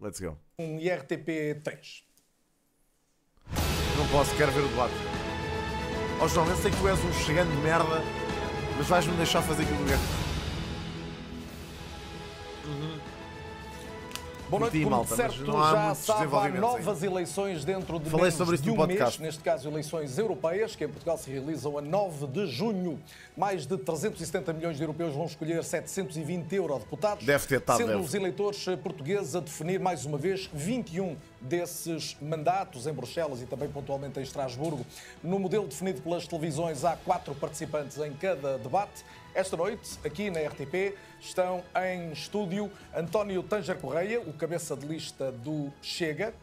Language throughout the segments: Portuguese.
Let's go. Um IRTP 3. Não posso, quero ver o debate. Ó oh, João, eu sei que tu és um chegando de merda, mas vais-me deixar fazer aquilo que eu quero. Uhum. Boa noite, como malta, de certo já sabe, há novas ainda. eleições dentro de Falei menos sobre isso de um mês, neste caso eleições europeias, que em Portugal se realizam a 9 de junho. Mais de 370 milhões de europeus vão escolher 720 eurodeputados, deve ter estado, tá, sendo deve. os eleitores eh, portugueses a definir mais uma vez 21 desses mandatos em Bruxelas e também pontualmente em Estrasburgo. No modelo definido pelas televisões, há quatro participantes em cada debate. Esta noite, aqui na RTP, estão em estúdio António Tanger Correia, o cabeça de lista do Chega,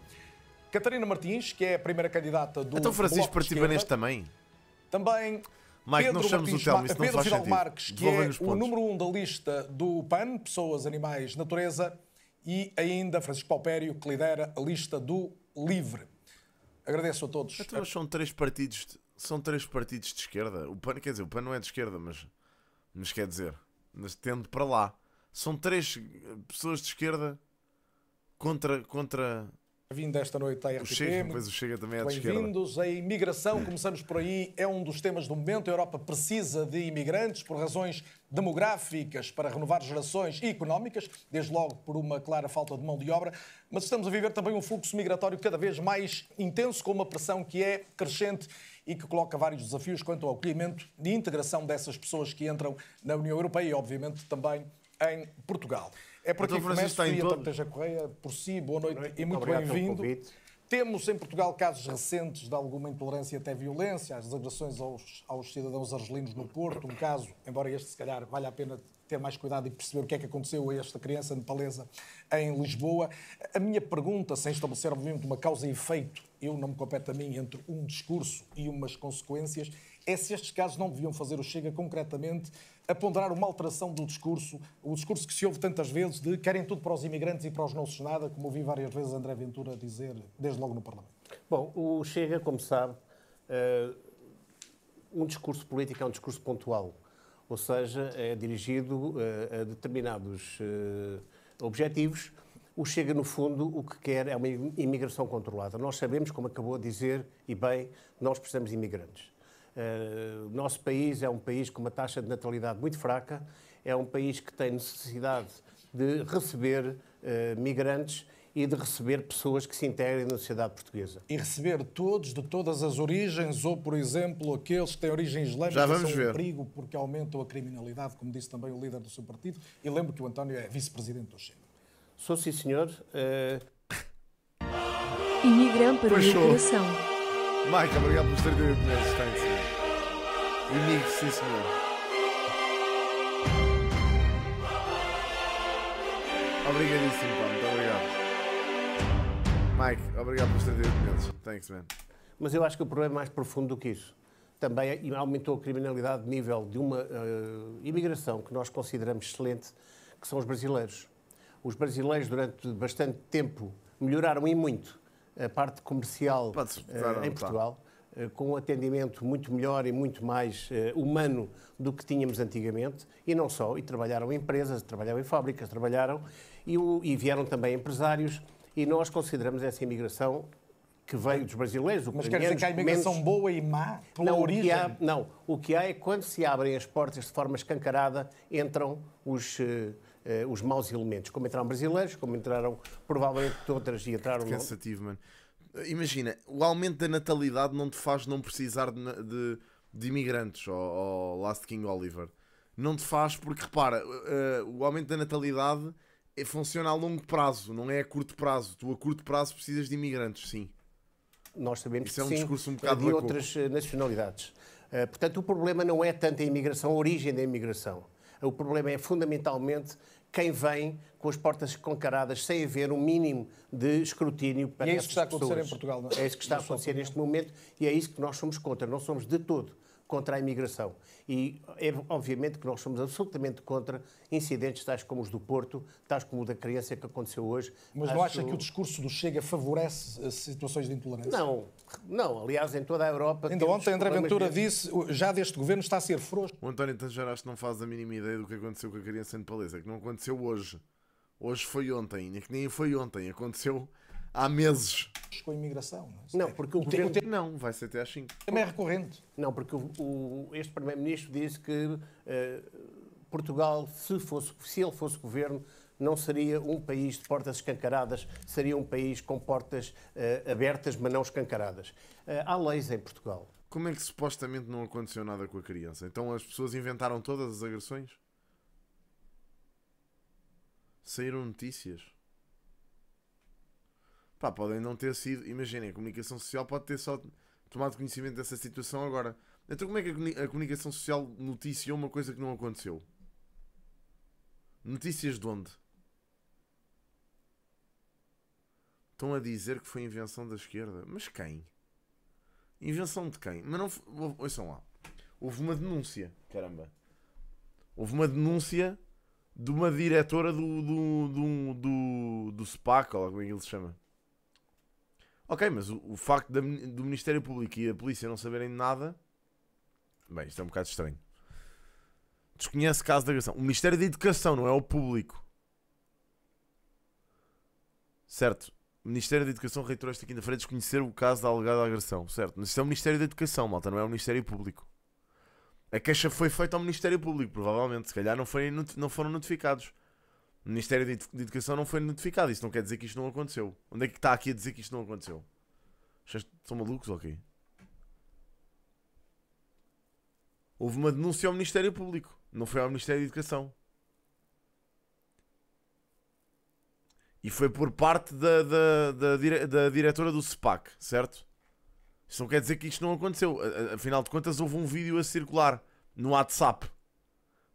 Catarina Martins, que é a primeira candidata do Então Francisco participa também? Também Mike, Pedro, não Martins, o Telmo, isso Pedro faz Marques, que é o número um da lista do PAN, Pessoas, Animais, Natureza, e ainda Francisco Paupério, que lidera a lista do Livre. Agradeço a todos. Então, são três partidos, de, são três partidos de esquerda. O PAN, quer dizer, o PAN não é de esquerda, mas mas quer dizer, mas tendo para lá. São três pessoas de esquerda contra. contra Vindo esta noite à RTP. O Chega, depois o Chega também é de esquerda. Bem-vindos à imigração. Começamos por aí. É um dos temas do momento. A Europa precisa de imigrantes por razões demográficas, para renovar gerações e económicas, desde logo por uma clara falta de mão de obra. Mas estamos a viver também um fluxo migratório cada vez mais intenso, com uma pressão que é crescente e que coloca vários desafios quanto ao acolhimento e integração dessas pessoas que entram na União Europeia e, obviamente, também em Portugal. É por aqui então, que começo, e Correia, por si, boa noite e muito bem-vindo. Temos em Portugal casos recentes de alguma intolerância e até violência, as agressões aos, aos, cidadãos argelinos no Porto, um caso, embora este se calhar valha a pena ter mais cuidado e perceber o que é que aconteceu a esta criança nepalesa em Lisboa. A minha pergunta, sem estabelecer obviamente uma causa e efeito eu não me compete a mim entre um discurso e umas consequências, é se estes casos não deviam fazer o Chega concretamente a ponderar uma alteração do discurso, o discurso que se ouve tantas vezes de querem tudo para os imigrantes e para os nossos nada, como ouvi várias vezes André Ventura dizer desde logo no Parlamento. Bom, o Chega, como sabe, eh, um discurso político é um discurso pontual, ou seja, é dirigido eh, a determinados eh, objetivos o Chega, no fundo, o que quer é uma imigração controlada. Nós sabemos, como acabou a dizer, e bem, nós precisamos de imigrantes. Eh, o uh, nosso país é um país com uma taxa de natalidade muito fraca, é um país que tem necessidade de receber uh, migrantes e de receber pessoas que se integrem na sociedade portuguesa. E receber todos de todas as origens, ou, por exemplo, aqueles que têm origem islâmica Já vamos são ver. um perigo porque aumentam a criminalidade, como disse também o líder do seu partido, e lembro que o António é vice-presidente do Chega. Sou sim, senhor. Uh... Imigrante para Fechou. o Mike, Maica, obrigado por estar comigo na existência. Imigre, sim, senhor. Obrigadíssimo, pá, muito obrigado. Mike, obrigado por estar meses. Thanks, man. Mas eu acho que o problema é mais profundo do que isso. Também é- aumentou a criminalidade de nível de uma uh, imigração que nós consideramos excelente, que são os brasileiros os brasileiros durante bastante tempo melhoraram e muito a parte comercial uh, em Portugal, uh, com um atendimento muito melhor e muito mais uh, humano do que tínhamos antigamente, e não só, e trabalharam em empresas, trabalharam em fábricas, trabalharam, e, o, e vieram também empresários, e nós consideramos essa imigração que veio dos brasileiros, Mas quer dizer que há imigração menos... boa e má pela não, origem? O há, não, o que há é quando se abrem as portas de forma escancarada, entram os uh, os maus elementos, como entraram brasileiros, como entraram provavelmente outras e entraram. Cansativo, mano. Eh, imagina, o aumento da natalidade não te faz não precisar de, de, de imigrantes, ou, Last King Oliver. Não te faz porque, repara, uh, o aumento da natalidade funciona a longo prazo, não é a curto prazo. Tu a curto prazo precisas de imigrantes, sim. Nós sabemos Isso é um sim, discurso um bocado de outras corpo. nacionalidades. Uh, portanto, o problema não é tanto a imigração, a origem da imigração. O problema é fundamentalmente quem vem com as portas concaradas sem haver um mínimo de escrutínio para e é isso que está a acontecer em Portugal. Não? É? é isso que está a acontecer neste momento e é isso que nós somos contra. Não somos de todo contra a imigração. E é obviamente que nós somos absolutamente contra incidentes tais como os do Porto, tais como o da criança que aconteceu hoje. Mas não acha que o discurso do Chega favorece eh, situações de intolerância? Não, não. Aliás, em toda a Europa. Ainda ontem André Ventura disse já deste governo está a ser frouxo. O António Tanjaraste não faz a mínima ideia do que aconteceu com a criança em Palesa, que não aconteceu hoje. Hoje foi ontem, que nem foi ontem, aconteceu há meses. Com a imigração. Não, é? é porque o, o governo... Não, vai ser até às 5. Também é recorrente. Não, porque o, o este Primeiro-Ministro disse que uh, Portugal, se, fosse, se ele fosse governo, não seria um país de portas escancaradas, seria um país com portas uh, abertas, mas não escancaradas. Uh, há leis em Portugal. Como é que supostamente não aconteceu nada com a criança? Então as pessoas inventaram todas as agressões? Saíram notícias? Pá, podem não ter sido. Imaginem, a comunicação social pode ter só tomado conhecimento dessa situação agora. Então, como é que a comunicação social noticiou uma coisa que não aconteceu? Notícias de onde? Estão a dizer que foi invenção da esquerda. Mas quem? Invenção de quem? Mas não. Foi... Ouçam lá. Houve uma denúncia. Caramba. Houve uma denúncia de uma diretora do, do, do, do, do SPAC, ou como é que ele se chama? Ok, mas o, o facto da, do Ministério Público e a polícia não saberem nada. Bem, isto é um bocado estranho. Desconhece caso de agressão. O Ministério da Educação, não é o público. Certo. O Ministério da Educação reiterou esta quinta-feira desconhecer o caso da alegada agressão. Certo. Mas isto é o Ministério da Educação, malta, não é o Ministério Público. A queixa foi feita ao Ministério Público, provavelmente. Se calhar não, foi, não foram notificados. O Ministério de Educação não foi notificado. Isso não quer dizer que isto não aconteceu. Onde é que está aqui a dizer que isto não aconteceu? são malucos ou quê? Houve uma denúncia ao Ministério Público. Não foi ao Ministério da Educação. E foi por parte da, da, da, da diretora do SEPAC, certo? Isso não quer dizer que isto não aconteceu. Afinal de contas, houve um vídeo a circular no WhatsApp.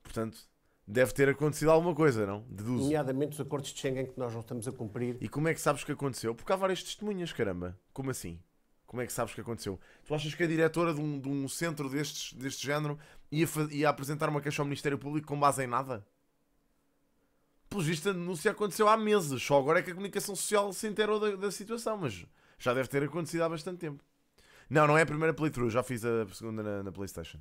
Portanto, Deve ter acontecido alguma coisa, não? Deduzo. Nomeadamente os acordos de Schengen que nós não estamos a cumprir. E como é que sabes que aconteceu? Porque há várias testemunhas, caramba. Como assim? Como é que sabes que aconteceu? Tu achas que a diretora de um, de um centro destes, deste género ia, ia apresentar uma queixa ao Ministério Público com base em nada? Pelo visto, a denúncia aconteceu há meses. Só agora é que a comunicação social se enterou da, da situação, mas já deve ter acontecido há bastante tempo. Não, não é a primeira playthrough. Já fiz a segunda na, na PlayStation.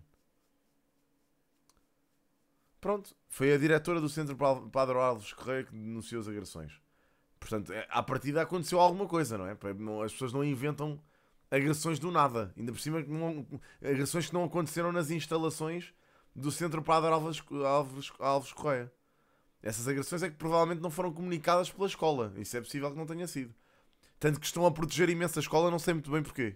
Pronto, foi a diretora do Centro Padre Alves Correia que denunciou as agressões. Portanto, é, à partida aconteceu alguma coisa, não é? As pessoas não inventam agressões do nada. Ainda por cima, não, agressões que não aconteceram nas instalações do Centro Padre Alves, Alves, Alves Correia. Essas agressões é que provavelmente não foram comunicadas pela escola. Isso é possível que não tenha sido. Tanto que estão a proteger imenso a escola, não sei muito bem porquê.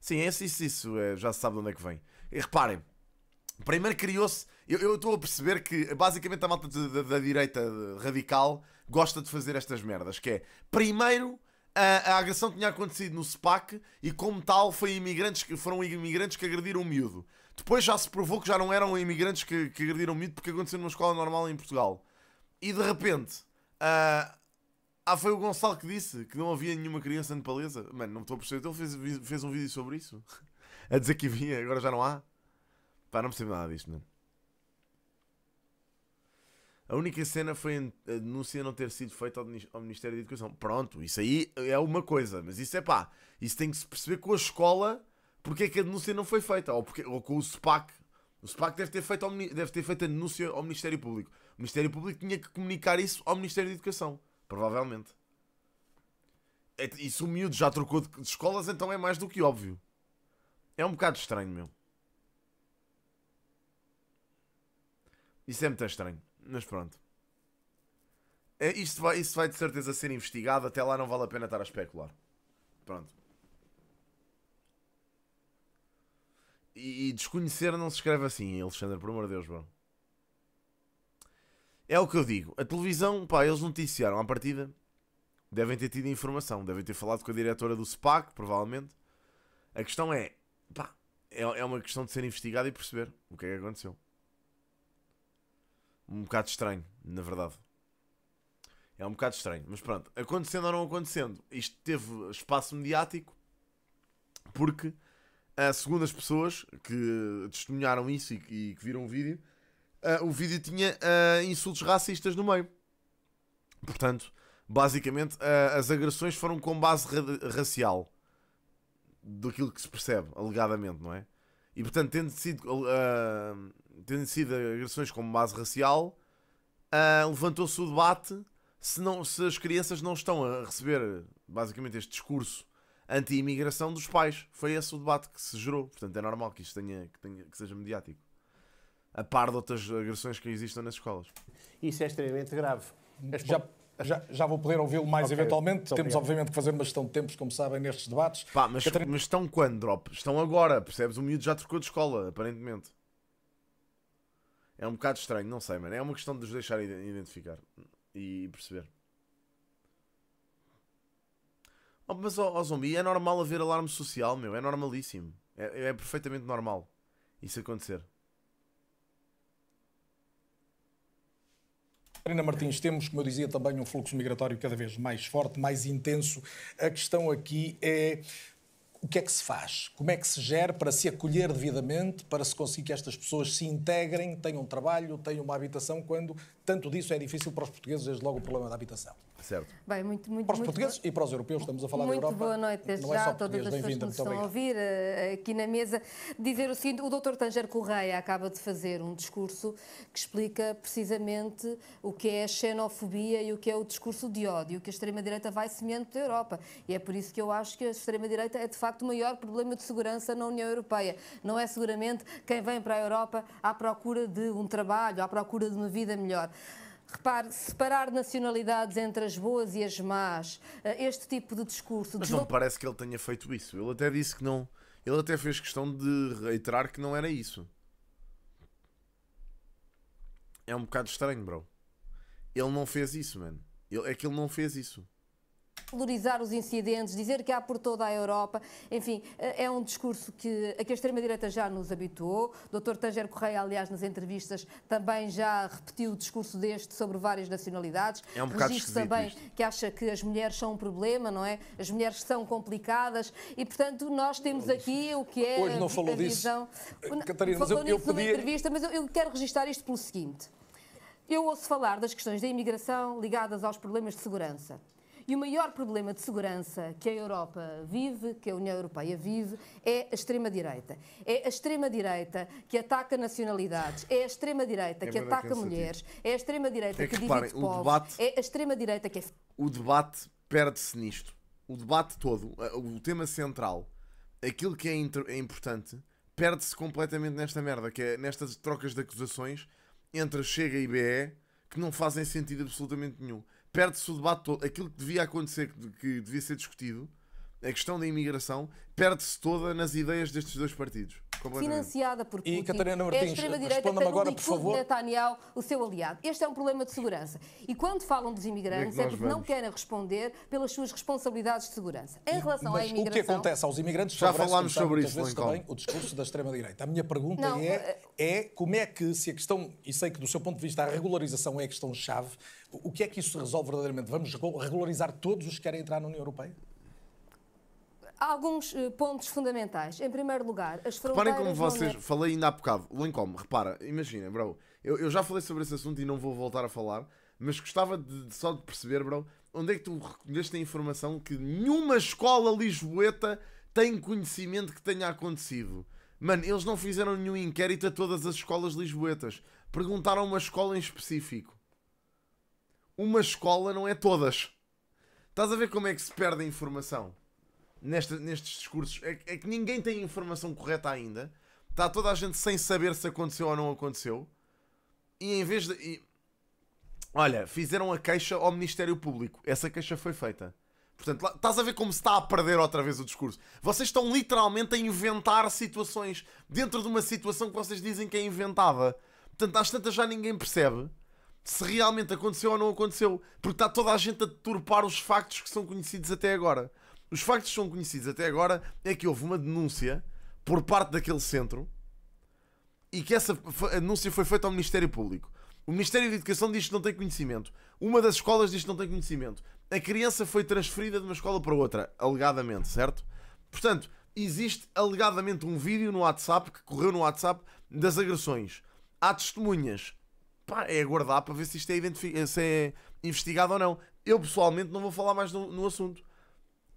Sim, é isso, isso, isso é, já se sabe de onde é que vem. E reparem, Primeiro criou-se. Eu estou a perceber que basicamente a malta de, de, da direita radical gosta de fazer estas merdas. Que é primeiro a, a, agressão tinha acontecido no SPAC e, como tal, foi imigrantes que, foram imigrantes que agrediram o miúdo. Depois já se provou que já não eram imigrantes que, que agrediram o miúdo porque aconteceu numa escola normal em Portugal. E de repente. Uh, ah, foi o Gonçalo que disse que não havia nenhuma criança de Mano, não estou a perceber. Ele então fez, fez um vídeo sobre isso. a dizer que havia, agora já não há. Pá, não percebo nada disto, não. A única cena foi a denúncia não ter sido feita ao Ministério da Educação. Pronto, isso aí é uma coisa, mas isso é pá, isso tem que se perceber com a escola porque é que a denúncia não foi feita, ou, porque, ou com o SPAC. O SPAC deve ter, feito ao, deve ter feito a denúncia ao Ministério Público. O Ministério Público tinha que comunicar isso ao Ministério da Educação, provavelmente. É, e se o miúdo já trocou de escolas, então é mais do que óbvio. É um bocado estranho, meu. Isso é muito estranho, mas pronto. É, isto, vai, isto vai de certeza ser investigado, até lá não vale a pena estar a especular. Pronto. E, e desconhecer não se escreve assim, Alexandre, por amor de Deus, bro. É o que eu digo. A televisão, pá, eles noticiaram à partida. Devem ter tido informação, devem ter falado com a diretora do SPAC, provavelmente. A questão é, pá, é, é uma questão de ser investigada e perceber o que é que aconteceu um bocado estranho, na verdade. É um bocado estranho, mas pronto, acontecendo ou não acontecendo, isto teve espaço mediático porque, segundo as pessoas que testemunharam isso e, que viram o vídeo, o vídeo tinha insultos racistas no meio. Portanto, basicamente, as agressões foram com base racial. Daquilo que se percebe, alegadamente, não é? E portanto, tendo sido uh, tendo sido agressões como base racial, uh, levantou-se o debate se, não, se as crianças não estão a receber basicamente este discurso anti-imigração dos pais. Foi esse o debate que se gerou. Portanto, é normal que isto tenha, que, tenha, que seja mediático. A par de outras agressões que existem nas escolas. Isso é extremamente grave. Hum. Já, já, já vou poder ouvi-lo mais okay. eventualmente. Temos, obrigado. obviamente, que fazer uma gestão de tempos, como sabem, nestes debates. Pá, mas, Catarina... mas estão quando, Drop? Estão agora, percebes? O miúdo já trocou de escola, aparentemente. É um bocado estranho, não sei, mano. É uma questão de os deixar identificar e perceber. Oh, mas, ó oh, oh, é normal haver alarme social, meu. É normalíssimo. É, é perfeitamente normal isso acontecer. Carina Martins, temos, como eu dizia, também um fluxo migratório cada vez mais forte, mais intenso. A questão aqui é o que é que se faz? Como é que se gera para se acolher devidamente, para se conseguir que estas pessoas se integrem, tenham trabalho, tenham uma habitação, quando tanto disso é difícil para os portugueses, desde logo o problema da habitação? Certo. Bem, muito, muito, para os muito portugueses e para os europeus, estamos a falar muito da Europa. Muito boa noite, desde Não é já, é todas as pessoas que nos estão a ouvir eh, aqui na mesa. Dizer o seguinte, o Dr. Tanger Correia acaba de fazer um discurso que explica precisamente o que é a xenofobia e o que é o discurso de ódio, que a extrema-direita vai semeando da Europa. E é por isso que eu acho que a extrema-direita é, de facto, o maior problema de segurança na União Europeia. Não é seguramente quem vem para a Europa à procura de um trabalho, à procura de uma vida melhor. Repare, separar nacionalidades entre as boas e as más, eh, este tipo de discurso. Mas não deslo... parece que ele tenha feito isso. Ele até disse que não. Ele até fez questão de reiterar que não era isso. É um bocado estranho, bro. Ele não fez isso, mano. é que ele não fez isso valorizar os incidentes, dizer que há por toda a Europa, enfim, é, é um discurso que, a que a extrema-direita já nos habituou. Dr. Tanger Correia, aliás, nas entrevistas também já repetiu o discurso deste sobre várias nacionalidades. É um bocado Registro também isto. que acha que as mulheres são um problema, não é? As mulheres são complicadas e, portanto, nós temos aqui o que é Hoje não falou a visão... Disso. Eh, Catarina, falou mas eu, eu podia... entrevista, mas eu, eu quero registrar isto pelo seguinte. Eu ouço falar das questões da imigração ligadas aos problemas de segurança. E o maior problema de segurança que a Europa vive, que a União Europeia vive, é a extrema-direita. É a extrema-direita que ataca nacionalidades, é a extrema-direita é que ataca mulheres, é a extrema-direita é que, que divide povos, debate, é a extrema-direita que é... O debate perde-se nisto. O debate todo, o tema central, aquilo que é, é importante, perde-se completamente nesta merda, que é nestas trocas de acusações entre a Chega e BE, que não fazem sentido absolutamente nenhum perde-se o debate todo. Aquilo que devia acontecer, que devia ser discutido, a questão da imigração, perde-se toda nas ideias destes dois partidos. É financiada por Putin. E Catarina é Martins, é responda agora, por favor. Netanyahu, o seu aliado. Este é um problema de segurança. E quando falam dos imigrantes é, é porque vamos? não querem responder pelas suas responsabilidades de segurança. Em relação à imigração... o que acontece aos imigrantes... Já falámos sobre isso, vezes também o discurso da extrema-direita. A minha pergunta não, é, eh, é como é que, se a questão, e sei que do seu ponto de vista a regularização é a questão-chave, o que é que isso resolve verdadeiramente? Vamos regularizar todos os que querem entrar na União Europeia? Há alguns eh, pontos fundamentais. Em primeiro lugar, as fronteiras. Reparem como vocês. É- falei ainda há bocado. Lencom, repara, imagina, bro. Eu, eu já falei sobre esse assunto e não vou voltar a falar, mas gostava de, só de perceber, bro, onde é que tu recolheste a informação que nenhuma escola lisboeta tem conhecimento que tenha acontecido. Mano, eles não fizeram nenhum inquérito a todas as escolas lisboetas. Perguntaram uma escola em específico. Uma escola não é todas. Estás a ver como é que se perde a informação? nestes discursos é, é, que ninguém tem informação correta ainda. Está toda a gente sem saber se aconteceu ou não aconteceu. E em vez de. E... Olha, fizeram a queixa ao Ministério Público. Essa queixa foi feita. Portanto, lá, estás a ver como se está a perder outra vez o discurso. Vocês estão literalmente a inventar situações dentro de uma situação que vocês dizem que é inventada. Portanto, às tantas já ninguém percebe se realmente aconteceu ou não aconteceu. Porque está toda a gente a deturpar os factos que são conhecidos até agora. Os factos que são conhecidos até agora é que houve uma denúncia por parte daquele centro e que essa denúncia foi feita ao Ministério Público. O Ministério da Educação diz que não tem conhecimento. Uma das escolas diz que não tem conhecimento. A criança foi transferida de uma escola para outra, alegadamente, certo? Portanto, existe alegadamente um vídeo no WhatsApp que correu no WhatsApp das agressões. Há testemunhas. Pá, é aguardar para ver se isto é, se é investigado ou não. Eu pessoalmente não vou falar mais no, no assunto.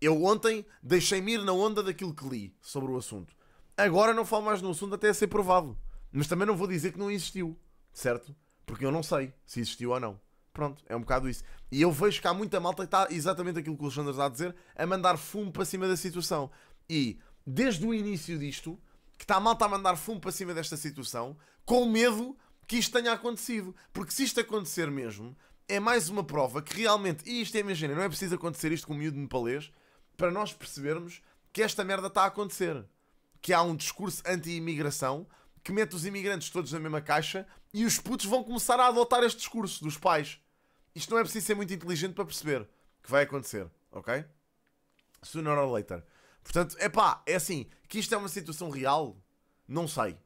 Eu ontem deixei-me ir na onda daquilo que li sobre o assunto. Agora não falo mais no assunto até ser provado. Mas também não vou dizer que não existiu, certo? Porque eu não sei se existiu ou não. Pronto, é um bocado isso. E eu vejo que há muita malta que está exatamente aquilo que o Alexandre está a dizer, a mandar fumo para cima da situação. E desde o início disto, que está a malta a mandar fumo para cima desta situação, com medo que isto tenha acontecido. Porque se isto acontecer mesmo, é mais uma prova que realmente, e isto é, imagina, não é preciso acontecer isto com o miúdo nepalês, para nós percebermos que esta merda está a acontecer. Que há um discurso anti-imigração que mete os imigrantes todos na mesma caixa e os putos vão começar a adotar este discurso dos pais. Isto não é preciso ser muito inteligente para perceber que vai acontecer, ok? Sooner or later. Portanto, é pá, é assim, que isto é uma situação real, não sei.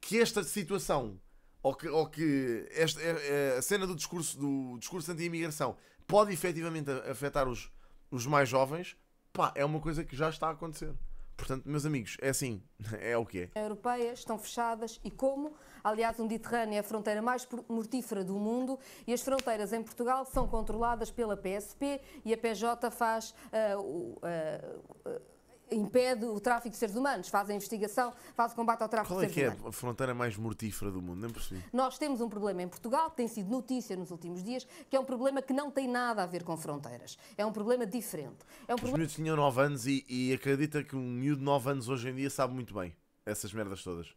Que esta situação, ou que, ou que esta, é, é, a cena do discurso, do discurso anti-imigração pode efetivamente afetar os, os mais jovens, Pá, é uma coisa que já está a acontecer. Portanto, meus amigos, é assim, é o que é. Europeias estão fechadas e como? Aliás, o Mediterrâneo é a fronteira mais mortífera do mundo e as fronteiras em Portugal são controladas pela PSP e a PJ faz. Uh, uh, uh, impede o tráfico de seres humanos, faz a investigação, faz o combate ao tráfico Qual é de é seres humanos. Qual é a fronteira mais mortífera do mundo? Nem percebi. Nós temos um problema em Portugal, que tem sido notícia nos últimos dias, que é um problema que não tem nada a ver com fronteiras. É um problema diferente. É um Os problema... miúdos tinham 9 anos e, e acredita que um miúdo de 9 anos hoje em dia sabe muito bem essas merdas todas.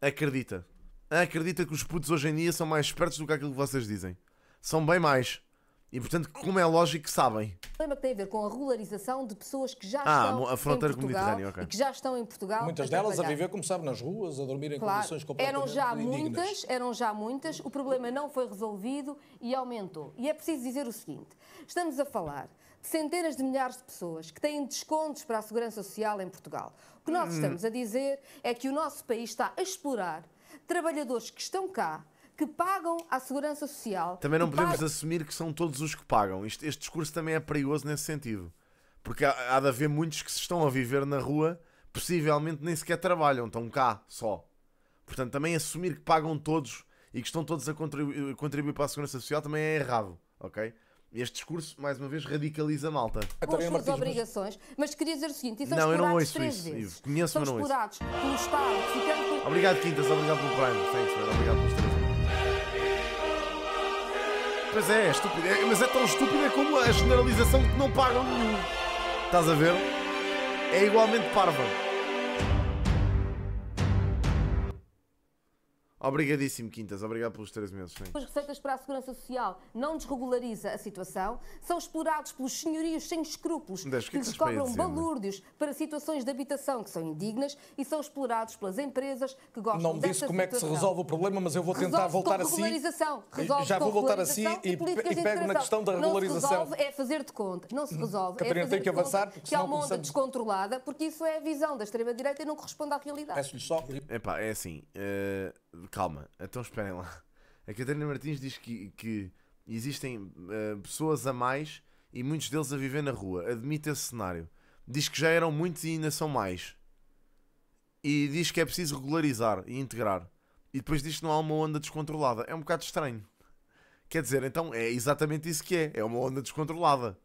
Acredita. Acredita que os putos hoje em dia são mais espertos do que aquilo que vocês dizem. São bem mais. E portanto, como é lógico, sabem. O problema que tem a ver com a regularização de pessoas que já ah, estão a fronteira em Portugal okay. e que já estão em Portugal. Muitas a delas a viver, como sabe, nas ruas, a dormir em claro, condições completamente eram já indignas. muitas, eram já muitas, o problema não foi resolvido e aumentou. E é preciso dizer o seguinte: estamos a falar de centenas de milhares de pessoas que têm descontos para a segurança social em Portugal. O que nós hum. estamos a dizer é que o nosso país está a explorar trabalhadores que estão cá que pagam à Segurança Social. Também não podemos pagam... assumir que são todos os que pagam. Este, este discurso também é perigoso nesse sentido. Porque há, há de haver muitos que se estão a viver na rua, possivelmente nem sequer trabalham, estão cá só. Portanto, também assumir que pagam todos e que estão todos a contribuir, contribuir para a Segurança Social também é errado, ok? Este discurso, mais uma vez, radicaliza a malta. Com as suas obrigações, mas queria dizer o seguinte, e são não, eu não ouço três isso, vezes. Conheço, são mas não ouço. Estado, ficando... Obrigado, Quintas, obrigado pelo Prime. Thanks, obrigado pelos três Pois é, é É, mas é tão estúpida como a generalização de que não pagam nenhum. Estás a ver? É igualmente parva. Obrigadíssimo, Quintas. Obrigado pelos três meses. Sim. As receitas para a Segurança Social não desregulariza a situação. São explorados pelos senhorios sem escrúpulos é que lhes cobram balúrdios né? para situações de habitação que são indignas e são explorados pelas empresas que gostam Não me disse como situação. é que se resolve o problema, mas eu vou tentar resolve voltar a si. Regularização. Resolve Já vou voltar a si e, e, pego na questão da regularização. Não se resolve é fazer de conta. Não se resolve. É Catarina, é tem que avançar porque que há uma onda começamos... descontrolada, porque isso é a visão da extrema-direita e não corresponde à realidade. Peço-lhe só. Epá, é assim. Uh Calma, então esperem lá. A Catarina Martins diz que, que existem uh, pessoas a mais e muitos deles a viver na rua. Admite esse cenário. Diz que já eram muitos e ainda são mais. E diz que é preciso regularizar e integrar. E depois diz que não há uma onda descontrolada. É um bocado estranho. Quer dizer, então é exatamente isso que é. É uma onda descontrolada.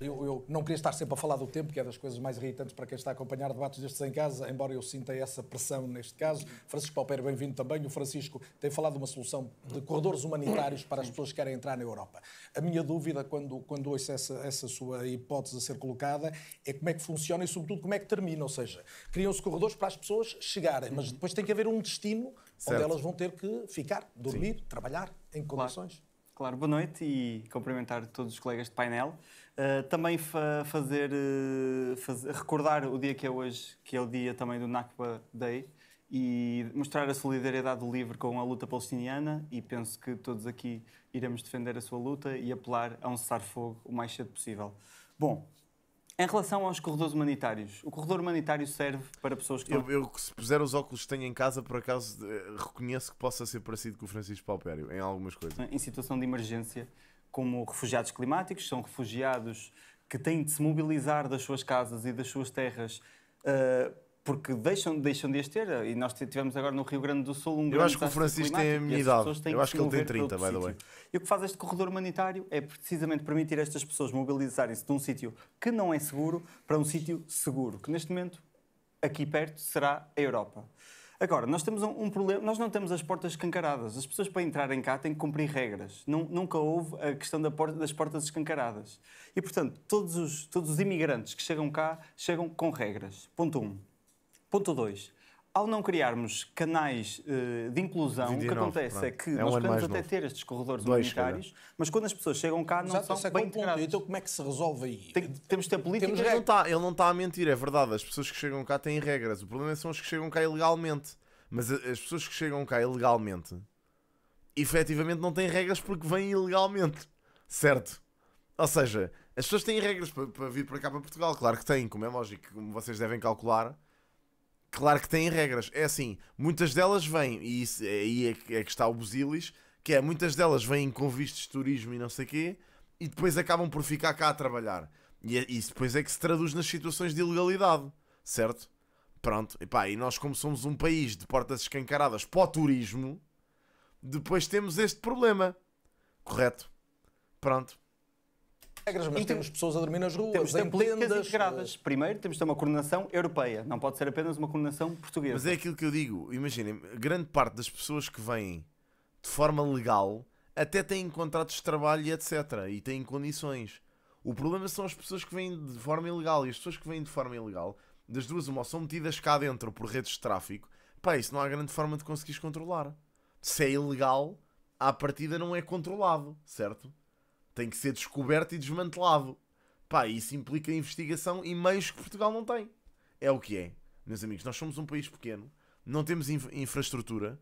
Eu, eu, não queria estar sempre a falar do tempo, que é das coisas mais irritantes para quem está a acompanhar debates destes em casa, embora eu sinta essa pressão neste caso. Francisco Palpeiro, bem-vindo também. O Francisco tem falado de uma solução de corredores humanitários para as pessoas que querem entrar na Europa. A minha dúvida, quando, quando ouço essa, essa sua hipótese a ser colocada, é como é que funciona e, sobretudo, como é que termina. Ou seja, criam-se corredores para as pessoas chegarem, mas depois tem que haver um destino certo. onde elas vão ter que ficar, dormir, Sim. trabalhar, em condições. Claro. Claro, boa noite e cumprimentar todos os colegas de painel. Eh, também fa fazer, eh, recordar o dia que é hoje, que é o dia também do Nakba Day, e mostrar a solidariedade do livro com a luta palestiniana. E penso que todos aqui iremos defender a sua luta e apelar a um cessar-fogo o mais cedo possível. Bom, em relação aos corredores humanitários, o corredor humanitário serve para pessoas que. Eu, eu se puser os óculos que tenho em casa, por acaso eh, reconheço que possa ser parecido com o Francisco Palpério, em algumas coisas. Em situação de emergência como refugiados climáticos, são refugiados que têm de se mobilizar das suas casas e das suas terras. Uh, porque deixam, deixam de as ter. E nós tivemos agora no Rio Grande do Sul um Eu acho que o Francisco tem a minha idade. Eu acho que ele tem 30, by the way. E o que faz este corredor humanitário é precisamente permitir a estas pessoas mobilizarem-se de um sítio que não é seguro para um sítio seguro, que neste momento, aqui perto, será a Europa. Agora, nós temos um, um, problema, nós não temos as portas escancaradas. As pessoas para entrarem cá têm que cumprir regras. Não, nunca houve a questão da porta, das portas escancaradas. E, portanto, todos os, todos os imigrantes que chegam cá chegam com regras. Ponto 1. Um. Ponto 2 ao não criarmos canais uh, de inclusão, o que acontece é pronto. é que é um nós podemos até novo. ter estes corredores Dois, humanitários, mas quando as pessoas chegam cá não Exato, são bem integradas. Então como é que se resolve aí? Tem, temos de ter políticas... Temos... Ele, não está, ele não está a mentir, é verdade. As pessoas que chegam cá têm regras. O problema são as que chegam cá ilegalmente. Mas as pessoas que chegam cá ilegalmente, efetivamente não têm regras porque vêm ilegalmente. Certo? Ou seja, as pessoas têm regras para, para vir para cá, para Portugal. Claro que têm, como é lógico, como vocês devem calcular Claro que têm regras. É assim, muitas delas vêm, e isso, é, aí é, é que está o Busilis, que é, muitas delas vêm com vistos de turismo e não sei quê, e depois acabam por ficar cá a trabalhar. É, e isso depois é que se traduz nas situações de ilegalidade, certo? Pronto, e pá, e nós como somos um país de portas escancaradas para o turismo, depois temos este problema, correto? Pronto regras, mas e temos pessoas a dormir nas ruas, temos em tendas. integradas. Eh, Primeiro, temos de ter uma coordenação europeia, não pode ser apenas uma coordenação portuguesa. Mas é aquilo que eu digo, imaginem, grande parte das pessoas que vêm de forma legal até têm contratos de trabalho e etc. e têm condições. O problema são as pessoas que vêm de forma ilegal e as pessoas que vêm de forma ilegal, das duas, uma, são metidas cá dentro por redes de tráfico. Pá, isso não há grande forma de conseguires controlar. Se é ilegal, à partida não é controlado, certo? tem que ser descoberto e desmantelado. Pá, isso implica investigação e meios que Portugal não tem. É o que é, meus amigos. Nós somos um país pequeno, não temos infraestrutura,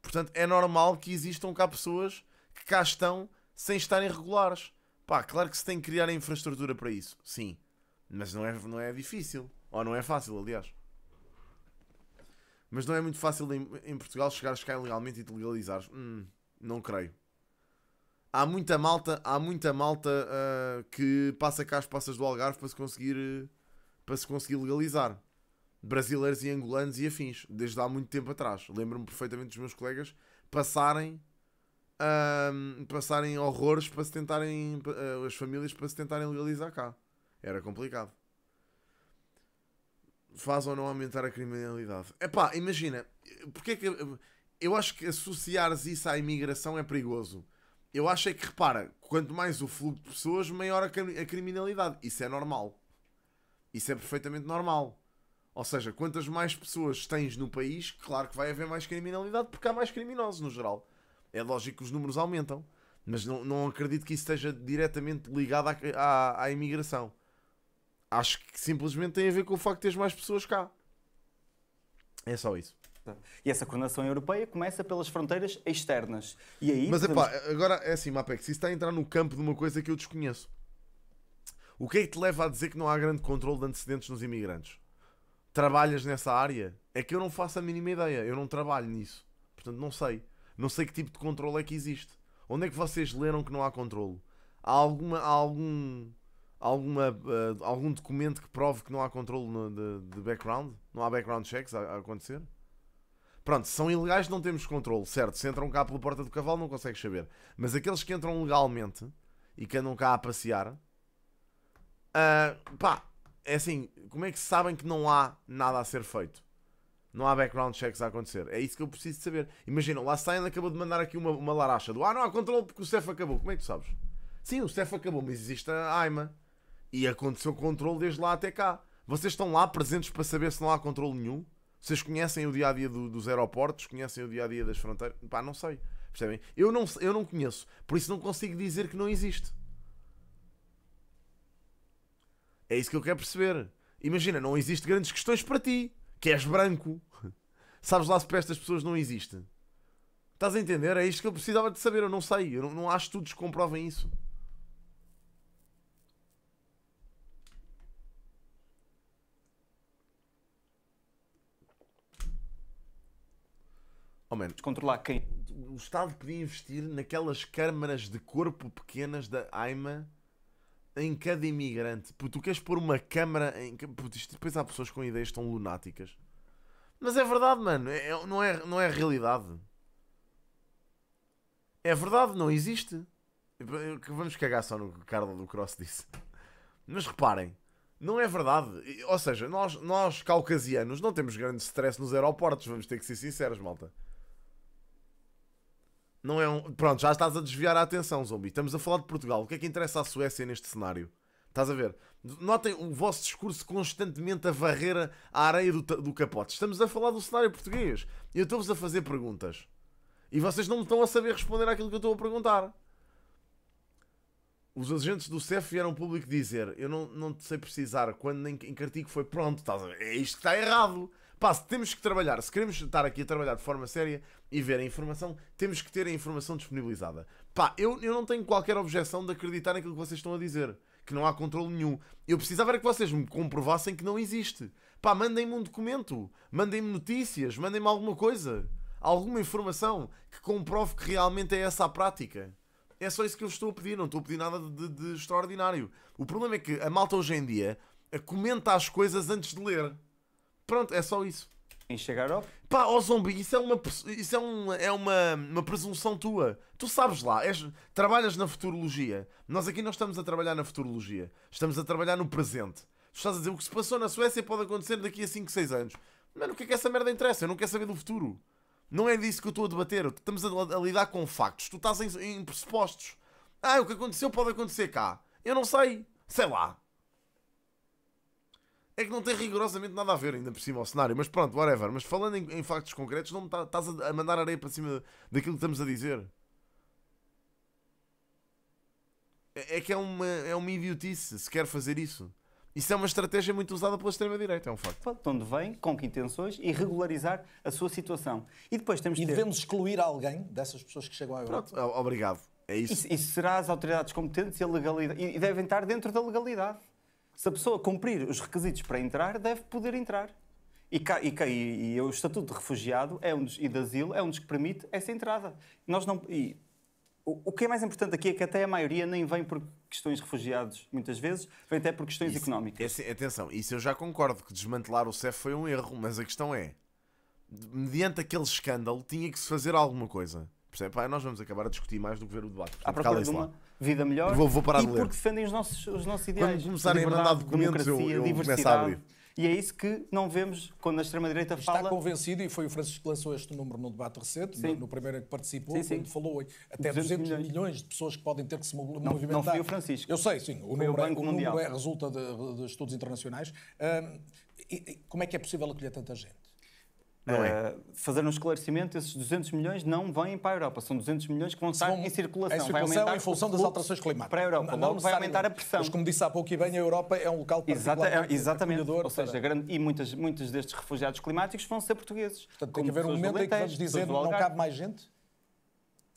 portanto é normal que existam cá pessoas que cá estão sem estarem regulares. Pá, claro que se tem que criar a infraestrutura para isso, sim. Mas não é, não é difícil. Ou não é fácil, aliás. Mas não é muito fácil em, em Portugal chegares cá ilegalmente e te legalizares. Hum, não creio há muita malta, há muita malta uh, que passa cá as passas do Algarve para se conseguir eh, para se conseguir legalizar. Brasileiros e angolanos e afins, desde há muito tempo atrás. Lembro-me perfeitamente dos meus colegas passarem uh, passarem horrores para se tentarem ah, as famílias para se tentarem legalizar cá. Era complicado. Faz ou não aumentar a criminalidade? é Epá, imagina, porque é que eu acho que associares isso à imigração é perigoso eu acho é que, repara, quanto mais o fluxo de pessoas, maior a, a criminalidade. Isso é normal. Isso é perfeitamente normal. Ou seja, quantas mais pessoas tens no país, claro que vai haver mais criminalidade, porque há mais criminosos no geral. É lógico que os números aumentam. Mas não, não acredito que isso esteja diretamente ligado à, à, à imigração. Acho que simplesmente tem a ver com o facto de teres mais pessoas cá. É só isso. E essa coordenação europeia começa pelas fronteiras externas. E aí Mas podemos... epá, agora é assim, Mapex, isso está a entrar no campo de uma coisa que eu desconheço. O que é que te leva a dizer que não há grande controle de antecedentes nos imigrantes? Trabalhas nessa área? É que eu não faço a mínima ideia, eu não trabalho nisso. Portanto, não sei. Não sei que tipo de controle é que existe. Onde é que vocês leram que não há controle? Há alguma. Há algum. Alguma, uh, algum documento que prove que não há controle no, de, de, background? Não há background checks a, a acontecer? Pronto, são ilegais, não temos controle, certo? Se entram cá pela porta do cavalo, não consegues saber. Mas aqueles que entram legalmente e que andam cá a passear, uh, pá, é assim, como é que sabem que não há nada a ser feito? Não há background checks a acontecer. É isso que eu preciso de saber. Imagina, o Assign acabou de mandar aqui uma, uma laracha do Ah, não há controle porque o Steph acabou. Como é que tu sabes? Sim, o Steph acabou, mas existe a AIMA. E aconteceu controle desde lá até cá. Vocês estão lá presentes para saber se não há controle nenhum? Vocês conhecem o dia a dia do, dos aeroportos? Conhecem o dia a dia das fronteiras? Pá, não sei. Percebem? Eu não, eu não conheço. Por isso não consigo dizer que não existe. É isso que eu quero perceber. Imagina, não existe grandes questões para ti. Que és branco. Sabes lá se para estas pessoas não existe. Estás a entender? É isto que eu precisava de saber. Eu não sei. Eu não, não há estudos que comprovem isso. Oh, man, Descontrolar quem? O Estado podia investir naquelas câmaras de corpo pequenas da AIMA em cada imigrante. porque tu queres pôr uma câmara em. porque isto depois há pessoas com ideias tão lunáticas. Mas é verdade, mano. É, é não, é, não é realidade. É verdade, não existe. Vamos cagar só no que Carla do Cross disse. Mas reparem, não é verdade. Ou seja, nós, nós caucasianos não temos grande stress nos aeroportos, vamos ter que ser sinceros, malta. Não é um... Pronto, já estás a desviar a atenção, zumbi. Estamos a falar de Portugal. O que é que interessa à Suécia neste cenário? Estás a ver? Notem o vosso discurso constantemente a varrer a areia do, do capote. Estamos a falar do cenário português. Eu estou-vos a fazer perguntas. E vocês não estão a saber responder àquilo que eu estou a perguntar. Os agentes do CEF vieram público dizer: Eu não, não sei precisar. Quando em, que Cartigo foi pronto, estás a ver? É isto que está errado. Pá, temos que trabalhar, se queremos estar aqui a trabalhar de forma séria e ver a informação, temos que ter a informação disponibilizada. Pá, eu, eu não tenho qualquer objeção de acreditar naquilo que vocês estão a dizer, que não há controle nenhum. Eu precisava era que vocês me comprovassem que não existe. Pá, mandem-me um documento, mandem-me notícias, mandem-me alguma coisa, alguma informação que comprove que realmente é essa a prática. É só isso que eu estou a pedir, não estou a pedir nada de, de extraordinário. O problema é que a malta hoje em dia comenta as coisas antes de ler. Pronto, é só isso. Enxergar op? Pá, ó oh isso é, uma, isso é, um, é uma, uma presunção tua. Tu sabes lá, és, trabalhas na futurologia. Nós aqui não estamos a trabalhar na futurologia. Estamos a trabalhar no presente. Tu estás a dizer o que se passou na Suécia pode acontecer daqui a 5, 6 anos. Mano, o que é que essa merda interessa? Eu não quero saber do futuro. Não é disso que eu estou a debater. Estamos a, a lidar com factos. Tu estás em, em pressupostos. Ah, o que aconteceu pode acontecer cá. Eu não sei. Sei lá. É que não tem rigorosamente nada a ver ainda por cima ao cenário, mas pronto, whatever. Mas falando em, em factos concretos, não tá, estás tá, a mandar areia para cima daquilo que estamos a dizer. É, é que é uma, é uma idiotice se quer fazer isso. Isso é uma estratégia muito usada pela extrema-direita, é um facto. De onde vem, com que intenções, e regularizar a sua situação. E depois temos E devemos excluir alguém dessas pessoas que chegam à Europa. Pronto, é, obrigado. É isso. Isso, isso será as autoridades competentes e a legalidade. E devem estar dentro da legalidade. Se a pessoa cumprir os requisitos para entrar, deve poder entrar. E, e, e, e o estatuto de refugiado é um dos, e de asilo é um dos que permite essa entrada. Nós não, e, o, o, que é mais importante aqui é que até a maioria nem vem por questões de refugiados, muitas vezes, vem até por questões isso, económicas. Esse, atenção, isso eu já concordo que desmantelar o CEF foi um erro, mas a questão é, mediante aquele escândalo, tinha que se fazer alguma coisa. Percebe? Ah, nós vamos acabar a discutir mais do que ver o debate. Portanto, à procura de uma... Lá vida melhor vou, vou parar e de ler. porque defendem os nossos, os nossos ideais. Quando começarem a mandar documentos, eu, eu começo a abrir. E é isso que não vemos quando a extrema-direita fala. Está convencido, e foi o Francisco que lançou este número no debate recente, no, no, primeiro em que participou, sim, sim. quando falou até 200, 200 milhões. milhões. de pessoas que podem ter que se movimentar. Não, não foi o Francisco. Eu sei, sim. O, foi número, o, é, o número é-, é, resulta de, de estudos internacionais. Hum, e, e, como é que é possível acolher tanta gente? É. Eh, fazer um esclarecimento, esses 200 milhões não vêm para a Europa, são 200 milhões que vão estar vão, em circulação. Em circulação em função das alterações climáticas. Para a Europa, não, não vai aumentar a pressão. Mas como disse há pouco, e bem, a Europa é um local Exata, é, Exatamente, ou seja, grande, e muitas, muitos destes refugiados climáticos vão ser portugueses. Portanto, tem que haver um momento em que vamos dizer não cabe mais gente?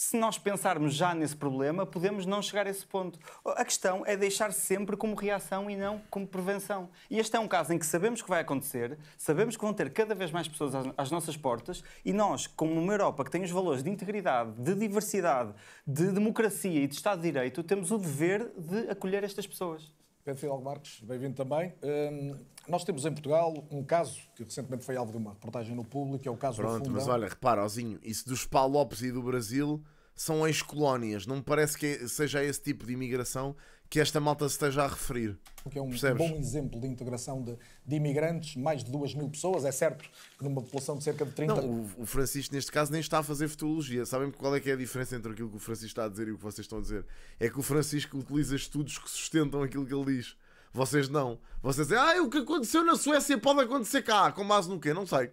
se nós pensarmos já nesse problema, podemos não chegar a esse ponto. A questão é deixar sempre como reação e não como prevenção. E este é um caso em que sabemos que vai acontecer, sabemos que vão ter cada vez mais pessoas às nossas portas e nós, como uma Europa que tem os valores de integridade, de diversidade, de democracia e de Estado de Direito, temos o dever de acolher estas pessoas. Pedro Fidel Marques, bem-vindo também. Hum, nós temos em Portugal um caso que recentemente foi alvo de uma reportagem no público, é o caso Pronto, do Fundão. mas olha, repara, Ozinho, isso dos Palopes e do Brasil são ex-colónias. Não me parece que seja esse tipo de imigração que esta malta se esteja a referir. O que é um Percebes? bom exemplo de integração de, de, imigrantes, mais de 2 mil pessoas, é certo que numa população de cerca de 30... Não, o, o Francisco neste caso nem está a fazer fotologia. Sabem qual é que é a diferença entre aquilo que o Francisco está a dizer e o que vocês estão a dizer? É que o Francisco utiliza estudos que sustentam aquilo que ele diz. Vocês não. Vocês dizem, ah, o que aconteceu na Suécia pode acontecer cá. Com base no quê? Não sei.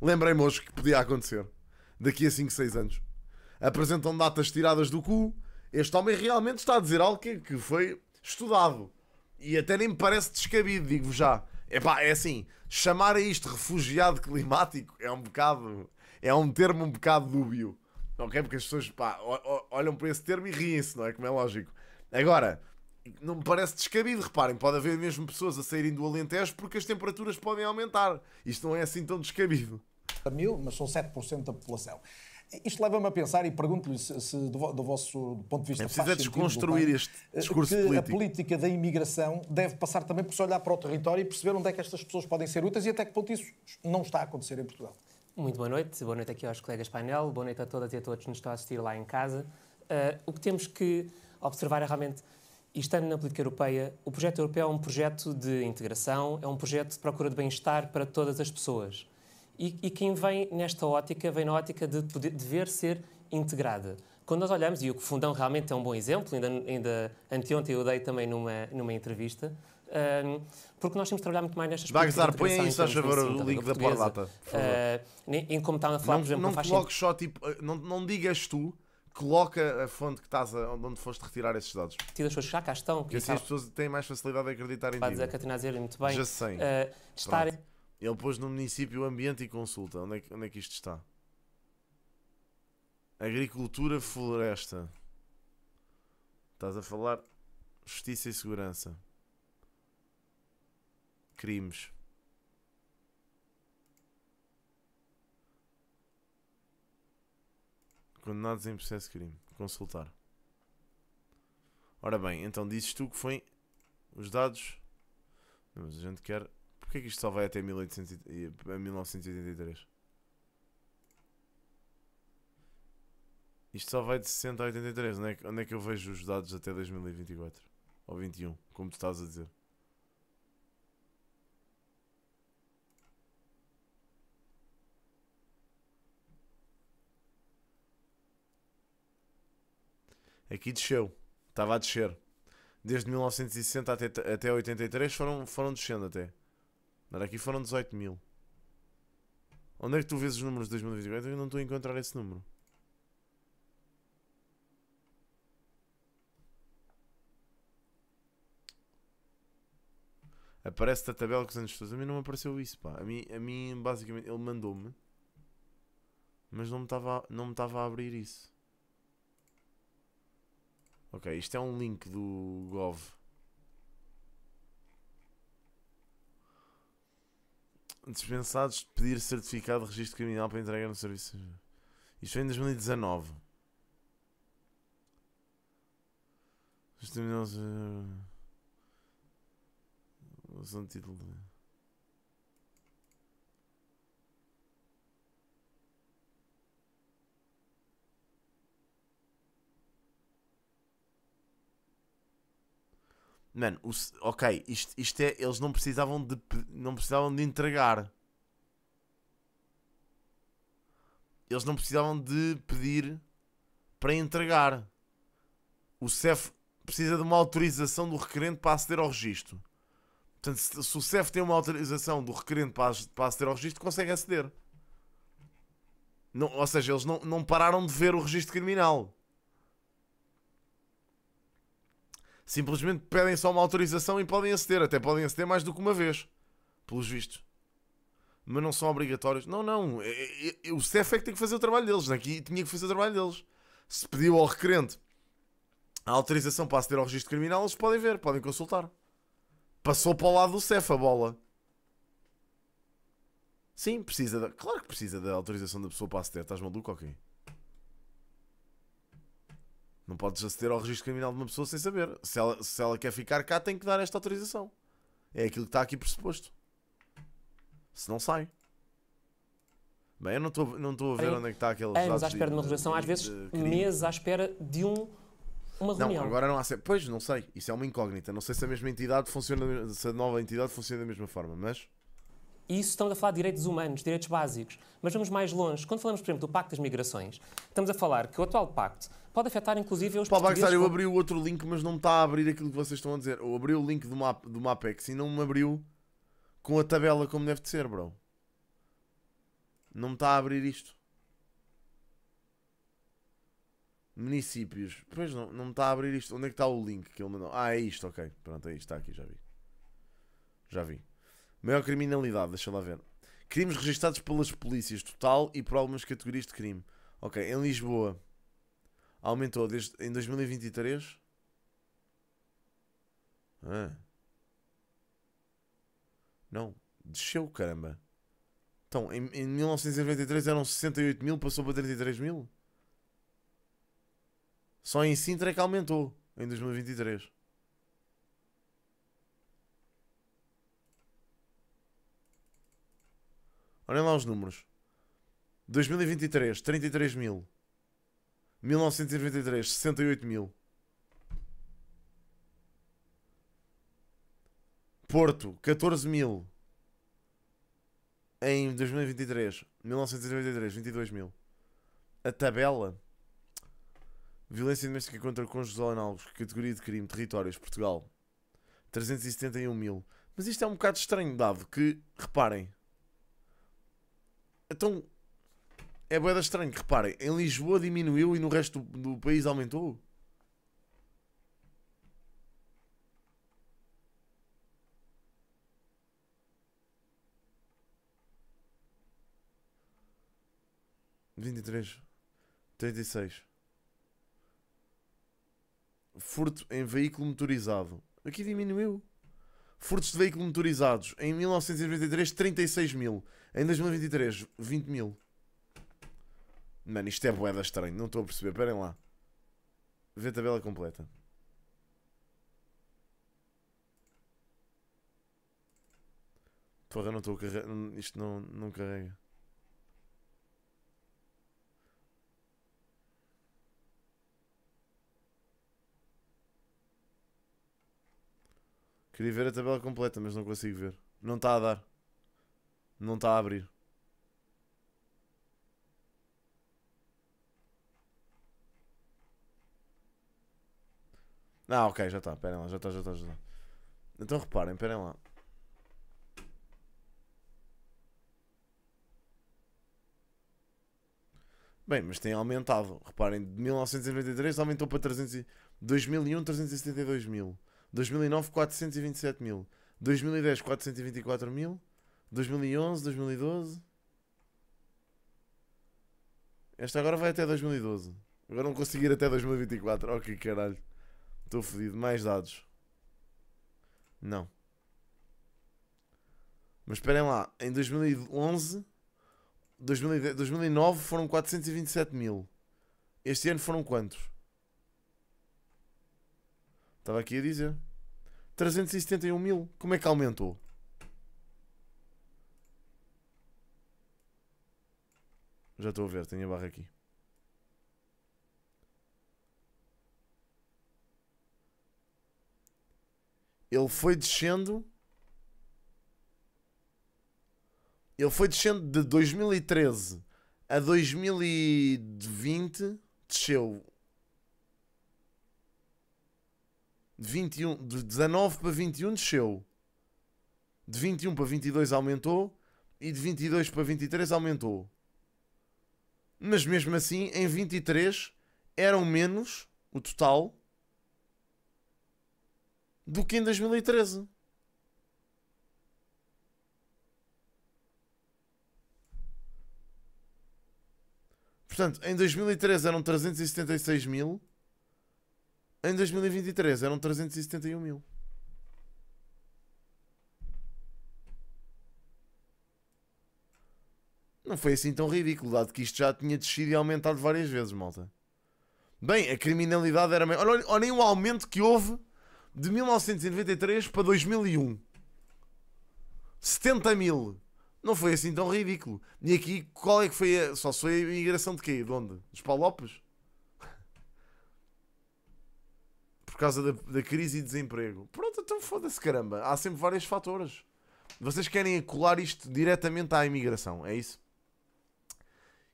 Lembrei-me hoje que podia acontecer. Daqui a 5, 6 anos. Apresentam datas tiradas do cu. Este homem realmente está a dizer algo que, que foi estudado. E até nem me parece descabido, digo-vos já. Epá, é assim, chamar a isto refugiado climático é um bocado. É um termo um bocado dúbio. é Porque as pessoas pá, olham para esse termo e riem-se, não é? Como é lógico. Agora, não me parece descabido, reparem, pode haver mesmo pessoas a saírem do Alentejo porque as temperaturas podem aumentar. Isto não é assim tão descabido. Mil, mas são 7% da população. Isto leva-me a pensar e pergunto-lhe se, se do, do, vosso do ponto de vista. É preciso é desconstruir bem, é? este discurso que político. A política da imigração deve passar também por se olhar para o território e perceber onde é que estas pessoas podem ser úteis e até que ponto isso não está a acontecer em Portugal. Muito boa noite, boa noite aqui aos colegas painel, boa noite a todas e a todos que nos estão a assistir lá em casa. Uh, o que temos que observar é realmente e estando na política europeia, o projeto europeu é um projeto de integração, é um projeto de procura de bem-estar para todas as pessoas. E, e, quem vem nesta ótica, vem na ótica de poder, dever ser integrada. Quando nós olhamos, e o Fundão realmente é um bom exemplo, ainda, ainda anteontem eu dei também numa, numa entrevista, um, porque nós temos de trabalhar muito mais nestas coisas. Dagzar, põe isso, faz favor, o link da Porlata. uh, eh, em como estava tá a falar, não, por exemplo, não faz só tipo, eh, não, não digas tu coloca a fonte que estás a, onde foste retirar esses dados. Sim, as pessoas cá estão. Porque assim as pessoas têm mais facilidade de acreditar em ti. a dizer muito bem. Já sei. Uh, estar... Ele pôs no município ambiente e consulta. Onde é, onde é que isto está? Agricultura, floresta. Estás a falar justiça e segurança. Crimes. Condenados em processo de crime. Consultar. Ora bem, então dizes tu que foi os dados. Não, mas a gente quer. Porquê é que isto só vai até 1800 1983? Isto só vai de 60 a 83. Onde é, que, onde é que eu vejo os dados até 2024? Ou 21, como tu estás a dizer? Aqui desceu. Estava a descer. Desde 1960 até, até 83 foram, foram descendo até. Agora aqui foram 18 mil. Onde é que tu vês os números de 2024? Eu não estou a encontrar esse número. Aparece-te a tabela com os anos todos. A mim não me apareceu isso, pá. A mim, a mim basicamente, ele mandou-me. Mas não me estava a abrir isso. Ok, isto é um link do Gov. Dispensados de pedir certificado de registro criminal para entrega no serviço. Isto foi em 2019. Isto é o título. Mano, o, ok, isto, isto é. Eles não precisavam de. Não precisavam de entregar. Eles não precisavam de pedir para entregar. O CEF precisa de uma autorização do requerente para aceder ao registro. Portanto, se, se o CEF tem uma autorização do requerente para, para aceder ao registro, consegue aceder. Não, ou seja, eles não, não pararam de ver o registro criminal. Simplesmente pedem só uma autorização e podem aceder. Até podem aceder mais do que uma vez, pelos vistos. Mas não são obrigatórios. Não, não. É, é, é, o CEF é que tem que fazer o trabalho deles. Aqui tinha que fazer o trabalho deles. Se pediu ao requerente a autorização para aceder ao registro criminal, eles podem ver, podem consultar. Passou para o lado do CEF a bola. Sim, precisa da. Claro que precisa da autorização da pessoa para aceder. Estás maluco ou okay? quê? Não podes aceder ao registro criminal de uma pessoa sem saber. Se ela, se ela quer ficar cá, tem que dar esta autorização. É aquilo que está aqui pressuposto. Se não sai. Bem, eu não estou não a ver Aí, onde é que está aquele. Anos à espera de, uma resolução, às vezes meses à espera de um, uma reunião. Não, agora não há. Pois, não sei. Isso é uma incógnita. Não sei se a mesma entidade funciona, se a nova entidade funciona da mesma forma, mas. E isso estamos a falar de direitos humanos, direitos básicos. Mas vamos mais longe. Quando falamos, por exemplo, do Pacto das Migrações, estamos a falar que o atual pacto pode afetar inclusive os Paulo portugueses... Paulo eu abri o outro link, mas não me está a abrir aquilo que vocês estão a dizer. Eu abri o link do, map, do Mapex e não me abriu com a tabela como deve de ser, bro. Não me está a abrir isto. Municípios. Pois não, não me está a abrir isto. Onde é que está o link que ele mandou? Ah, é isto, ok. Pronto, é isto, está aqui, já vi. Já vi. Maior criminalidade, deixa lá ver. Crimes registados pelas polícias, total e por algumas categorias de crime. Ok, em Lisboa aumentou desde em 2023. Ah. Não, desceu, caramba. Então, em, em 1993 eram 68 mil, passou para 33 mil. Só em Sintra é que aumentou em 2023. Olhem lá os números. 2023, 33 mil. 1993, 68 mil. Porto, 14 mil. Em 2023, 1993, 22 mil. A tabela. Violência doméstica contra cônjuges ou análogos. Categoria de crime. Territórios. Portugal. 371 mil. Mas isto é um bocado estranho, dado que, reparem, então, é boeda estranho. Reparem, em Lisboa diminuiu e no resto do, do país aumentou. Vinte e três, trinta e seis. Furto em veículo motorizado. Aqui diminuiu. Furtos de veículo motorizados em 1993, 36 mil. Em 2023, 20 mil. Mano, isto é boeda estranho. Não estou a perceber. Esperem lá. Vê a tabela completa. Porra, não estou a carregar. Isto não, não carrega. Queria ver a tabela completa, mas não consigo ver. Não está a dar. Não está a abrir. Ah, ok, já está, esperem lá, já está, já está, já está. Então reparem, esperem lá. Bem, mas tem aumentado. Reparem, de 1993 aumentou para 300 e... 2001, 372 mil. 2009, 427 mil. 2010, 424 mil. 2011, 2012. Esta agora vai até 2012. Agora não consigo ir até 2024. Ok, caralho. Estou fodido. Mais dados. Não. Mas esperem lá. Em 2011, 2009 foram 427 mil. Este ano foram quantos? Estava aqui a dizer. 371 mil. Como é que aumentou? Já estou a ver, tenho a barra aqui. Ele foi descendo. Ele foi descendo de 2013 a 2020. Desceu 21, de 19 para 21 desceu. De 21 para 22 aumentou. E de 22 para 23 aumentou mas mesmo assim, em 23 eram menos o total do que em 2013. Portanto, em 2013 eram 376 mil, em 2023 eram 371 mil. Não foi assim tão ridículo, dado que isto já tinha descido e aumentado várias vezes, malta. Bem, a criminalidade era... Olha, nem o aumento que houve de 1993 para 2001. 70 mil. Não foi assim tão ridículo. E aqui, qual é que foi a... Só foi a imigração de quê? De onde? Dos Palopes? Por causa da, da crise e desemprego. Pronto, então foda-se, caramba. Há sempre vários fatores. Vocês querem colar isto diretamente à imigração, é isso?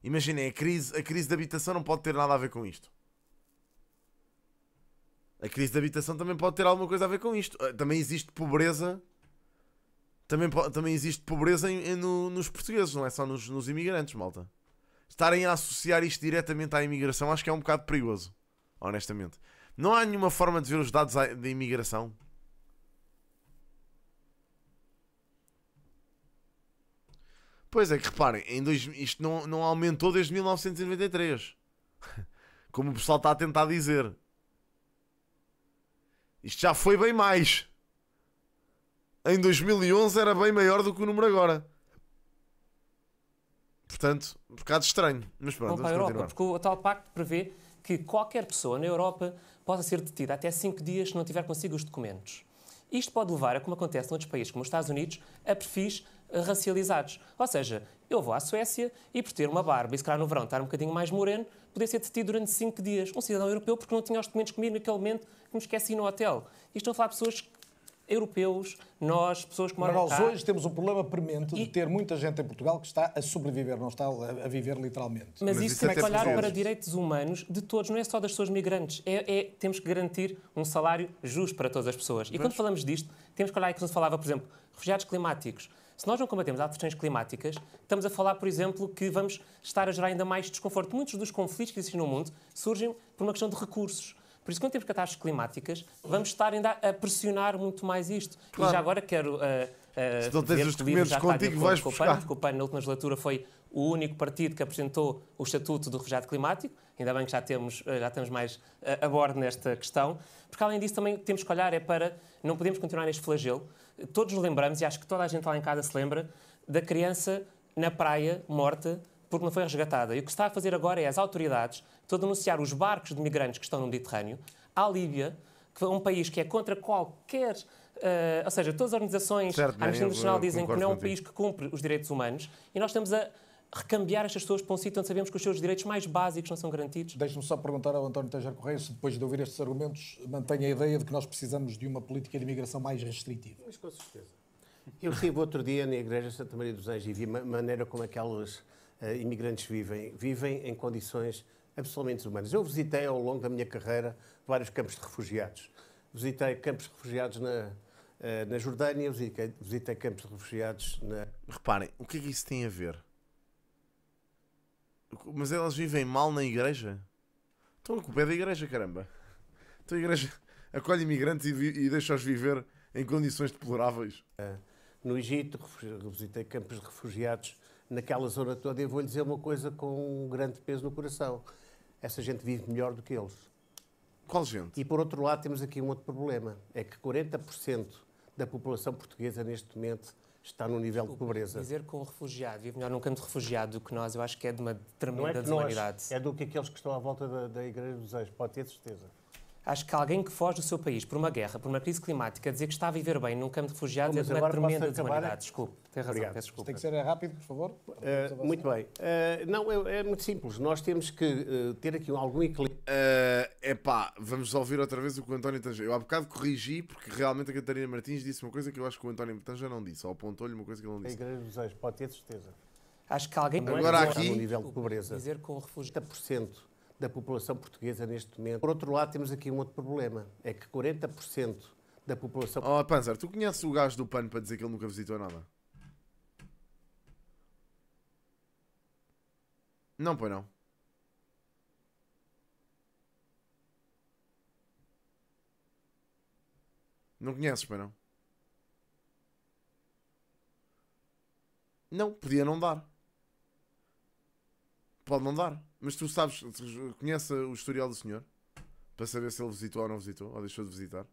Imaginem, é a crise, a crise de habitação não pode ter nada a ver com isto. A crise de habitação também pode ter alguma coisa a ver com isto. Ah, também existe pobreza. Também, também existe pobreza em, em, no, nos portugueses, não é só nos, nos imigrantes, malta. Estarem a associar isto diretamente à imigração acho que é um bocado perigoso, honestamente. Não há nenhuma forma de ver os dados da imigração. Pois é, que reparem, em dois, isto não, não aumentou desde 1993. Como o pessoal está a tentar dizer. Isto já foi bem mais. Em 2011 era bem maior do que o número agora. Portanto, um bocado estranho. Mas pronto, vamos Europa, continuar. Porque o tal pacto prevê que qualquer pessoa na Europa possa ser detida até 5 dias se não tiver consigo os documentos. Isto pode levar, como acontece noutros países como os Estados Unidos, a perfis racializados. Ou seja, eu vou à Suécia e por ter uma barba e se calhar no verão estar um bocadinho mais moreno, poder ser detido durante cinco dias. Um cidadão europeu porque não tinha os documentos comigo naquele momento que me esqueci no hotel. E estou a falar de pessoas europeus, nós, pessoas que moram Mas nós cá. hoje temos um problema premente de ter muita gente em Portugal que está a sobreviver, não está a viver literalmente. Mas, Mas isso, isso tem é que olhar para direitos humanos de todos, não é só das pessoas migrantes. É, é, temos que garantir um salário justo para todas as pessoas. E Mas... quando falamos disto, temos que olhar, que se falava, por exemplo, refugiados climáticos. Se nós não combatemos as alterações climáticas, estamos a falar, por exemplo, que vamos estar a gerar ainda mais desconforto. Muitos dos conflitos que existem no mundo surgem por uma questão de recursos. Por isso, quando temos catástrofes climáticas, vamos estar ainda a pressionar muito mais isto. Claro. E já agora quero. Uh, uh, Se não tens os documentos contigo, vais com buscar. o PAN, na última legislatura, foi o único partido que apresentou o Estatuto do Refugiado Climático. Ainda bem que já temos, ah, já temos mais a bordo nesta questão. Porque, além disso, também temos que olhar é para... Não podemos continuar neste flagelo todos lembramos, e acho que toda a gente lá em casa se lembra, da criança na praia, morta, porque não foi resgatada. E o que se está a fazer agora é as autoridades estão a denunciar os barcos de migrantes que estão no Mediterrâneo à Líbia, que é um país que é contra qualquer. Uh, ou seja, todas as organizações certo, a nível internacional dizem que não é um país que cumpre os direitos humanos, e nós estamos a recambiar estas pessoas para um sítio onde sabemos que os seus direitos mais básicos não são garantidos? Deixe-me só perguntar ao António Teixeira Correia se depois de ouvir estes argumentos mantém a ideia de que nós precisamos de uma política de imigração mais restritiva. Mas com certeza. Eu estive outro dia na Igreja Santa Maria dos Anjos e vi a maneira como aquelas uh, imigrantes vivem. Vivem em condições absolutamente desumanas. Eu visitei ao longo da minha carreira vários campos de refugiados. Visitei campos de refugiados na, eh, na Jordânia, visitei, visitei campos de refugiados na... Reparem, o que é que isso tem a ver? Mas elas vivem mal na igreja? Estão a culpa é da igreja, caramba. Então a igreja acolhe imigrantes e, e deixa-os viver em condições deploráveis. É. No Egito, visitei campos de refugiados naquela zona toda e vou lhe dizer uma coisa com um grande peso no coração. Essa gente vive melhor do que eles. Qual gente? E por outro lado, temos aqui um outro problema: é que 40% da população portuguesa neste momento está no nível Desculpa, de pobreza. Dizer que um refugiado vive melhor num canto refugiado do que nós, eu acho que é de uma tremenda não é Nós, é do que aqueles que estão à volta da, da Igreja dos Anjos, pode ter certeza. Acho que alguém que foge do seu país por uma guerra, por uma crise climática, dizer que está a viver bem num campo de refugiados Bom, é de uma tremenda desumanidade. Desculpe, tem razão, Obrigado. peço desculpa. Tem que ser eh, rápido, por favor. Uh, muito bem. Uh, não, é, é, muito simples. Nós temos que uh, ter aqui algum equilíbrio. É pá, vamos ouvir outra vez o que o António Tanja. Eu há bocado corrigi porque realmente a Catarina Martins disse uma coisa que eu acho que o António Tanja não disse, ou apontou-lhe uma coisa que ele não é disse. Tem grandes desejos, pode ter certeza. Acho que alguém... Agora é aqui... É nível de pobreza. Dizer que o refugio da população portuguesa neste momento. Por outro lado, temos aqui um outro problema, é que 40% da população... Oh, Panzer, tu conheces o gajo do PAN para dizer que ele nunca visitou nada? Não, pois não. Não conheces, pois não? Não, podia não dar. Pode não dar. Mas tu sabes, conhece o historial do senhor? Para saber se ele visitou ou não visitou, ou deixou de visitar?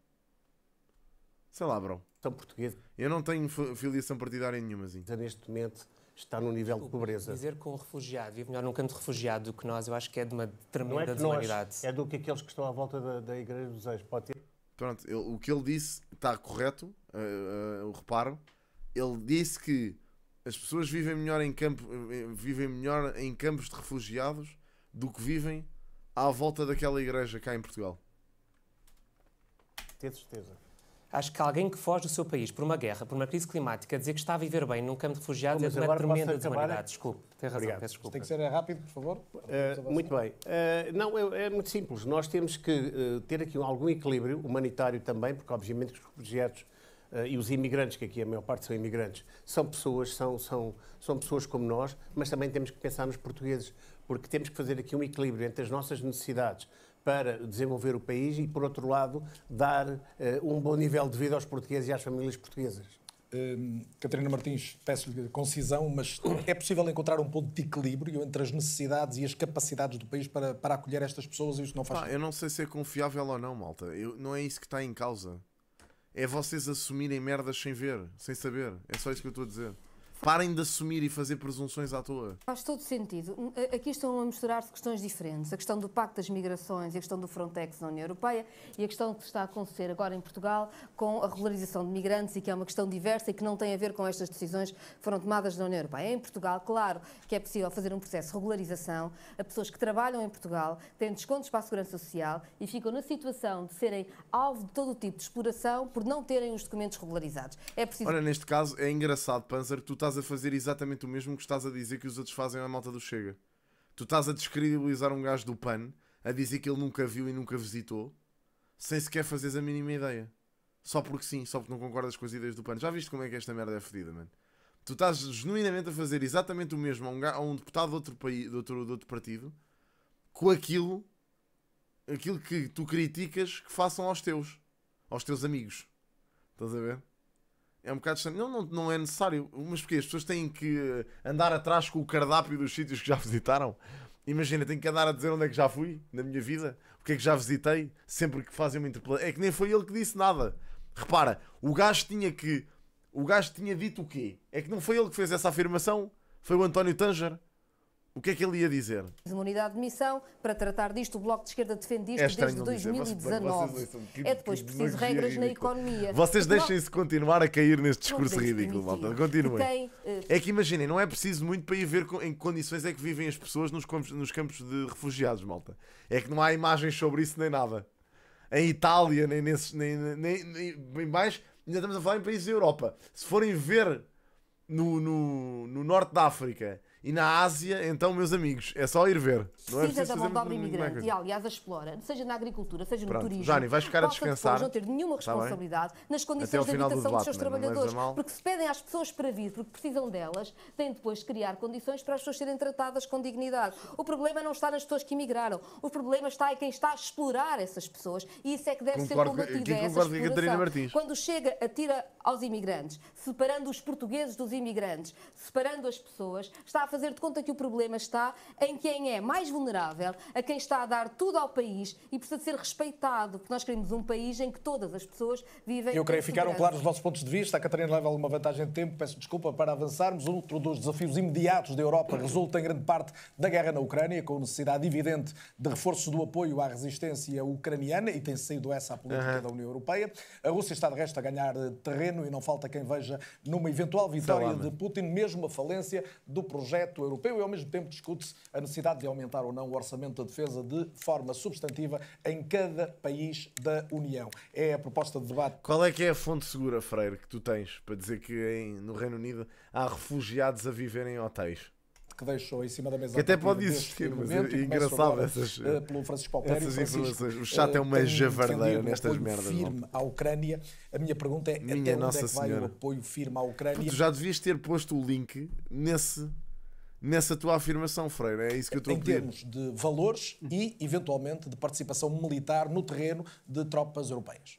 Sei lá, bro. São portugueses Eu não tenho filiação partidária nenhuma, assim. Neste momento está num nível Desculpa, de pobreza. Dizer que um refugiado vive melhor num campo de refugiado do que nós, eu acho que é de uma tremenda não é desumanidade. Nós, é do que aqueles que estão à volta da, da Igreja dos Anjos. Pode ter. Pronto, ele, o que ele disse está correto, uh, uh, eu reparo. Ele disse que as pessoas vivem melhor em campo, eh, eh, vivem melhor em campos de refugiados do que vivem à volta daquela igreja cá em Portugal. Tenho certeza. Acho que alguém que foge do seu país por uma guerra, por uma crise climática, dizer que está a viver bem num campo de refugiados Bom, é de uma tremenda desumanidade. Desculpe, tem razão, desculpa. Tem que ser rápido, por favor. Uh, muito bem. Uh, não, é, é, muito simples. Nós temos que uh, ter aqui algum equilíbrio humanitário também, porque obviamente os refugiados eh, e os imigrantes, que aqui a maior parte são imigrantes, são pessoas, são, são, são pessoas como nós, mas também temos que pensar nos portugueses, porque temos que fazer aqui um equilíbrio entre as nossas necessidades para desenvolver o país e, por outro lado, dar uh, um bom nível de vida aos portugueses e às famílias portuguesas. Ehm, Catarina Martins, peço-lhe concisão, mas é possível encontrar um ponto de equilíbrio entre as necessidades e as capacidades do país para, para acolher estas pessoas e isso não faz. Ah, eu não sei se é confiável ou não, malta. Eu, não é isso que está em causa é vocês assumirem merdas sem ver, sem saber. É só isso que eu estou a dizer. Parem de assumir e fazer presunções à toa. Faz todo sentido. Hum, aqui estão a misturar-se questões diferentes. A questão do Pacto das Migrações e a questão do Frontex na União Europeia e a questão que está a acontecer agora em Portugal com a regularização de migrantes e que é uma questão diversa e que não tem a ver com estas decisões que foram tomadas na União Europeia. Em Portugal, claro que é possível fazer um processo de regularização a pessoas que trabalham em Portugal, têm descontos para a Segurança Social e ficam na situação de serem alvo de todo o tipo de exploração por não terem os documentos regularizados. É preciso... Ora, neste caso, é engraçado, Panzer, tu estás estás a fazer exatamente o mesmo que estás a dizer que os outros fazem à malta do Chega. Tu estás a descredibilizar um gajo do PAN a dizer que ele nunca viu e nunca visitou, sem sequer fazeres a mínima ideia. Só porque sim, só porque não concordas com as ideias do PAN. Já viste como é que esta merda é fedida, mano? Tu estás genuinamente a fazer exatamente o mesmo a um, a um deputado de outro, país, de, outro, de outro partido com aquilo, aquilo que tu criticas que façam aos teus, aos teus amigos. Estás a ver? É um bocado estranho. Não, não, não é necessário. Mas porque as pessoas têm que andar atrás com o cardápio dos sítios que já visitaram. Imagina, tenho que andar a dizer onde é que já fui na minha vida, o que é que já visitei, sempre que fazem uma interpelação. É que nem foi ele que disse nada. Repara, o gajo tinha que. O gajo tinha dito o quê? É que não foi ele que fez essa afirmação, foi o António Tanger. O que é que ele ia dizer? Uma unidade de missão para tratar disto, o Bloco de Esquerda defende é isto é desde 2019. que, é depois preciso regras ridículo. na economia. Vocês deixem-se continuar a cair neste discurso ridículo, malta. Continuem. Tem, uh... É eh, que imaginem, não é preciso muito para ir ver em que condições é que vivem as pessoas nos campos, nos campos de refugiados, malta. É que não há imagens sobre isso nem nada. Em Itália, nem, nesses, nem, nem, nem bem mais, ainda estamos a falar em países da Europa. Se forem ver no, no, no norte da África e na Ásia, então, meus amigos, é só ir ver precisa é da mão de obra imigrante e, aliás, a explora, seja na agricultura, seja Pronto. no turismo. Jani, vais ficar a descansar. não ter nenhuma responsabilidade nas condições de habitação do dos seus é trabalhadores. Mal... Porque se pedem às pessoas para vir, porque precisam delas, têm depois de criar condições para as pessoas serem tratadas com dignidade. O problema não está nas pessoas que imigraram. O problema está em quem está a explorar essas pessoas. E isso é que deve concordo, ser combatido. É essa exploração. Quando chega, atira aos imigrantes, separando os portugueses dos imigrantes, separando as pessoas, está a fazer de conta que o problema está em quem é mais vulnerável, a quem está a dar tudo ao país e precisa de ser respeitado, porque nós queremos um país em que todas as pessoas vivem. Eu creio que ficaram claros os vossos pontos de vista. A Catarina leva alguma vantagem de tempo, peço desculpa para avançarmos. Outro dos desafios imediatos da Europa resulta em grande parte da guerra na Ucrânia, com necessidade evidente de reforço do apoio à resistência ucraniana, e tem sido essa a política uhum. da União Europeia. A Rússia está de resto a ganhar terreno e não falta quem veja numa eventual vitória Salame. de Putin mesmo a falência do projeto europeu e ao mesmo tempo discute-se a necessidade de aumentar ou não o orçamento da defesa de forma substantiva em cada país da União. É a proposta de debate. Qual é que é a fonte segura, Freire, que tu tens para dizer que em, no Reino Unido há refugiados a viver em hotéis? que deixou em cima da mesa. Que até pode existir, mas é engraçado essas, uh, pelo Francisco Palpério, essas informações. O chat é uma eh, javardeira nestas merdas. firme não. à Ucrânia. A minha pergunta é minha até Nossa onde é que Senhora. vai o apoio firme à Ucrânia? tu já devias ter posto o link nesse nessa tua afirmação, Freire. É isso que eu estou a pedir. Em termos de valores uhum. e, eventualmente, de participação militar no terreno de tropas europeias.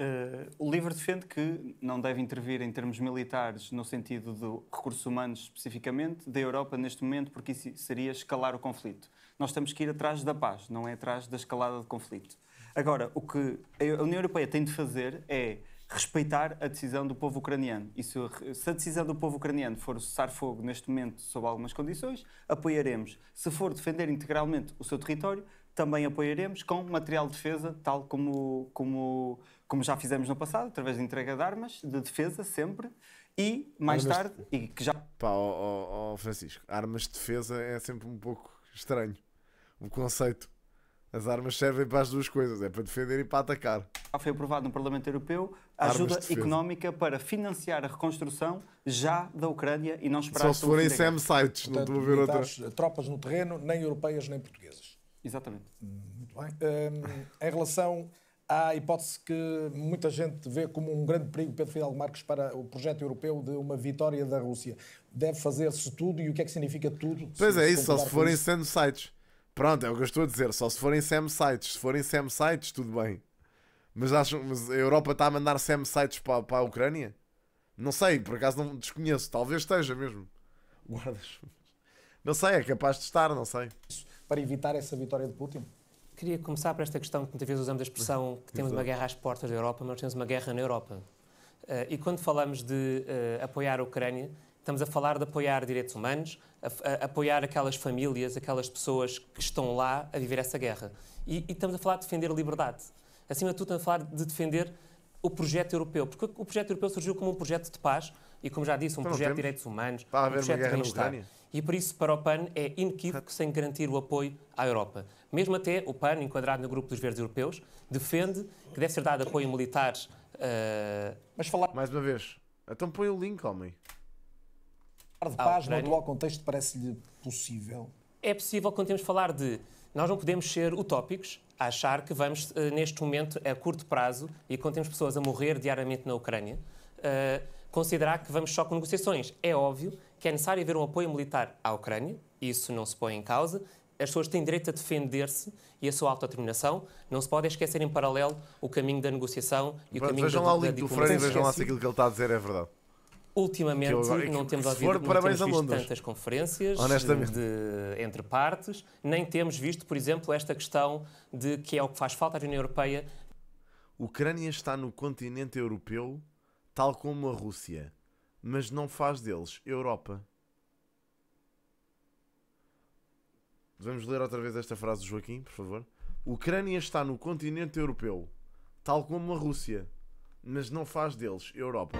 Uh, o livro defende que não deve intervir em termos militares no sentido de recursos humanos especificamente da Europa neste momento, porque isso seria escalar o conflito. Nós temos que ir atrás da paz, não é atrás da escalada de conflito. Agora, o que a União Europeia tem de fazer é respeitar a decisão do povo ucraniano. E se, se a decisão do povo ucraniano for cessar fogo neste momento sob algumas condições, apoiaremos. Se for defender integralmente o seu território, também apoiaremos com material de defesa, tal como, como, como já fizemos no passado, através de entrega de armas, de defesa sempre, e mais armas tarde, de... e que já... Pá, ó, Francisco, armas de defesa é sempre um pouco estranho, o conceito. As armas servem para as duas coisas, é para defender e para atacar. Já foi aprovado no Parlamento Europeu a ajuda de económica para financiar a reconstrução já da Ucrânia e não esperar... Só se forem SAM sites, não estou a ver outra... Tropas no terreno, nem europeias nem portuguesas. Exatamente. Muito bem. Um, em relação à hipótese que muita gente vê como um grande perigo, Pedro Fidel Marques, para o projeto europeu de uma vitória da Rússia, deve fazer-se tudo e o que é que significa tudo? Pois é isso, só se forem SAM sites. Pronto, é o que eu estou a dizer. Só se forem sem sites. Se forem sem sites, tudo bem. Mas, acham, mas a Europa está a mandar sem sites para, para a Ucrânia? Não sei, por acaso não desconheço. Talvez esteja mesmo. Guardas. Não sei, é capaz de estar, não sei. Para evitar essa vitória de Putin? Queria começar por esta questão que muitas vezes usamos a expressão que temos uma guerra às portas da Europa, mas temos uma guerra na Europa. Uh, e quando falamos de uh, apoiar a Ucrânia, Estamos a falar de apoiar direitos humanos, a, a, apoiar aquelas famílias, aquelas pessoas que estão lá a viver essa guerra. E, e estamos a falar de defender a liberdade. Acima de tudo, estamos a falar de defender o projeto europeu, porque o projeto europeu surgiu como um projeto de paz e, como já disse, um então, projeto de direitos humanos, um projeto de bem-estar. E por isso, para o PAN, é inequívoco sem garantir o apoio à Europa. Mesmo até o PAN, enquadrado no grupo dos Verdes Europeus, defende que deve ser dado apoio militar. Uh... Mas falar. Mais uma vez, então põe o link, homem de paz ou atual contexto parece-lhe possível? É possível quando temos de falar de. Nós não podemos ser utópicos, a achar que vamos, eh, neste momento, a curto prazo, e quando temos pessoas a morrer diariamente na Ucrânia, uh, considerar que vamos só com negociações. É óbvio que é necessário haver um apoio militar à Ucrânia, isso não se põe em causa, as pessoas têm direito a defender-se e a sua autodeterminação. Não se pode esquecer em paralelo o caminho da negociação e Pronto, o caminho vejam da, lá o link do Freire e vejam lá se aquilo que ele está a dizer é verdade. Ultimamente agora, não temos ouvido for, não temos visto tantas conferências de, entre partes, nem temos visto, por exemplo, esta questão de que é o que faz falta à União Europeia. Ucrânia está no continente europeu, tal como a Rússia, mas não faz deles Europa. Vamos ler outra vez esta frase do Joaquim, por favor. Ucrânia está no continente europeu, tal como a Rússia, mas não faz deles Europa.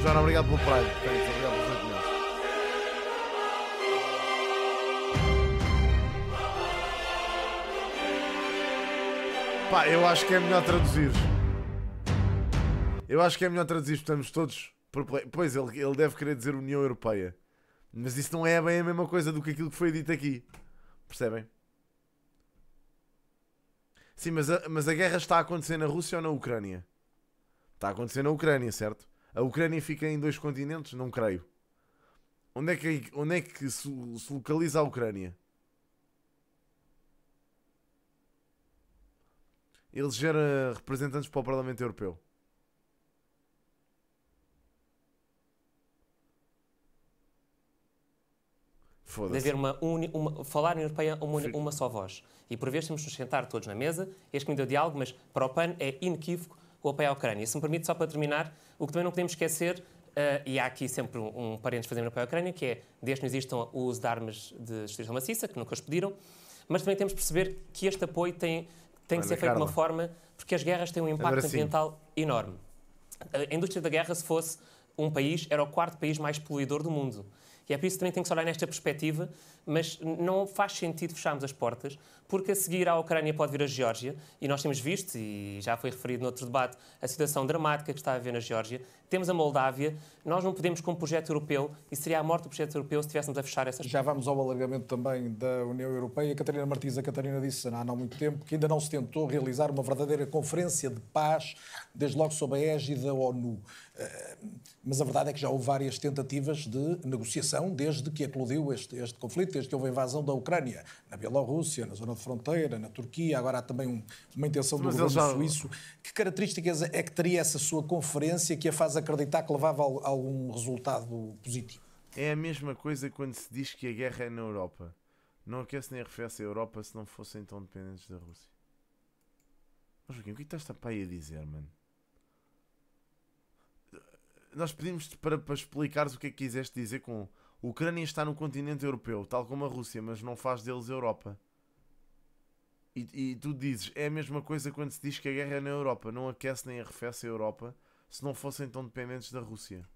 Joana, obrigado pelo Prime. obrigado Pá, eu acho que é melhor traduzir. Eu acho que é melhor traduzir, estamos todos. Pois, ele, ele deve querer dizer União Europeia. Mas isso não é bem a mesma coisa do que aquilo que foi dito aqui. Percebem? Sim, mas a, mas a guerra está a acontecer na Rússia ou na Ucrânia? Está a acontecer na Ucrânia, certo? A Ucrânia fica em dois continentes? Não creio. Onde é que, onde é que se, se localiza a Ucrânia? gera representantes para o Parlamento Europeu. De haver uma, uni, uma falar na Europeia uma, uma só voz. E por vezes temos de nos sentar todos na mesa. Este me deu diálogo, mas para o PAN é inequívoco o apoio à Ucrânia. E se me permite, só para terminar, o que também não podemos esquecer, uh, e há aqui sempre um, um parênteses fazendo apoio à Ucrânia, que é, desde que não existam o uso de armas de destruição maciça, que nunca os pediram, mas também temos de perceber que este apoio tem, tem que ser feito Carla. de uma forma, porque as guerras têm um impacto ambiental enorme. A indústria da guerra, se fosse um país, era o quarto país mais poluidor do mundo. E é por isso que também tem que se olhar nesta perspectiva mas não faz sentido fecharmos as portas, porque a seguir à Ucrânia pode vir a Geórgia, e nós temos visto, e já foi referido noutro debate, a situação dramática que está a haver na Geórgia. Temos a Moldávia, nós não podemos, como projeto europeu, e seria a morte do projeto europeu se estivéssemos a fechar essas Já vamos ao alargamento também da União Europeia. A Catarina Martins, a Catarina disse há não muito tempo que ainda não se tentou realizar uma verdadeira conferência de paz, desde logo sob a égide da ONU. Eh, mas a verdade é que já houve várias tentativas de negociação desde que eclodiu este, este conflito soviéticas, que houve a invasão da Ucrânia, na Bielorrússia, na zona de fronteira, na Turquia, agora há também um, uma intenção Mas do governo já... suíço. Que características é que teria essa sua conferência que a faz acreditar que levava a algum resultado positivo? É a mesma coisa quando se diz que a guerra é na Europa. Não aquece nem arrefece a Europa se não fossem tão dependentes da Rússia. Mas Joaquim, o que é estás aí a dizer, mano? Nós pedimos-te para, para explicares o que é que quiseste dizer com Ucrânia está no continente europeu, tal como a Rússia, mas não faz deles Europa. E, e, tu dizes, é a mesma coisa quando se diz que a guerra é na Europa, não aquece nem arrefece a Europa se não fossem tão dependentes da Rússia.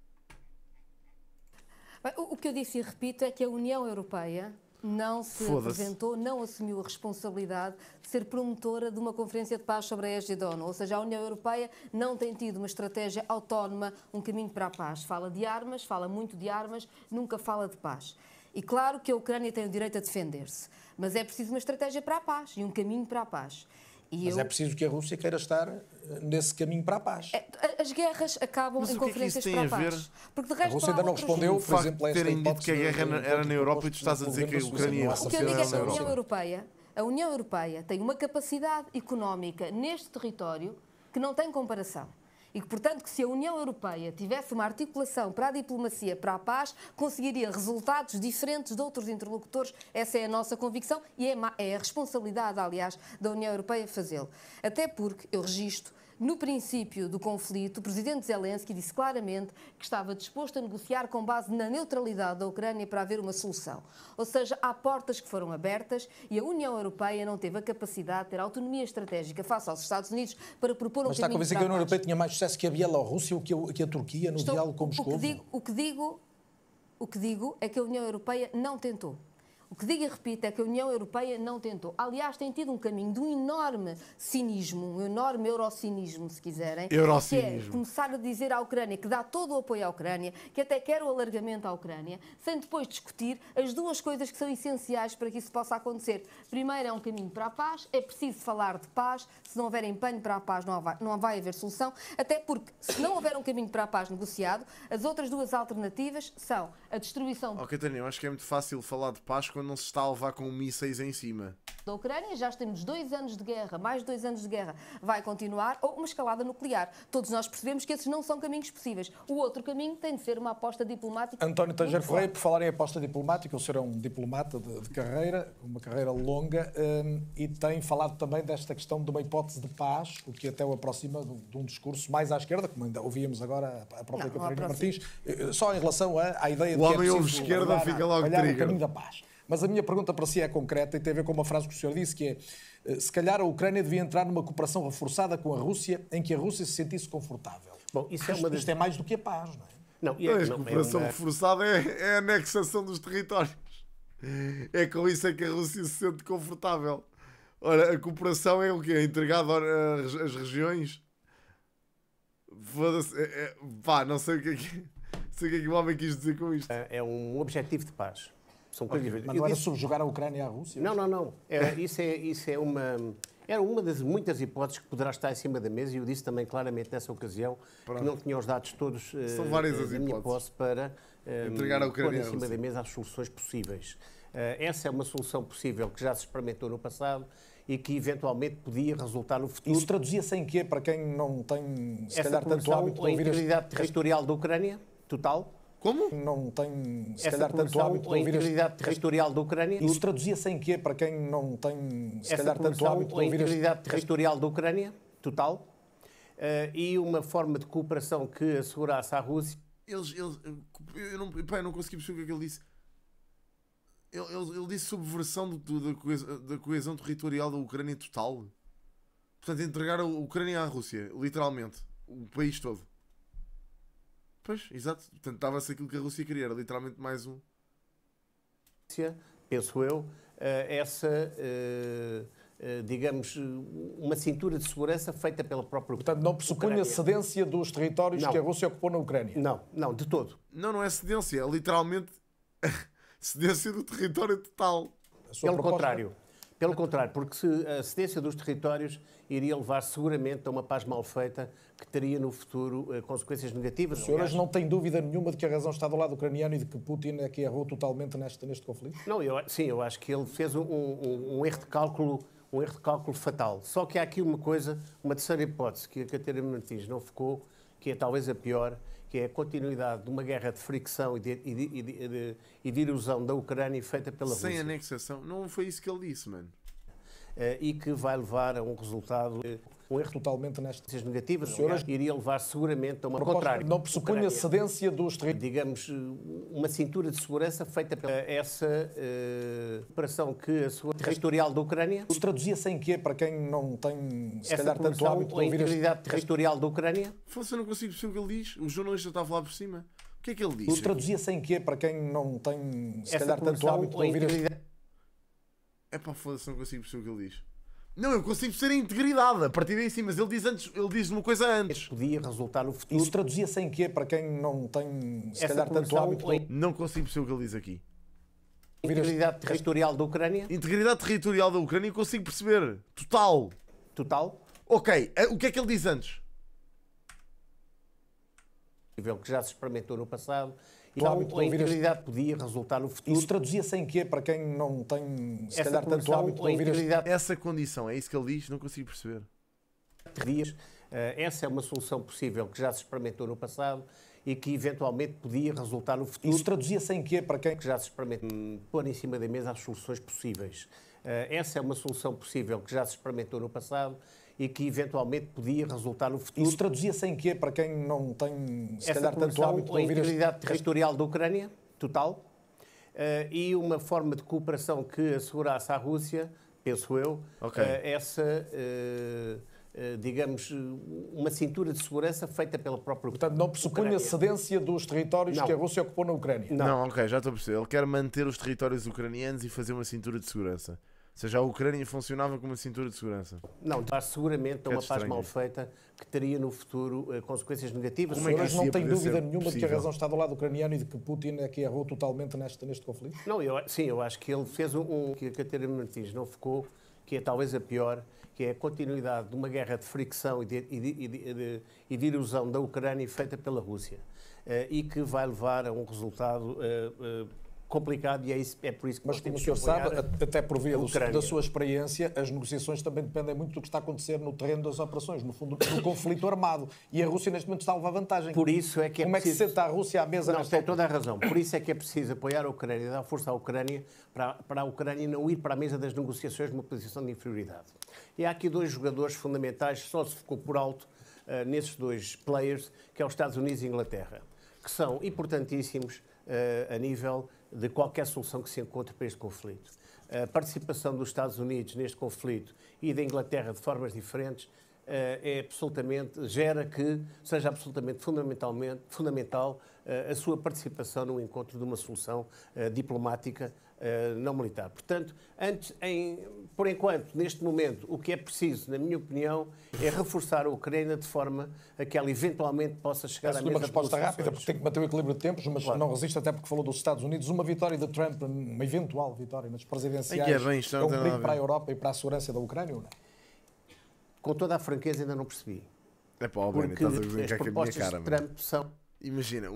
O que eu disse e repito é que a União Europeia não se apresentou, não assumiu a responsabilidade de ser promotora de uma conferência de paz sobre a égide Ou seja, a União Europeia não tem tido uma estratégia autónoma, um caminho para a paz. Fala de armas, fala muito de armas, nunca fala de paz. E claro que a Ucrânia tem o direito a defender-se, mas é preciso uma estratégia para a paz e um caminho para a paz. E Mas é eu... é preciso que a Rússia queira estar eh, nesse caminho para a paz. É, as guerras acabam Mas em é conferências é para a, a paz. Porque de resto, a Rússia ainda não respondeu, por exemplo, a esta terem dito que a guerra era, era na Europa e tu estás a dizer que a Ucrânia O que eu digo é que a União Europeia, a União Europeia tem uma capacidade económica neste território que não tem comparação. E que, portanto, que se a União Europeia tivesse uma articulação para a diplomacia, para a paz, conseguiria resultados diferentes de outros interlocutores. Essa é a nossa convicção e é, é a responsabilidade, aliás, da União Europeia fazê-lo. Até porque eu registro no princípio do conflito, o presidente Zelensky disse claramente que estava disposto a negociar com base na neutralidade da Ucrânia para haver uma solução. Ou seja, há portas que foram abertas e a União Europeia não teve a capacidade de ter autonomia estratégica face aos Estados Unidos para propor um Mas está caminho convencido que a União Europeia tinha mais sucesso que a Bielorrússia ou que a, que a Turquia no Estou, diálogo com Moscou? O que digo, o que digo o que digo é que a União Europeia não tentou. O que digo e repito é que a União Europeia não tentou. Aliás, tem tido um caminho de um enorme cinismo, um enorme eurocinismo, se quiserem. Eurocinismo. Que é começar a dizer à Ucrânia que dá todo o apoio à Ucrânia, que até quer o alargamento à Ucrânia, sem depois discutir as duas coisas que são essenciais para que isso possa acontecer. Primeiro, é um caminho para a paz, é preciso falar de paz, se não houver empenho para a paz, não vai, não vai haver solução, até porque se não houver um caminho para a paz negociado, as outras duas alternativas são a destruição. Ok, Tânia, eu acho que é muito fácil falar de paz quando não se está a levar com mísseis em cima. Da Ucrânia, já temos dois anos de guerra, mais dois anos de guerra. Vai continuar ou uma escalada nuclear. Todos nós percebemos que esses não são caminhos possíveis. O outro caminho tem de ser uma aposta diplomática. António Tanger Correia, por falar em aposta diplomática, o senhor é um diplomata de, de carreira, uma carreira longa, um, e tem falado também desta questão de uma hipótese de paz, o que até o aproxima de, de um discurso mais à esquerda, como ainda ouvíamos agora a própria Catarina Martins, eh, eh, só em relação à, ideia de que O homem é ouve esquerda, fica logo olhar o caminho da paz. Mas a minha pergunta para si é concreta e tem a ver com uma frase que o senhor disse, que é eh, se calhar a Ucrânia devia entrar numa cooperação reforçada com a Rússia, em que a Rússia se sentisse confortável. Bom, isso é uma das... Isto é mais do que a paz, não é? Não, é, a é cooperação é uma... reforçada é, é, a anexação dos territórios. É com isso é que a Rússia se sente confortável. Ora, a cooperação é o quê? É entregado às regiões? Foda-se. É, é, pá, não sei o que é que, sei o que, é que o homem quis dizer com isto. É, é um objetivo de paz. São coisas diferentes. Mas não era disse... subjugar a Ucrânia à Rússia? Não, não, não. Era, isso, é, isso é uma. Era uma das muitas hipóteses que poderá estar em cima da mesa e eu disse também claramente nessa ocasião Pronto. que não tinha os dados todos eh, São várias eh, as minha hipóteses. para um, eh, entregar a Ucrânia pôr em cima da mesa as soluções possíveis. Uh, essa é uma solução possível que já se experimentou no passado e que eventualmente podia resultar no futuro. Isso traduzia-se em quê para quem não tem, se essa calhar, tanto A integridade territorial da Ucrânia, total, como? Não tem, se Essa calhar, tanto hábito de ouvir. A integridade este... territorial da Ucrânia. Isso traduzia-se em quê para quem não tem, se Essa calhar, tanto hábito de ouvir. A integridade territorial da Ucrânia, total, uh, e uma forma de cooperação que assegurasse à Rússia. Eles. eles eu, não, pá, eu não consegui perceber o que é que ele disse. Ele, ele, ele disse subversão do, do, da, coesão, da coesão territorial da Ucrânia total. Portanto, entregar a Ucrânia à Rússia, literalmente. O país todo. Pois, exato. Portanto, estava-se aquilo que a Rússia queria, era literalmente mais um. Penso eu, eh, essa, eh, eh, digamos, uma cintura de segurança feita pela própria Portanto, não pressupõe a cedência dos territórios não. que a Rússia ocupou na Ucrânia? Não, não, de todo. Não, não é cedência, é literalmente cedência do território total. Pelo é proposta... contrário, pelo contrário, porque se a cedência dos territórios iria levar seguramente a uma paz mal feita que teria no futuro eh, consequências negativas. O não tem dúvida nenhuma de que a razão está do lado ucraniano e de que Putin é que errou totalmente neste, neste conflito? Não, eu, sim, eu acho que ele fez um, um, um erro de cálculo um erro de cálculo fatal. Só que há aqui uma coisa, uma terceira hipótese que a Catarina Martins não focou, que é talvez a pior, que é a continuidade de uma guerra de fricção e de, e de, e de, e de erosão da Ucrânia feita pela Sem Rússia. Sem anexação. Não foi isso que ele disse, mano. Eh, e que vai levar a um resultado eh, um erro totalmente nestas negativas. Senhoras, iria levar seguramente a uma proposta, contrária. Não pressupõe a cedência dos territórios. Digamos, uma cintura de segurança feita pela essa uh, operação que a sua territorial da Ucrânia. Isso traduzia-se em quê, para quem não tem, se essa calhar, tanto hábito de ouvir... A este... territorial da Ucrânia? Fosse, eu não consigo perceber o que ele diz. O jornalista estava lá por cima. O que é que ele diz? Traduzia-se quê, para quem não tem, se essa calhar, tanto hábito de ouvir... É para foda-se, não consigo perceber o que ele diz. Não, eu consigo ser a integridade a partir daí sim, mas ele diz antes, ele diz uma coisa antes. Podia resultar no futuro. Isso traduzia-se quê? Para quem não tem, se calhar, tanto hábito. Ou... Não consigo perceber o que ele diz aqui. Integridade territorial da Ucrânia? Integridade territorial da Ucrânia consigo perceber. Total. Total? Ok, eh, o que é que ele diz antes? Que já se experimentou no passado, e não, a integridade podia resultar no futuro. Isso traduzia-se em quê? Para quem não tem, se essa calhar, tanto hábito de ouvir Essa condição, é isso que ele diz? Não consigo perceber. Dias, eh, essa é uma solução possível que já se experimentou no passado e que eventualmente podia resultar no futuro. Isso traduzia-se em quê? Para quem que já se experimentou? Hum. Pôr em cima da mesa as soluções possíveis. Eh, essa é uma solução possível que já se experimentou no passado e que eventualmente podia resultar no futuro. Isso traduzia-se em quê? Para quem não tem, se Essa calhar, tanto hábito de ouvir... A integridade tipo este... territorial da Ucrânia, total, Uh, e uma forma de cooperação que assegurasse à Rússia, penso eu, okay. uh, essa, uh, digamos, uma cintura de segurança feita pela própria Portanto, não pressupõe a cedência dos territórios não. que a Rússia ocupou na Ucrânia. Não. não, ok, já estou a perceber. Ele quer manter os territórios ucranianos e fazer uma cintura de segurança. Ou seja, a Ucrânia funcionava como uma cintura de segurança. Não, está seguramente é é uma paz mal feita que teria no futuro eh, consequências negativas. Como é que não tem dúvida nenhuma possível? de que a razão está do lado ucraniano e de que Putin é que errou totalmente neste, neste conflito? Não, eu, sim, eu acho que ele fez um, que a Catarina Martins não ficou, que é talvez a pior, que é a continuidade de uma guerra de fricção e de, e de, e de, e de da Ucrânia feita pela Rússia. Uh, e que vai levar a um resultado uh, uh, complicado e é, isso, é por isso que Mas como o senhor sabe, até por via da sua experiência, as negociações também dependem muito do que está a acontecer no terreno das operações, no fundo, do conflito armado. E a Rússia neste momento está a levar vantagem. Por isso é que é como preciso... é que se senta a Rússia à mesa não, tem altura? toda a razão. Por isso é que é preciso apoiar a Ucrânia, dar força à Ucrânia, para, para a Ucrânia não ir para a mesa das negociações numa posição de inferioridade. E há aqui dois jogadores fundamentais, só se ficou por alto uh, nesses dois players, que é os Estados Unidos e Inglaterra, que são importantíssimos uh, a nível de qualquer solução que se encontre para este conflito. A participação dos Estados Unidos neste conflito e da Inglaterra de formas diferentes eh, é absolutamente, gera que seja absolutamente fundamentalmente, fundamental eh, a sua participação no encontro de uma solução eh, diplomática eh, não militar. Portanto, antes, em, por enquanto, neste momento, o que é preciso, na minha opinião, é reforçar a Ucrânia de forma a que ela eventualmente possa chegar Peço à mesa. uma resposta rápida, porque tem que manter o equilíbrio de tempos, mas claro. não resiste, até porque falou dos Estados Unidos. Uma vitória de Trump, uma eventual vitória nas presidenciais, é, bem, é um perigo tá, para a Europa e para a segurança da Ucrânia ou não? Com toda a franqueza, ainda não percebi. É pobre, Porque estás a brincar com é é a minha cara. Trump mano. são... Imagina,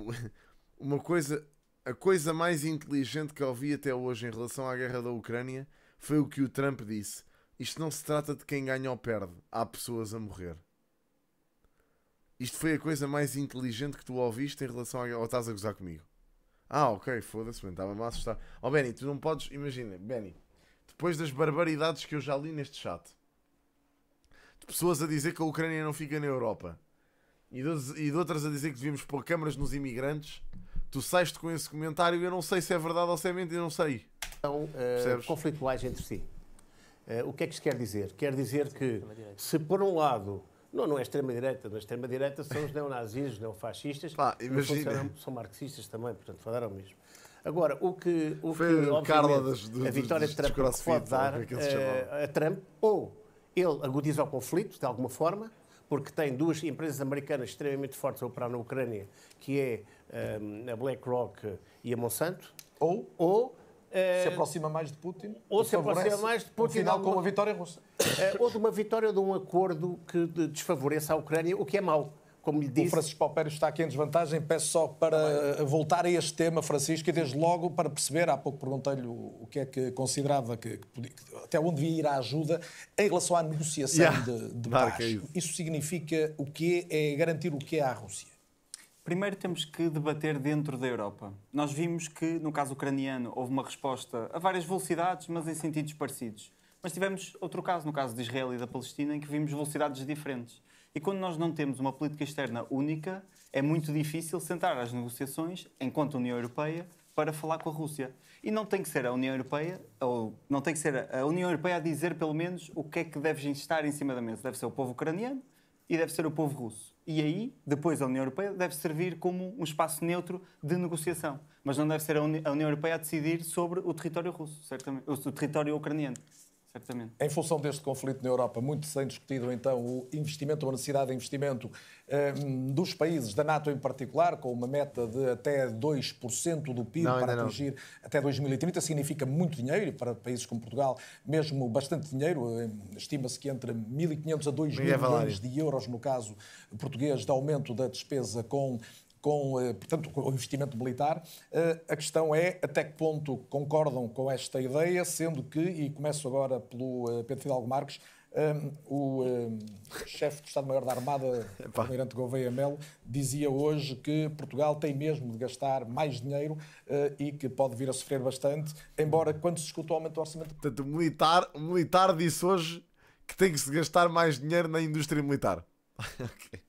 uma coisa a coisa mais inteligente que ouvi até hoje em relação à guerra da Ucrânia foi o que o Trump disse. Isto não se trata de quem ganha ou perde, há pessoas a morrer. Isto foi a coisa mais inteligente que tu ouviste em relação guerra. Ou estás a gozar comigo? Ah, ok, foda-se, estava-me a assustar. Oh, Benny, tu não podes. Imagina, Benny, depois das barbaridades que eu já li neste chat, de pessoas a dizer que a Ucrânia não fica na Europa e de, e de outras a dizer que devíamos pôr câmaras nos imigrantes tu saíste com esse comentário e eu não sei se é verdade ou se é mentira, não sei. São então, uh, eh, conflituais entre si. Uh, o que é que isto quer dizer? Quer dizer que, se por um lado não, não é extrema-direita. Na extrema-direita são os neonazis, os neofascistas. Pá, imagina. São marxistas também, portanto, falaram mesmo. Agora, o que, o Foi que Carla das, do, a vitória dos, de Trump pode é dar é a Trump, ou ele agudiza o conflito, de alguma forma, porque tem duas empresas americanas extremamente fortes a operar na Ucrânia, que é um, ehm, a BlackRock e a Monsanto. Ou, ou uh, se aproxima mais de Putin. Ou se aproxima mais de Putin. No final, com uma vitória russa. Uh, ou de uma vitória de um acordo que desfavoreça a Ucrânia, o que é mau como lhe disse. O Francisco Paupério está aqui em desvantagem. Peço só para tá eh, voltar a este tema, Francisco, e desde logo para perceber, há pouco perguntei-lhe o, que é que considerava que, que podia, até onde devia ir a ajuda em relação à negociação yeah. de, de paz. É isso. isso. significa o que é, garantir o que à Rússia? Primeiro temos que debater dentro da Europa. Nós vimos que, no caso ucraniano, houve uma resposta a várias velocidades, mas em sentidos parecidos. Mas tivemos outro caso, no caso de Israel e da Palestina, em que vimos velocidades diferentes. E quando nós não temos uma política externa única, é muito difícil sentar às negociações, enquanto União Europeia, para falar com a Rússia. E não tem que ser a União Europeia, ou não tem que ser a União Europeia a dizer pelo menos o que é que deve estar em cima da mesa. Deve ser o povo ucraniano e deve ser o povo russo. E aí, depois a União Europeia deve servir como um espaço neutro de negociação. Mas não deve ser a União Europeia a decidir sobre o território russo, certamente, o território ucraniano certamente. Em função deste conflito na Europa, muito sem discutido então o investimento, a necessidade de investimento eh, dos países, da NATO em particular, com uma meta de até 2% do PIB não, para atingir não. até 2030, significa muito dinheiro e para países como Portugal, mesmo bastante dinheiro, eh, estima-se que entre 1.500 a 2 é mil milhões de euros, no caso português, de aumento da despesa com com, eh, portanto, com o investimento militar. Eh, a questão é até que ponto concordam com esta ideia, sendo que, e começo agora pelo eh, Pedro Fidalgo Marques, o chefe do Estado-Maior da Armada, o Almirante Gouveia Melo, dizia hoje que Portugal tem mesmo de gastar mais dinheiro e que pode vir a sofrer bastante, embora quando se escuta o aumento do orçamento. Portanto, o militar, o militar disse hoje que tem que se gastar mais dinheiro na indústria militar. ok.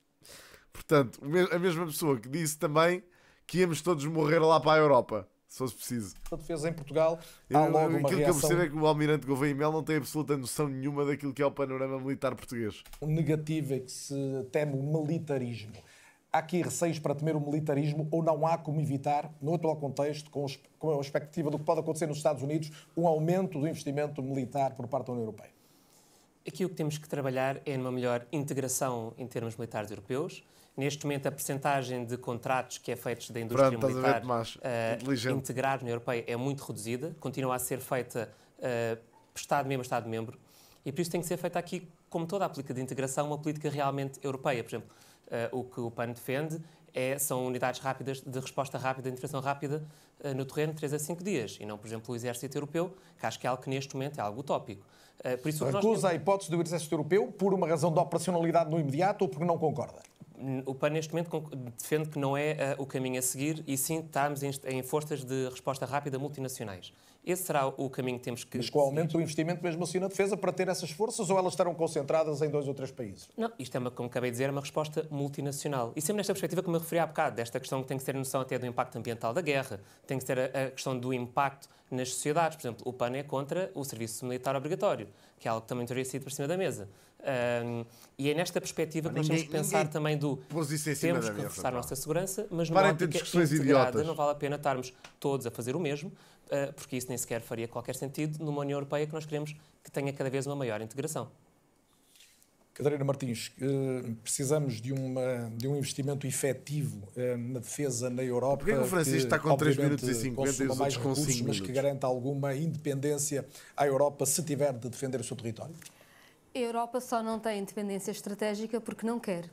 Portanto, a mesma pessoa que disse também que íamos todos morrer lá para a Europa, se fosse preciso. A defesa em Portugal, há logo uma Aquilo reação... que eu percebo é que o Almirante Gouveia Mel não tem absoluta noção nenhuma daquilo que é o panorama militar português. negativo é que se teme o militarismo. Há aqui receios para temer o militarismo ou não há como evitar, no atual é contexto, com, com a expectativa do que pode acontecer nos Estados Unidos, um aumento do investimento militar por parte da União Europeia? Aqui o que temos que trabalhar é numa melhor integração em termos militares europeus, neste momento a percentagem de contratos que é feitos da indústria Pronto, militar ver, eh, uh, na Europeia é muito reduzida, continua a ser feita uh, eh, Estado-membro Estado-membro, e por isso tem que ser feita aqui, como toda a política de integração, uma política realmente europeia. Por exemplo, uh, o que o PAN defende é, são unidades rápidas de resposta rápida, de intervenção rápida uh, no terreno, 3 a 5 dias, e não, por exemplo, o Exército Europeu, que acho que é algo que neste momento é algo utópico. Uh, por isso, Recusa a hipótese do Exército Europeu por uma razão de operacionalidade no imediato ou porque não concorda? o PAN neste momento defende que não é uh, o caminho a seguir e sim estarmos em, em, forças de resposta rápida multinacionais. Esse será o caminho que temos que. Mas com o aumento do investimento, mesmo assim, na defesa, para ter essas forças ou elas estarão concentradas em dois ou três países? Não, isto é, uma, como acabei de dizer, é uma resposta multinacional. E sempre nesta perspectiva que me referi há bocado, desta questão que tem que ter noção até do impacto ambiental da guerra, tem que ter a, a questão do impacto nas sociedades. Por exemplo, o PAN é contra o serviço militar obrigatório, que é algo que também teria sido por cima da mesa. Um, e é nesta perspectiva que nós temos que pensar também do pôs isso em cima temos que reforçar a nossa segurança, mas numa ótica discussões idiotas. não vale a pena estarmos todos a fazer o mesmo, uh, porque isso nem sequer faria qualquer sentido numa União Europeia que nós queremos que tenha cada vez uma maior integração. Catarina Martins, ah, precisamos de, uma, de um investimento efetivo ah, na defesa na Europa. Porquê que o Francisco que, está com 3 minutos e 50 e os outros com 5 minutos? Mas que garanta alguma independência à Europa se tiver de defender o seu território? A Europa só não tem independência estratégica porque não quer.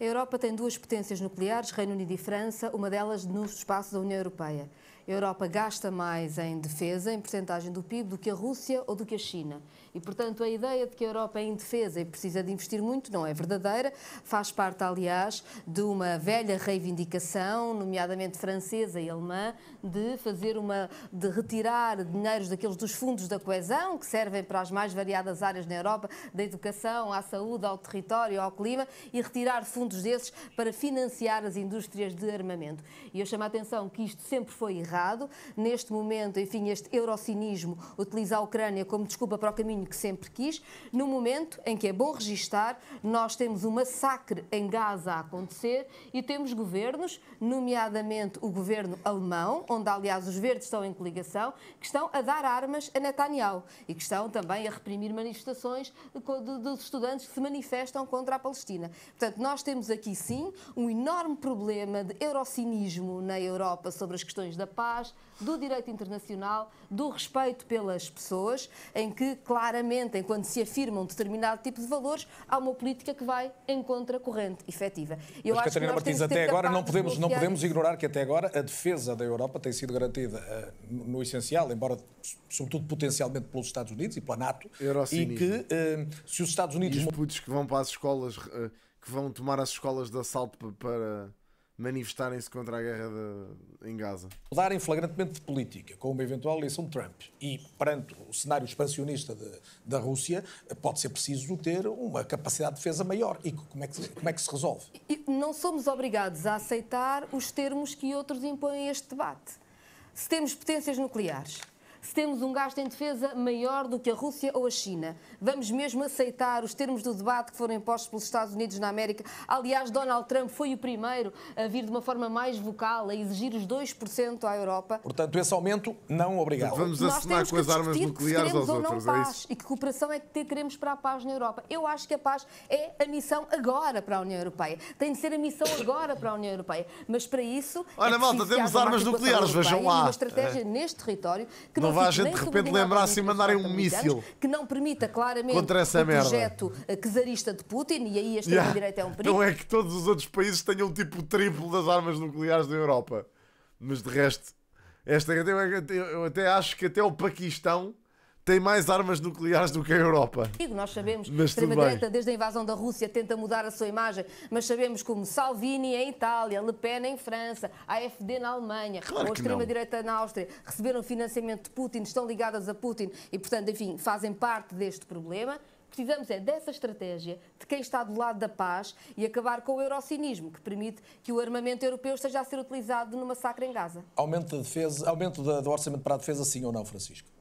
A Europa tem duas potências nucleares, Reino Unido e França, uma delas no espaço da União Europeia. A Europa gasta mais em defesa, em porcentagem do PIB, do que a Rússia ou do que a China. E, portanto, a ideia de que a Europa é indefesa e precisa de investir muito não é verdadeira. Faz parte, aliás, de uma velha reivindicação, nomeadamente francesa e alemã, de fazer uma de retirar dinheiros daqueles dos fundos da coesão, que servem para as mais variadas áreas na Europa, da educação à saúde, ao território, ao clima, e retirar fundos desses para financiar as indústrias de armamento. E eu chamo a atenção que isto sempre foi errado. Neste momento, enfim, este eurocinismo utiliza a Ucrânia como desculpa para o caminho que sempre quis, no momento em que é bom registar, nós temos um massacre em Gaza a acontecer e temos governos, nomeadamente o governo alemão, onde aliás os verdes estão em coligação, que estão a dar armas a Netanyahu e que estão também a reprimir manifestações dos estudantes que se manifestam contra a Palestina. Portanto, nós temos aqui sim um enorme problema de eurocinismo na Europa sobre as questões da paz, do direito internacional, do respeito pelas pessoas, em que claro claramente, enquanto se afirmam um determinado tipo de valores, há uma política que vai em contracorrente efetiva. Eu Mas, acho Catarina que Martins, até agora não podemos, não podemos ignorar que até agora a defesa da Europa tem sido garantida uh, no, essencial, embora sobretudo potencialmente pelos Estados Unidos e pela NATO, e que uh, se os Estados Unidos... E os putos que vão para as escolas, uh, que vão tomar as escolas de assalto para manifestarem-se contra a guerra de, em Gaza. Mudarem flagrantemente de política com uma eventual eleição de Trump e perante o cenário expansionista de, da Rússia, pode ser preciso ter uma capacidade de defesa maior. E como é que, como é que se resolve? E não somos obrigados a aceitar os termos que outros impõem a este debate. Se temos potências nucleares, se temos um gasto em defesa maior do que a Rússia ou a China? Vamos mesmo aceitar os termos do debate que foram impostos pelos Estados Unidos na América? Aliás, Donald Trump foi o primeiro a vir de uma forma mais vocal, a exigir os 2% à Europa. Portanto, esse aumento, não obrigado. Vamos assinar com as armas nucleares aos ou outros, não é paz, é E que cooperação é que queremos para a paz na Europa? Eu acho que a paz é a missão agora para a União Europeia. Tem de ser a missão agora para a União Europeia. Mas para isso. Olha, é malta, temos armas nucleares, vejam lá. uma estratégia é. neste território que não vá a gente de repente lembrar-se e mandarem um míssil. Que não permita claramente contra essa o projeto merda. Eh, czarista de Putin, e aí este extrema é um perigo. Não é que todos os outros países tenham tipo o triplo das armas nucleares da Europa. Mas de resto, esta eu até acho que até o Paquistão tem mais armas nucleares do que a Europa. Nós sabemos que a extrema-direita, desde a invasão da Rússia, tenta mudar a sua imagem, mas sabemos como Salvini em Itália, Le Pen em França, AFD na Alemanha, claro ou a extrema-direita na Áustria, receberam financiamento de Putin, estão ligadas a Putin e, portanto, enfim, fazem parte deste problema. Precisamos é dessa estratégia de quem está do lado da paz e acabar com o eurocinismo, que permite que o armamento europeu esteja a ser utilizado no massacre em Gaza. Aumento, da defesa, aumento do orçamento para a defesa, sim ou não, Francisco?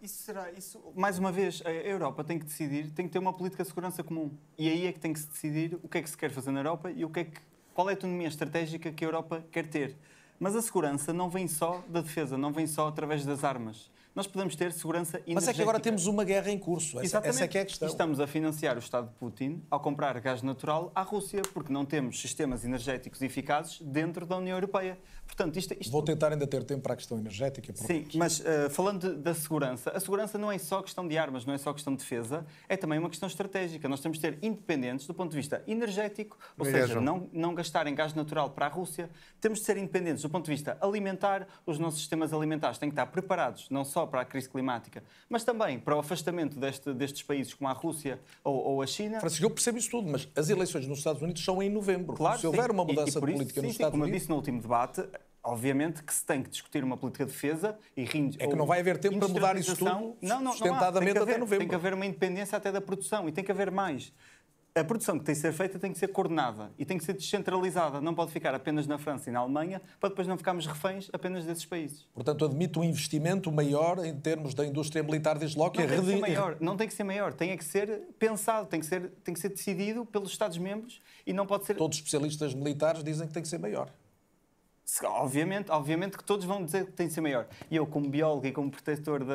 Isso será, isso, mais uma vez, a Europa tem que decidir, tem que ter uma política de segurança comum. E aí é que tem que se decidir o que é que se quer fazer na Europa e o que é que, qual é a autonomia estratégica que a Europa quer ter. Mas a segurança não vem só da defesa, não vem só através das armas. Nós podemos ter segurança energética. Mas é que agora temos uma guerra em curso. Essa, Exatamente. essa é que é a questão. Estamos a financiar o Estado de Putin ao comprar gás natural à Rússia, porque não temos sistemas energéticos eficazes dentro da União Europeia. Portanto, isto, isto... Vou tentar ainda ter tempo para a questão energética. Porque... Sim, mas uh, falando de, da segurança, a segurança não é só questão de armas, não é só questão de defesa, é também uma questão estratégica. Nós temos de ser independentes do ponto de vista energético, ou Me é seja, não, não gastar em gás natural para a Rússia, temos de ser independentes do ponto de vista alimentar, os nossos sistemas alimentares têm que estar preparados não só para a crise climática, mas também para o afastamento deste, destes países como a Rússia ou, ou, a China. Francisco, eu percebo isso tudo, mas as eleições nos Estados Unidos são em novembro. Claro, Se houver sim. uma mudança e, e política sim, nos sim, Estados como Unidos... Como eu disse no último debate, Obviamente que se tem que discutir uma política de defesa e rindo. É que não vai haver tempo para mudar isso tudo não, não, sustentadamente não Haver, até novembro. Tem que haver uma independência até da produção e tem que haver mais. A produção que tem que ser feita tem que ser coordenada e tem que ser descentralizada. Não pode ficar apenas na França e na Alemanha para depois não ficarmos reféns apenas desses países. Portanto, admite um investimento maior em termos da indústria militar, diz logo que não é tem que ser maior, Não tem que ser maior, tem que ser pensado, tem que ser, tem que ser decidido pelos Estados-membros e não pode ser. Todos os especialistas militares dizem que tem que ser maior. Obviamente, obviamente que todos vão dizer que tem de ser maior. E eu, como biólogo e como protetor da,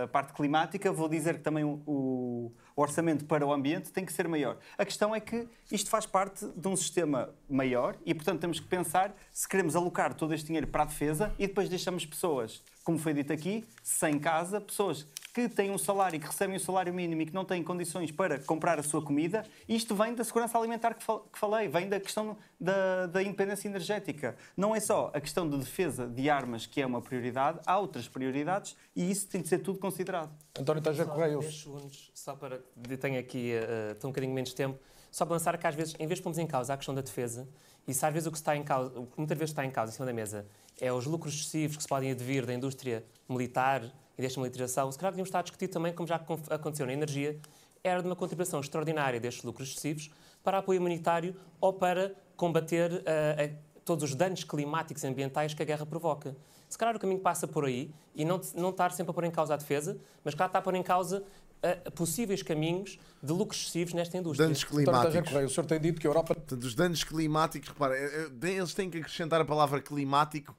da parte climática, vou dizer que também o, o, orçamento para o ambiente tem que ser maior. A questão é que isto faz parte de um sistema maior e, portanto, temos que pensar se queremos alocar todo este dinheiro para a defesa e depois deixamos pessoas, como foi dito aqui, sem casa, pessoas que têm um salário, e que recebem um salário mínimo e que não têm condições para comprar a sua comida, isto vem da segurança alimentar que, fal que falei, vem da questão da, da, independência energética. Não é só a questão de defesa de armas que é uma prioridade, há outras prioridades e isso tem de ser tudo considerado. António está Correia. 10 segundos, só para que tenha aqui uh, um bocadinho menos tempo, só para lançar que às vezes, em vez de pôrmos em causa a questão da defesa, e se às vezes o que está em causa, muitas vezes está em causa, em cima da mesa, é os lucros excessivos que se podem advir da indústria militar e desta militarização, se calhar devíamos estar a discutir também, como já aconteceu na energia, era de uma contribuição extraordinária destes lucros excessivos para apoio humanitário ou para combater uh, a, todos os danos climáticos e ambientais que a guerra provoca. Se calhar o caminho passa por aí e não, não estar sempre a pôr em causa a defesa, mas cá está a pôr em causa uh, possíveis caminhos de lucros excessivos nesta indústria. Danos climáticos. O senhor tem dito que a Europa. Dos danos climáticos, repara, eh, eles têm que acrescentar a palavra climático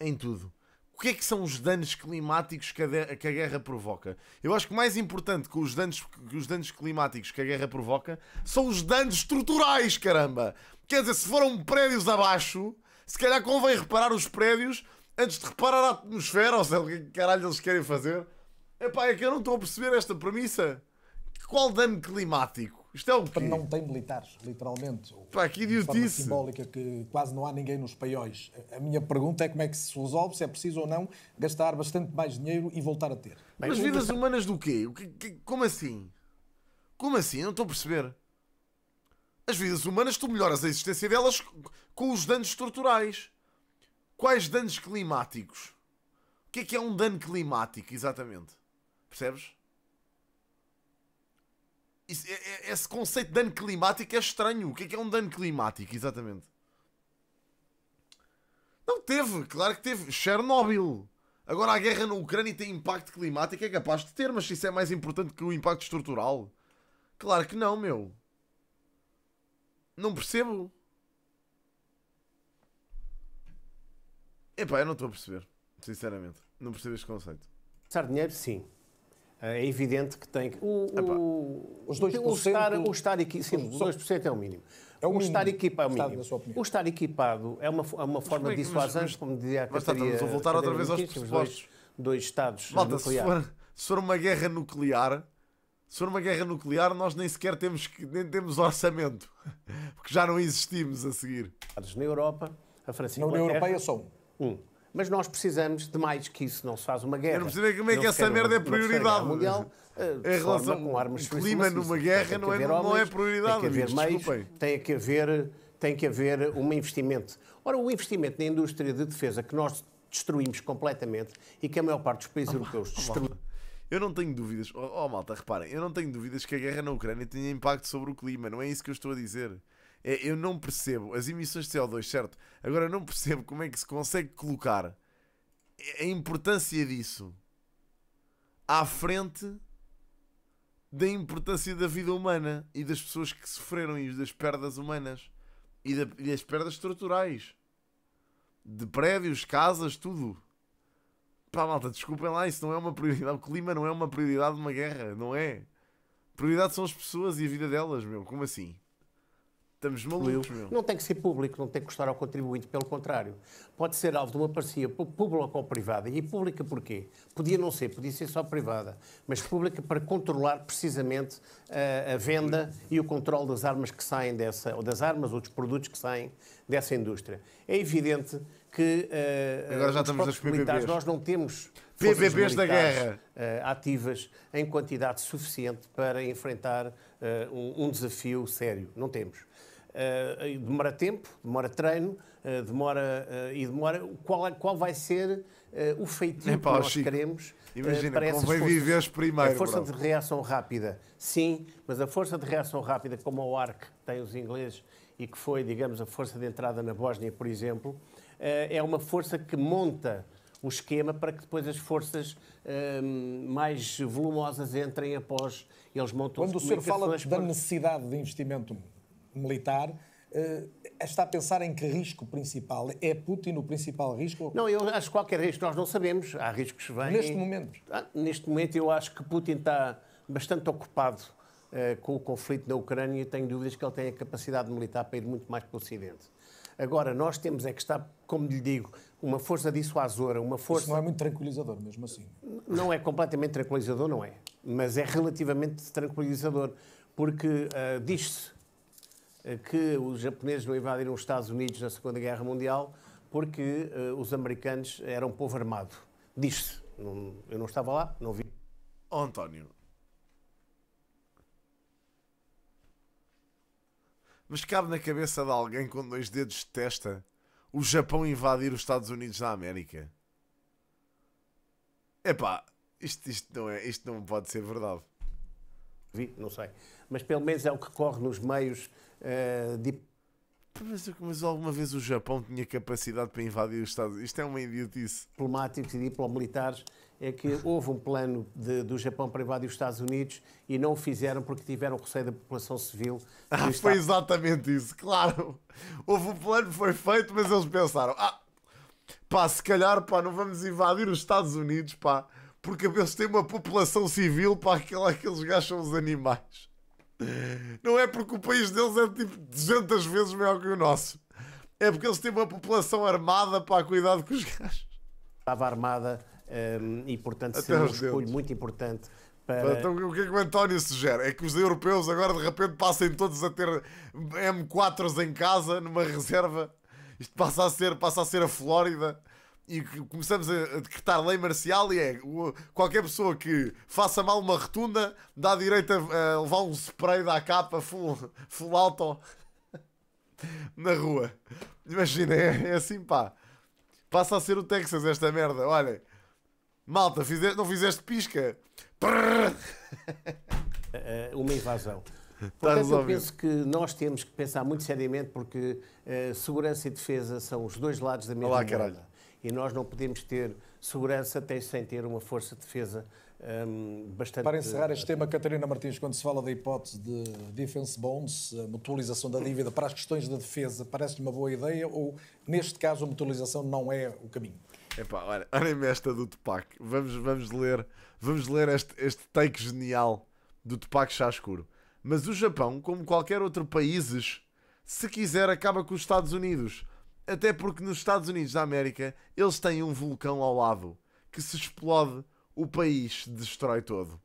em tudo o que é que são os danos climáticos que a, que a, guerra provoca? Eu acho que mais importante que os, danos, que os danos climáticos que a guerra provoca são os danos estruturais, caramba! Quer dizer, se foram prédios abaixo, se calhar convém reparar os prédios antes de reparar a atmosfera, ou sei o é que caralho eles querem fazer. Epá, é que eu não estou a perceber esta premissa. Qual dano climático? Isto é o quê? Não tem militares, literalmente. Pá, que idiotice. simbólica que quase não há ninguém nos paióis. A minha pergunta é como é que se resolve, se é preciso ou não gastar bastante mais dinheiro e voltar a ter. Bem, Mas vidas humanas do quê? Como assim? Como assim? Não estou a perceber. As vidas humanas, tu melhoras a existência delas com os danos estruturais. Quais danos climáticos? O que é que é um dano climático, exatamente? Percebes? Isso, é, é, esse conceito de dano climático é estranho. O que é que é um dano climático, exatamente? Não teve, claro que teve. Chernobyl. Agora a guerra na Ucrânia tem impacto climático, é capaz de ter, mas isso é mais importante que o impacto estrutural. Claro que não, meu. Não percebo. Epá, eu não estou a perceber. Sinceramente, não percebo este conceito. Gastar dinheiro, sim. É evidente que tem que. O, o, os 2%. O estar, o estar equi... Sim, os 2% é o mínimo. É o, mínimo. estar equipado é o mínimo. O estar equipado é uma, é uma forma de é dissuasão, como dizia a Catarina. Estamos a voltar outra vez aos pressupostos. Dois, Estados Malta, nucleares. Se for, se for uma guerra nuclear, se for uma guerra nuclear, nós nem sequer temos, nem temos orçamento, porque já não existimos a seguir. Na Europa, a França e Na União Europeia são um mas nós precisamos de mais que isso. Não se faz uma guerra. Eu não percebo como é que essa merda é prioridade. Mundial, em eh, relação com armas clima numa guerra não é, não é prioridade. Tem que haver meios, tem que haver, tem que haver um investimento. Ora, o investimento na indústria de defesa que nós destruímos completamente e que a maior parte dos países europeus destruiu. Eu não tenho dúvidas, oh, malta, reparem, eu não tenho dúvidas que a guerra na Ucrânia tenha impacto sobre o clima, não é isso que eu estou a dizer. É, eu não percebo as emissões de CO2, certo? Agora não percebo como é que se consegue colocar a importância disso à frente da importância da vida humana e das pessoas que sofreram e das perdas humanas e, da, e das perdas estruturais de prédios, casas, tudo. Pá, malta, desculpem lá, isso não é uma prioridade. O clima não é uma prioridade de uma guerra, não é? Prioridade são as pessoas e a vida delas, meu. Como assim? Estamos malucos, meu. Não tem que ser público, não tem que custar ao contribuinte, pelo contrário. Pode ser alvo de uma parceria pública ou privada. E pública porquê? Podia não ser, podia ser só privada, mas pública para controlar precisamente a, eh, a venda e o controle das armas que saem dessa, ou das armas ou dos produtos que saem dessa indústria. É evidente que uh, agora já estamos nos militares nós não temos PVPs da guerra uh, ativas em quantidade suficiente para enfrentar uh, um, um desafio sério. Não temos. Uh, demora tempo, demora treino, uh, demora uh, e demora. Qual, é, qual vai ser o feitiço que nós Chico, queremos? Imagina, para convém forças, viveres primeiro. A força de reação rápida, sim, mas a força de reação rápida, como o ARC tem os ingleses e que foi, digamos, a força de entrada na Bósnia, por exemplo, é uma força que monta o esquema para que depois as forças um, ehm, mais volumosas entrem após eles montam Quando o senhor fala da necessidade de investimento militar, uh, está a pensar em que risco principal? É Putin o principal risco? Não, eu acho que qualquer risco nós não sabemos. Há riscos que vêm. Neste momento? Ah, neste momento eu acho que Putin está bastante ocupado uh, com o conflito na Ucrânia e tenho dúvidas que ele tenha capacidade militar para ir muito mais para o Ocidente. Agora, nós temos é que estar, como lhe digo, uma força dissuasora, uma força... Isso não é muito tranquilizador, mesmo assim. Não é completamente tranquilizador, não é. Mas é relativamente tranquilizador, porque uh, diz-se eh, que os japoneses não invadiram os Estados Unidos na Segunda Guerra Mundial porque uh, os americanos eram povo armado. Diz-se. Eu não estava lá, não vi. Oh, António. Mas cabe na cabeça de alguém com dois dedos de testa o Japão invadir os Estados Unidos da América? Epá, isto, isto, não é, isto não pode ser verdade vi, não sei. Mas pelo menos é o que corre nos meios uh, de. Mas, mas, alguma vez o Japão tinha capacidade para invadir os Estados Unidos? Isto é uma idiotice. Diplomáticos e diplomilitares é que houve um plano de, do Japão para invadir os Estados Unidos e não o fizeram porque tiveram receio da população civil. Ah, foi exatamente isso, claro. Houve um plano, foi feito, mas eles pensaram: ah, pá, se calhar, pá, não vamos invadir os Estados Unidos, pá porque eles têm uma população civil para aquela que eles gastam os animais. Não é porque o país deles é tipo 200 vezes maior que o nosso. É porque eles têm uma população armada para cuidar com os gajos. Estava armada um, e, portanto, seria um escolho muito importante para... Então, o que é que o António sugere? É que os europeus agora de repente passem todos a ter M4s em casa, numa reserva. Isto passa a ser, passa a, ser a Flórida e começamos a, decretar lei marcial e é qualquer pessoa que faça mal uma retunda dá direito a, a levar um spray da capa full, full auto na rua. Imagina, é, é, assim pá. Passa a ser o Texas esta merda, olha. Malta, não fizeste pisca. É, é uma invasão. Portanto, eu penso que nós temos que pensar muito seriamente porque uh, segurança e defesa são os dois lados da mesma Olá, moeda. Caralho e nós não podemos ter segurança até sem ter uma força de defesa um, bastante... Para encerrar este tema, Catarina Martins, quando se fala da hipótese de defense bonds, a mutualização da dívida para as questões da defesa, parece-lhe uma boa ideia ou, neste caso, a mutualização não é o caminho? Epá, olha, olhem-me esta do Tupac. Vamos, vamos ler, vamos ler este, este take genial do Tupac Chá Escuro. Mas o Japão, como qualquer outro país, se quiser, acaba com os Estados Unidos. Até porque nos Estados Unidos da América eles têm um vulcão ao lado que se explode, o país destrói todo.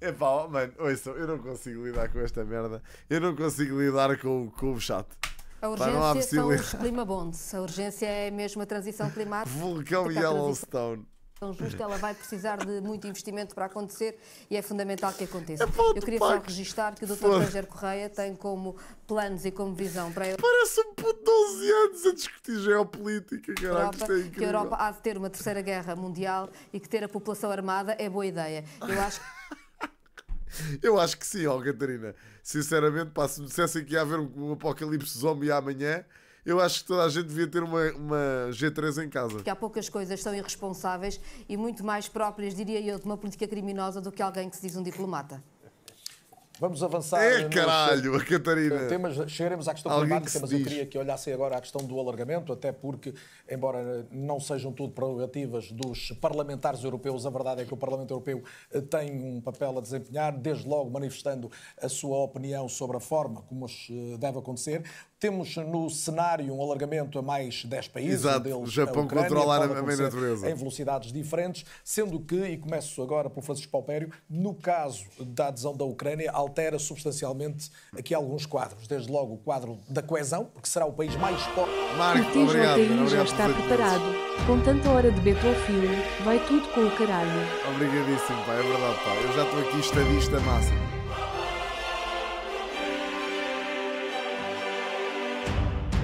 É pá, oh, mano, ouçam, eu não consigo lidar com esta merda. Eu não consigo lidar com, com o chato. A urgência é o clima A urgência é mesmo a transição climática. Vulcão Yellowstone tão justa, ela vai precisar de muito investimento para acontecer e é fundamental que aconteça. É Eu queria só registar que o Dr. Roger Correia tem como planos e como visão para a Europa. Parece um puto de 12 anos a discutir geopolítica, caraca, Europa, é Que a Europa há de ter uma terceira guerra mundial e que ter a população armada é boa ideia. Eu acho que. Eu acho que sim, ó, Catarina. Sinceramente, pá, se me dissessem que ia haver um apocalipse zombie amanhã, eu acho que toda a gente devia ter uma, uma G3 em casa. Porque há poucas coisas são irresponsáveis e muito mais próprias, diria eu, de uma política criminosa do que alguém que se diz um diplomata. Vamos avançar. É caralho, caralho, Catarina. chegaremos à questão Alguém climática, que mas diz. eu queria que olhassem agora à questão do alargamento, até porque, embora não sejam tudo prerrogativas dos parlamentares europeus, a verdade é que o Parlamento Europeu eh, tem um papel a desempenhar, desde logo manifestando a sua opinião sobre a forma como eh, deve acontecer. Temos no cenário um alargamento a mais 10 países. Exato, o Japão a Ucrânia, controlar a meia natureza. Em velocidades diferentes, sendo que, e começo agora pelo Francisco Palpério, no caso da adesão da Ucrânia, altera substancialmente aqui alguns quadros. Desde logo o quadro da coesão, porque será o país mais pobre. Marco, o TJTI obrigado, já está preparado. Com tanta hora de filme, vai tudo com o caralho. Obrigadíssimo, pai. É verdade, pai. Eu já estou aqui estadista máximo.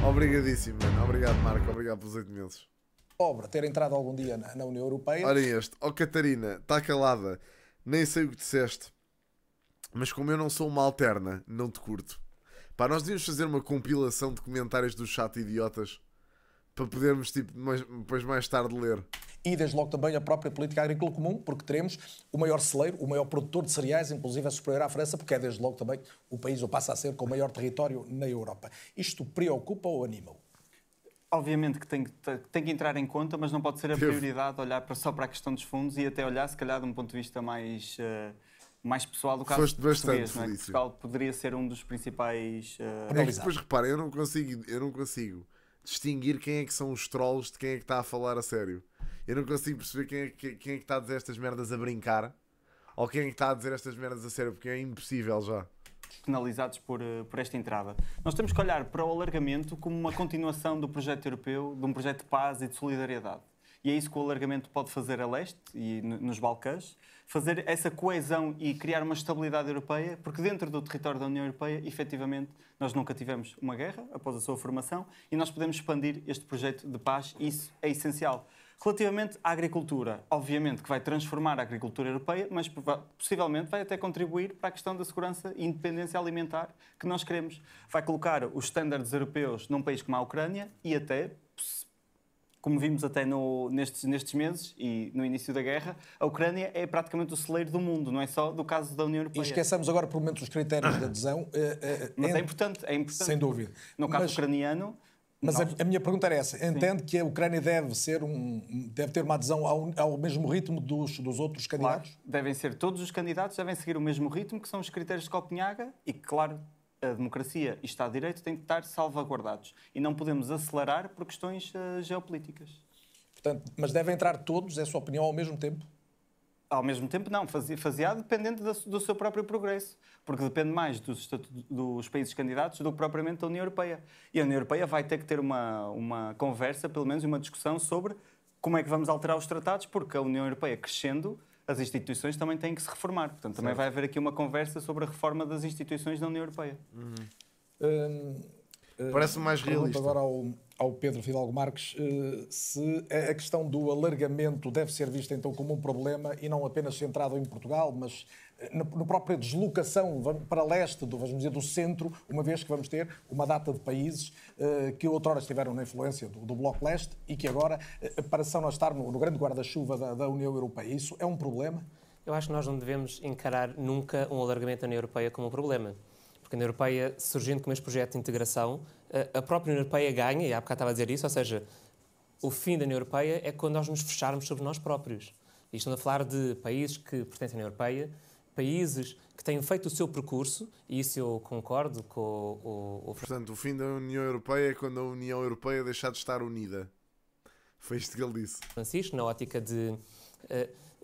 Obrigadíssimo, mano. Obrigado, Marco. Obrigado pelos oito meses. Obra, ter entrado algum dia na, na União Europeia. Olhem este. Ó, oh, Catarina, está calada. Nem sei o que disseste. Mas como eu não sou uma alterna, não te curto. Pá, nós devíamos fazer uma compilação de comentários do chat idiotas para podermos, tipo, mais, depois mais tarde ler. E desde logo também a própria política agrícola comum, porque teremos o maior celeiro, o maior produtor de cereais, inclusive a é superior à França, porque é desde logo também o país, ou passa a ser, com o maior território na Europa. Isto preocupa ou anima-o? Obviamente que tem, que tem que entrar em conta, mas não pode ser a prioridade olhar para, só para a questão dos fundos e até olhar, se calhar, de um ponto de vista mais. Uh mais pessoal do caso Foste bastante é? feliz, é? Portugal poderia ser um dos principais. Uh, é que depois reparem, eu não consigo, eu não consigo distinguir quem é que são os trolls de quem é que está a falar a sério. Eu não consigo perceber quem é, que, quem é que está a dizer estas merdas a brincar ou quem é que está a dizer estas merdas a sério, porque é impossível já. Penalizados por, eh, por esta entrada. Nós temos que olhar para o alargamento como uma continuação do projeto europeu, de um projeto de paz e de solidariedade. E é isso que o alargamento pode fazer a leste e nos Balcãs fazer essa coesão e criar uma estabilidade europeia, porque dentro do território da União Europeia, efetivamente, nós nunca tivemos uma guerra após a sua formação e nós podemos expandir este projeto de paz, isso é essencial. Relativamente à agricultura, obviamente que vai transformar a agricultura europeia, mas possivelmente vai até contribuir para a questão da segurança e independência alimentar que nós queremos. Vai colocar os estándares europeus num país como a Ucrânia e até como vimos até no, nestes, nestes meses e no início da guerra, a Ucrânia é praticamente o celeiro do mundo, não é só do caso da União Europeia. E esqueçamos agora, por momentos, os critérios de adesão. É, é, Mas é importante, é importante. Sem dúvida. No caso Mas... ucraniano, mas a, a, minha pergunta era essa. Entende Sim. que a Ucrânia deve, ser um, deve ter uma adesão ao, ao mesmo ritmo dos, dos outros candidatos? Claro, devem ser. Todos os candidatos devem seguir o mesmo ritmo, que são os critérios de Copenhaga, e que, claro, a democracia e Estado de Direito têm que estar salvaguardados e não podemos acelerar por questões eh, geopolíticas. Portanto, mas devem entrar todos, é a sua opinião, ao mesmo tempo? Ao mesmo tempo, não. Fazia, dependente do seu próprio progresso, porque depende mais dos, dos países candidatos do que propriamente da União Europeia. E a União Europeia vai ter que ter uma, uma conversa, pelo menos uma discussão sobre como é que vamos alterar os tratados, porque a União Europeia crescendo as instituições também têm que se reformar. Portanto, também certo. vai haver aqui uma conversa sobre a reforma das instituições da União Europeia. Uhum. me hum, hum, Parece mais realista. agora ao, ao Pedro Fidalgo Marques eh, se a questão do alargamento deve ser vista então como um problema e não apenas centrado em Portugal, mas na própria deslocação para leste, do, vamos dizer, do centro, uma vez que vamos ter uma data de países eh, que outrora estiveram na influência do, do Bloco Leste e que agora eh, parecem estar no, no grande guarda-chuva da, da União Europeia. Isso é um problema? Eu acho que nós não devemos encarar nunca um alargamento da União Europeia como um problema. Porque a União Europeia, surgindo como este projeto de integração, eh, a própria União Europeia ganha, e há bocado estava a dizer isso, ou seja, o fim da União Europeia é quando nós nos fecharmos sobre nós próprios. E estamos a falar de países que pertencem à União Europeia, países que têm feito o seu percurso, e isso eu concordo com o, o, o... Portanto, o fim da União Europeia é quando a União Europeia deixar de estar unida. Foi isto que ele disse. Francisco, na ótica de.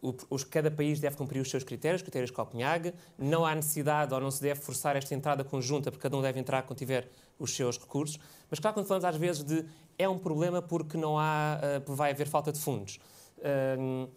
Uh, os, cada país deve cumprir os seus critérios, critérios de Copenhague, não há necessidade ou não se deve forçar esta entrada conjunta, porque cada um deve entrar quando tiver os seus recursos. Mas, claro, quando falamos às vezes de é um problema porque não há, uh, vai haver falta de fundos. Uh,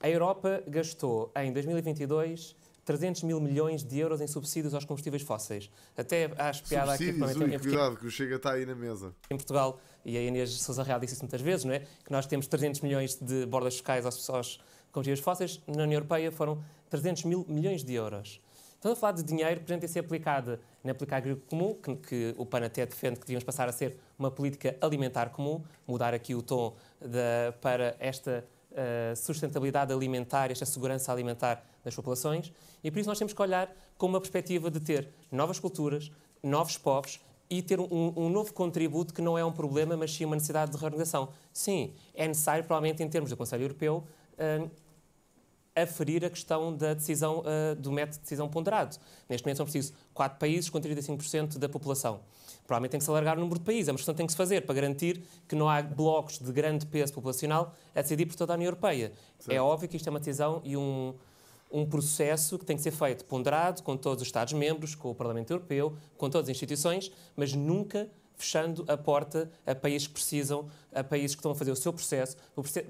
a Europa gastou em 2022 300 mil milhões de euros em subsídios aos combustíveis fósseis. Até acho piada aqui para ui, Cuidado, que o Chega está aí na mesa. Em Portugal, e a Inês Sousa Real disse isso muitas vezes, não é? Que nós temos 300 milhões de bordas fiscais aos, aos combustíveis fósseis. Na União Europeia foram 300 mil milhões de euros. Estamos a falar de dinheiro, por exemplo, a ser aplicado na política agrícola comum, que, que, o PAN até defende que devíamos passar a ser uma política alimentar comum, mudar aqui o tom para esta uh, sustentabilidade alimentar, esta segurança alimentar das populações, e por isso nós temos que olhar com uma perspectiva de ter novas culturas, novos povos e ter um, um novo contributo que não é um problema, mas sim uma necessidade de reorganização. Sim, é necessário, provavelmente, em termos do Conselho Europeu, uh, aferir a questão da decisão, uh, do método de decisão ponderado. Neste momento são precisos quatro países com 35% da população. Provavelmente tem que se alargar o número de países, é a questão tem que se fazer para garantir que não há blocos de grande peso populacional a decidir por toda a União Europeia. É óbvio que isto é uma decisão e um, um processo que tem que ser feito ponderado com todos os Estados-membros, com o Parlamento Europeu, com todas as instituições, mas nunca fechando a porta a países que precisam, a países que estão a fazer o seu processo.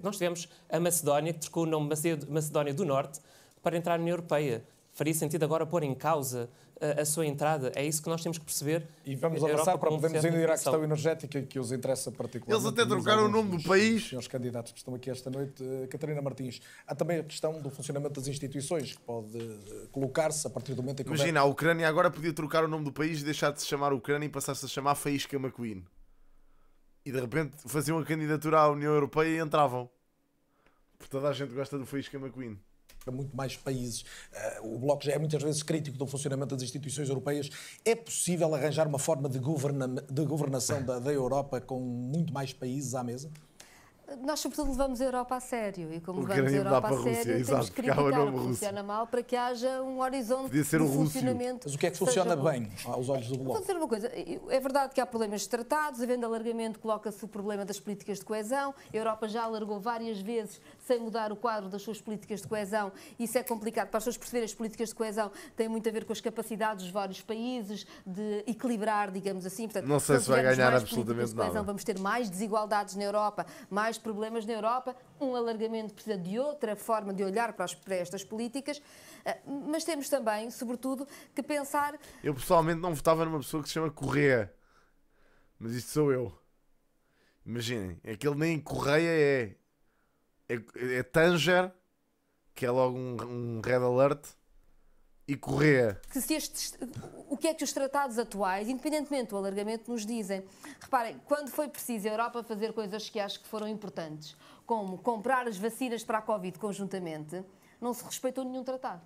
Nós tivemos a Macedónia, que trocou o nome Macedónia do Norte para entrar na União Europeia. Faria sentido agora pôr em causa a sua entrada. É isso que nós temos que perceber. E vamos avançar para podermos ainda ir à questão energética que os interessa particularmente. Eles até trocaram o nome do país. Os candidatos que estão aqui esta noite, eh, Catarina Martins. Há também a questão do funcionamento das instituições, que pode eh, colocar-se a partir do momento em que... Imagina, a Ucrânia agora podia trocar o nome do país, e deixar de se chamar Ucrânia e passar-se a chamar Faísca McQueen. E de repente faziam a candidatura à União Europeia e entravam. Porque toda a gente gosta do Faísca McQueen para muito mais países. Eh, o Bloco já é muitas vezes crítico do funcionamento das instituições europeias. É possível arranjar uma forma de, governa de governação da, da Europa com muito mais países à mesa? nós sobretudo levamos a Europa a sério e como levamos a Europa a, Rússia, sério exato, temos que criticar o que funciona mal para que haja um horizonte ser de um funcionamento. Mas o que é que funciona bem aos olhos do Bloco? Vou dizer uma coisa, é verdade que há problemas de tratados, havendo alargamento coloca-se o problema das políticas de coesão, a Europa já alargou várias vezes sem mudar o quadro das suas políticas de coesão. Isso é complicado. Para as pessoas perceberem, as políticas de coesão têm muito a ver com as capacidades dos vários países de equilibrar, digamos assim. Portanto, não sei se, se vai ganhar absolutamente coesão, nada. Vamos ter mais desigualdades na Europa, mais problemas na Europa. Um alargamento precisa de outra forma de olhar para, as, para estas políticas. Ah, mas temos também, sobretudo, que pensar. Eu pessoalmente não votava numa pessoa que se chama Correa. Mas isto sou eu. Imaginem, aquele é nem correia é é, é Tanger, que é logo um, um red alert, e Correia. Que se estes, o que é que os tratados atuais, independentemente do alargamento, nos dizem? Reparem, quando foi preciso a Europa fazer coisas que acho que foram importantes, como comprar as vacinas para a Covid conjuntamente, não se respeitou nenhum tratado.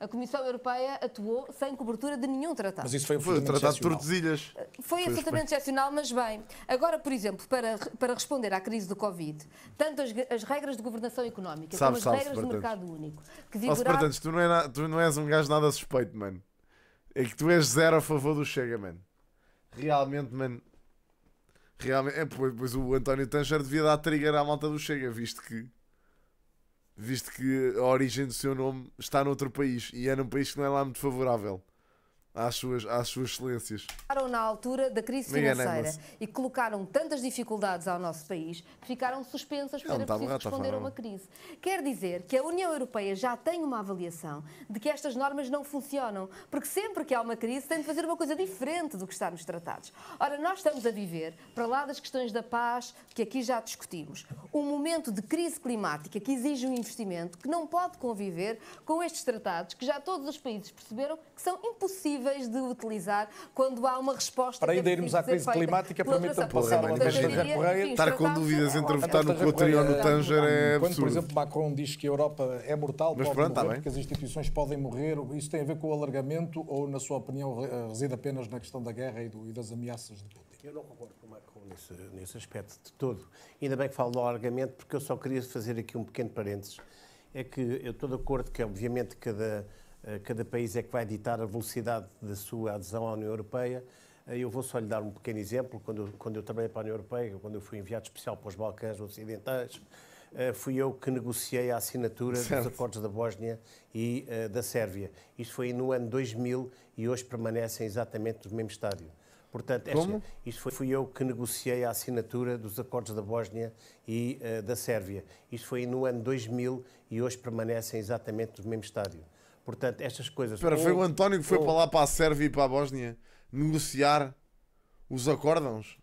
A Comissão Europeia atuou sem cobertura de nenhum tratado. Mas isso foi, um foi o Tratado de Tordesilhas. Eh, foi, absolutamente excepcional, mas bem. Agora, por exemplo, para, para responder à crise do Covid, tanto as, as regras de governação económica sabe, como as sabe, regras do mercado único. Que vigoraram... Sabe, portanto, tu não, é na, tu não és um gajo nada suspeito, mano. É que tu és zero a favor do Chega, mano. Realmente, mano. Realmente, é, pois, pois o António Tancher devia dar trigger à malta do Chega, visto que visto que a origem do seu nome está noutro país e é num país que não é lá muito favorável às suas, às suas excelências. Ficaram na altura da crise financeira e colocaram tantas dificuldades ao nosso país que ficaram suspensas para preciso responder a uma crise. Quer dizer que a União Europeia já tem uma avaliação de que estas normas não funcionam, porque sempre que há uma crise tem de fazer uma coisa diferente do que está nos tratados. Ora, nós estamos a viver, para lá das questões da paz que aqui já discutimos, um momento de crise climática que exige um investimento que não pode conviver com estes tratados que já todos os países perceberam que são impossíveis possíveis de utilizar quando há uma resposta. Para ainda irmos à crise climática, para me passar a Estar com dúvidas entre votar no Coutrinho ou no Tanger é absurdo. Quando, por exemplo, Macron diz que a Europa é mortal, pode tá morrer, as instituições podem morrer, isso tem a ver com o alargamento ou, na sua opinião, reside apenas na questão da guerra e das ameaças de Putin? Eu não concordo com o Macron nesse, nesse aspecto de todo. Ainda bem que falo do alargamento, porque eu só queria fazer aqui um pequeno parênteses. É que eu estou de acordo que, obviamente, cada eh, cada país é que vai ditar a velocidade da sua adesão à União Europeia. Eh, eu vou só lhe dar um pequeno exemplo. Quando, quando eu trabalhei para a União Europeia, quando eu fui enviado especial para os Balcãs Ocidentais, eh, fui eu que negociei a assinatura certo. dos acordos da Bósnia e da Sérvia. Isso foi no ano 2000 e hoje permanecem exatamente no mesmo estádio. Portanto, esta, é assim, isto foi, fui eu que negociei a assinatura dos acordos da Bósnia e da Sérvia. Isto foi no ano 2000 e hoje permanecem exatamente no mesmo estádio. Portanto, estas coisas. Espera, ou, foi o António que foi ou, para lá, para a Sérvia e para a Bósnia, negociar os acórdãos?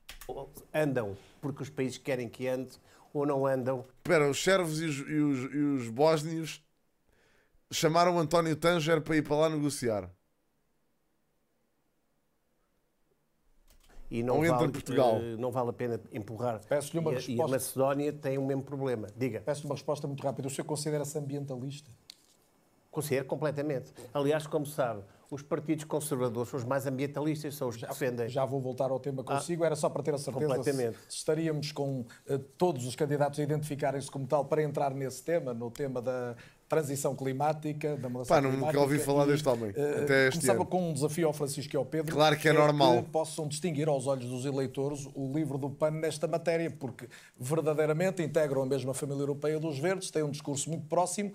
Andam, porque os países querem que ande ou não andam. Espera, os sérvios e os, e os, e os bósnios chamaram o António Tanger para ir para lá negociar. E não, ou vale, Portugal. Eh, não vale a pena empurrar. Peço-lhe uma e, resposta. E a Macedónia tem o mesmo problema. Diga. Peço-lhe uma resposta muito rápida. O senhor considera-se ambientalista? Considero completamente. Aliás, como sabe, os partidos conservadores são os mais ambientalistas, são os que defendem. Já vou voltar ao tema ah, consigo, ah, era só para ter a certeza se, estaríamos com eh, todos os candidatos a identificarem-se como tal para entrar nesse tema, no tema da transição climática, da mudança Pá, não climática. Nunca ouvi falar e, deste homem. Uh, até este começava ano. com um desafio ao Francisco e ao Pedro. Claro que é, é normal. Que possam distinguir aos olhos dos eleitores o livro do PAN nesta matéria, porque verdadeiramente integram a mesma família europeia dos Verdes, têm um discurso muito próximo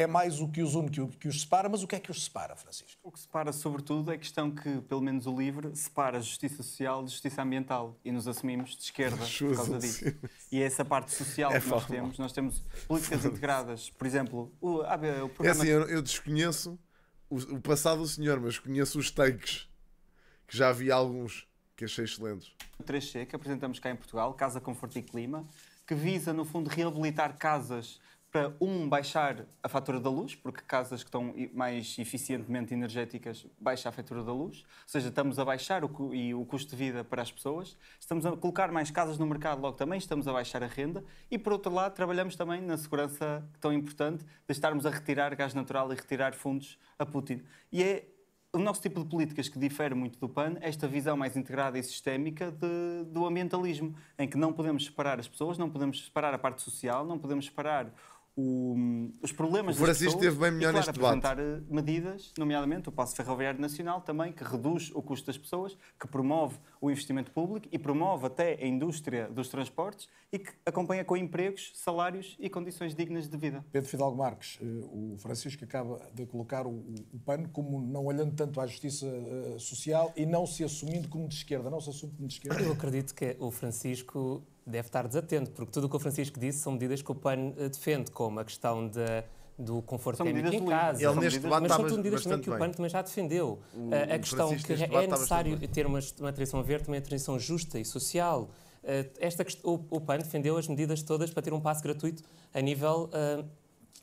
é mais o que os une que, o, que os separa, mas o que é que os separa, Francisco? O que separa, sobretudo, é a questão que, pelo menos o LIVRE, separa justiça social de justiça ambiental e nos assumimos de esquerda por causa disso. E é essa parte social é que nós temos. Nós temos políticas integradas, por exemplo, o, ah, o programa... É assim, eu, eu desconheço o, o, passado do senhor, mas conheço os takes, que já vi alguns que achei excelentes. 3C, que apresentamos cá em Portugal, Casa Conforto e Clima, que visa, no fundo, reabilitar casas para, um, baixar a fatura da luz, porque casas que estão mais eficientemente energéticas baixam a fatura da luz, ou seja, estamos a baixar o, e o custo de vida para as pessoas, estamos a colocar mais casas no mercado logo também, estamos a baixar a renda e, por outro lado, trabalhamos também na segurança tão importante de estarmos a retirar gás natural e retirar fundos a Putin. E é o nosso tipo de políticas que difere muito do PAN esta visão mais integrada e sistémica de, do ambientalismo, em que não podemos separar as pessoas, não podemos separar a parte social, não podemos separar o, hum, os problemas. O Brasil pessoas, esteve bem melhor e, claro, neste apresentar debate. Eh, medidas, nomeadamente o Passo Ferroviário Nacional também, que reduz o custo das pessoas, que promove o investimento público e promove até a indústria dos transportes e que acompanha com empregos, salários e condições dignas de vida. Pedro Fidalgo Marques, eh, o Francisco acaba de colocar o, o pano como não olhando tanto à justiça eh, social e não se assumindo como de esquerda. Não se assume como de esquerda. Eu acredito que é o Francisco deve estar desatento, porque tudo o que o Francisco disse são medidas que o PAN eh, defende, como a questão de, do conforto técnico em casa. Ele neste debate mas são tudo medidas também que o PAN também já defendeu. O, a, questão que é necessário ter uma, uma transição verde, uma transição justa e social. Uh, esta, o, o, PAN defendeu as medidas todas para ter um passo gratuito a nível uh,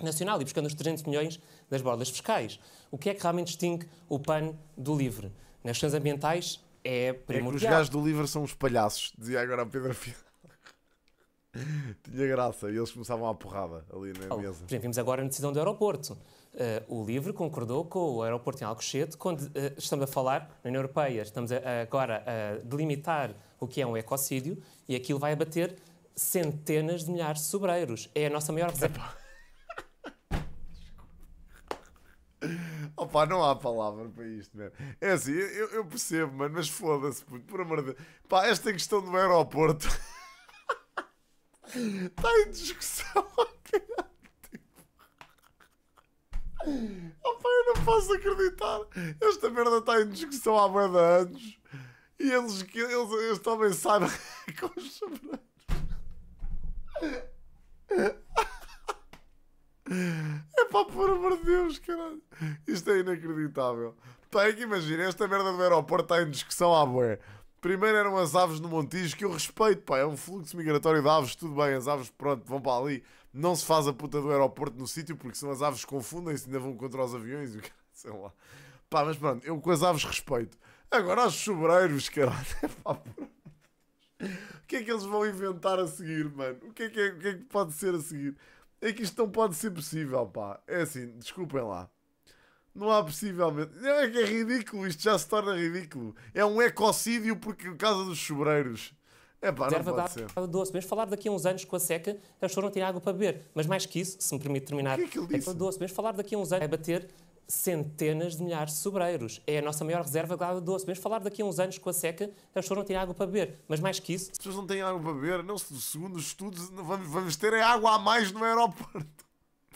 nacional e buscando os 300 milhões das bordas fiscais. O que é que realmente distingue o PAN do LIVRE? Nas questões ambientais é primordial. É que os gajos do LIVRE são os palhaços, dizia agora a Pedro Fiel. Tinha graça. E eles começavam a porrada ali na oh, mesa. Por exemplo, vimos agora a decisão do aeroporto. Uh, o LIVRE concordou com o aeroporto em Alcochete, quando uh, estamos a falar na União Europeia, estamos a, agora a delimitar o que é um ecocídio e aquilo vai abater centenas de milhares de sobreiros. É a nossa maior reserva. Opa, não há palavra para isto, mesmo. É assim, eu, eu percebo, mano, mas foda-se, por amor de Deus. Pá, esta questão do aeroporto. Tá em discussão a eu não posso acreditar. Esta merda está em discussão há mais de anos. E eles, eles, eles também sabem com os soberanos. É para por amor de Deus, caralho. Isto é inacreditável. Tem é que imagina, esta merda do aeroporto está em discussão há boé. Primeiro eram as aves no Montijo, que eu respeito, pá, é um fluxo migratório de aves, tudo bem, as aves, pronto, vão para ali. Não se faz a puta do aeroporto no sítio, porque são as aves confundem-se, ainda vão contra os aviões, sei lá. Pá, mas pronto, eu com as aves respeito. Agora aos sobreiros, caralho, é pá, o que é que eles vão inventar a seguir, mano? O que é que, é, o que, é que pode ser a seguir? É que isto não pode ser possível, pá. É assim, desculpem lá. Não há possivelmente. É que é ridículo, isto já se torna ridículo. É um ecocídio porque por causa dos sobreiros. É pá, não pode ser. doce. Vamos falar daqui a uns anos com a seca, as pessoas não têm água para beber. Mas mais que isso, se me permite terminar. O que é que ele disse? É doce. Vamos falar daqui a uns anos. É bater centenas de milhares de sobreiros. É a nossa maior reserva de água doce. Vamos falar daqui a uns anos com a seca, as pessoas não têm água para beber. Mas mais que isso. As pessoas não têm água para beber, não segundo os estudos, vamos ter água a mais no aeroporto.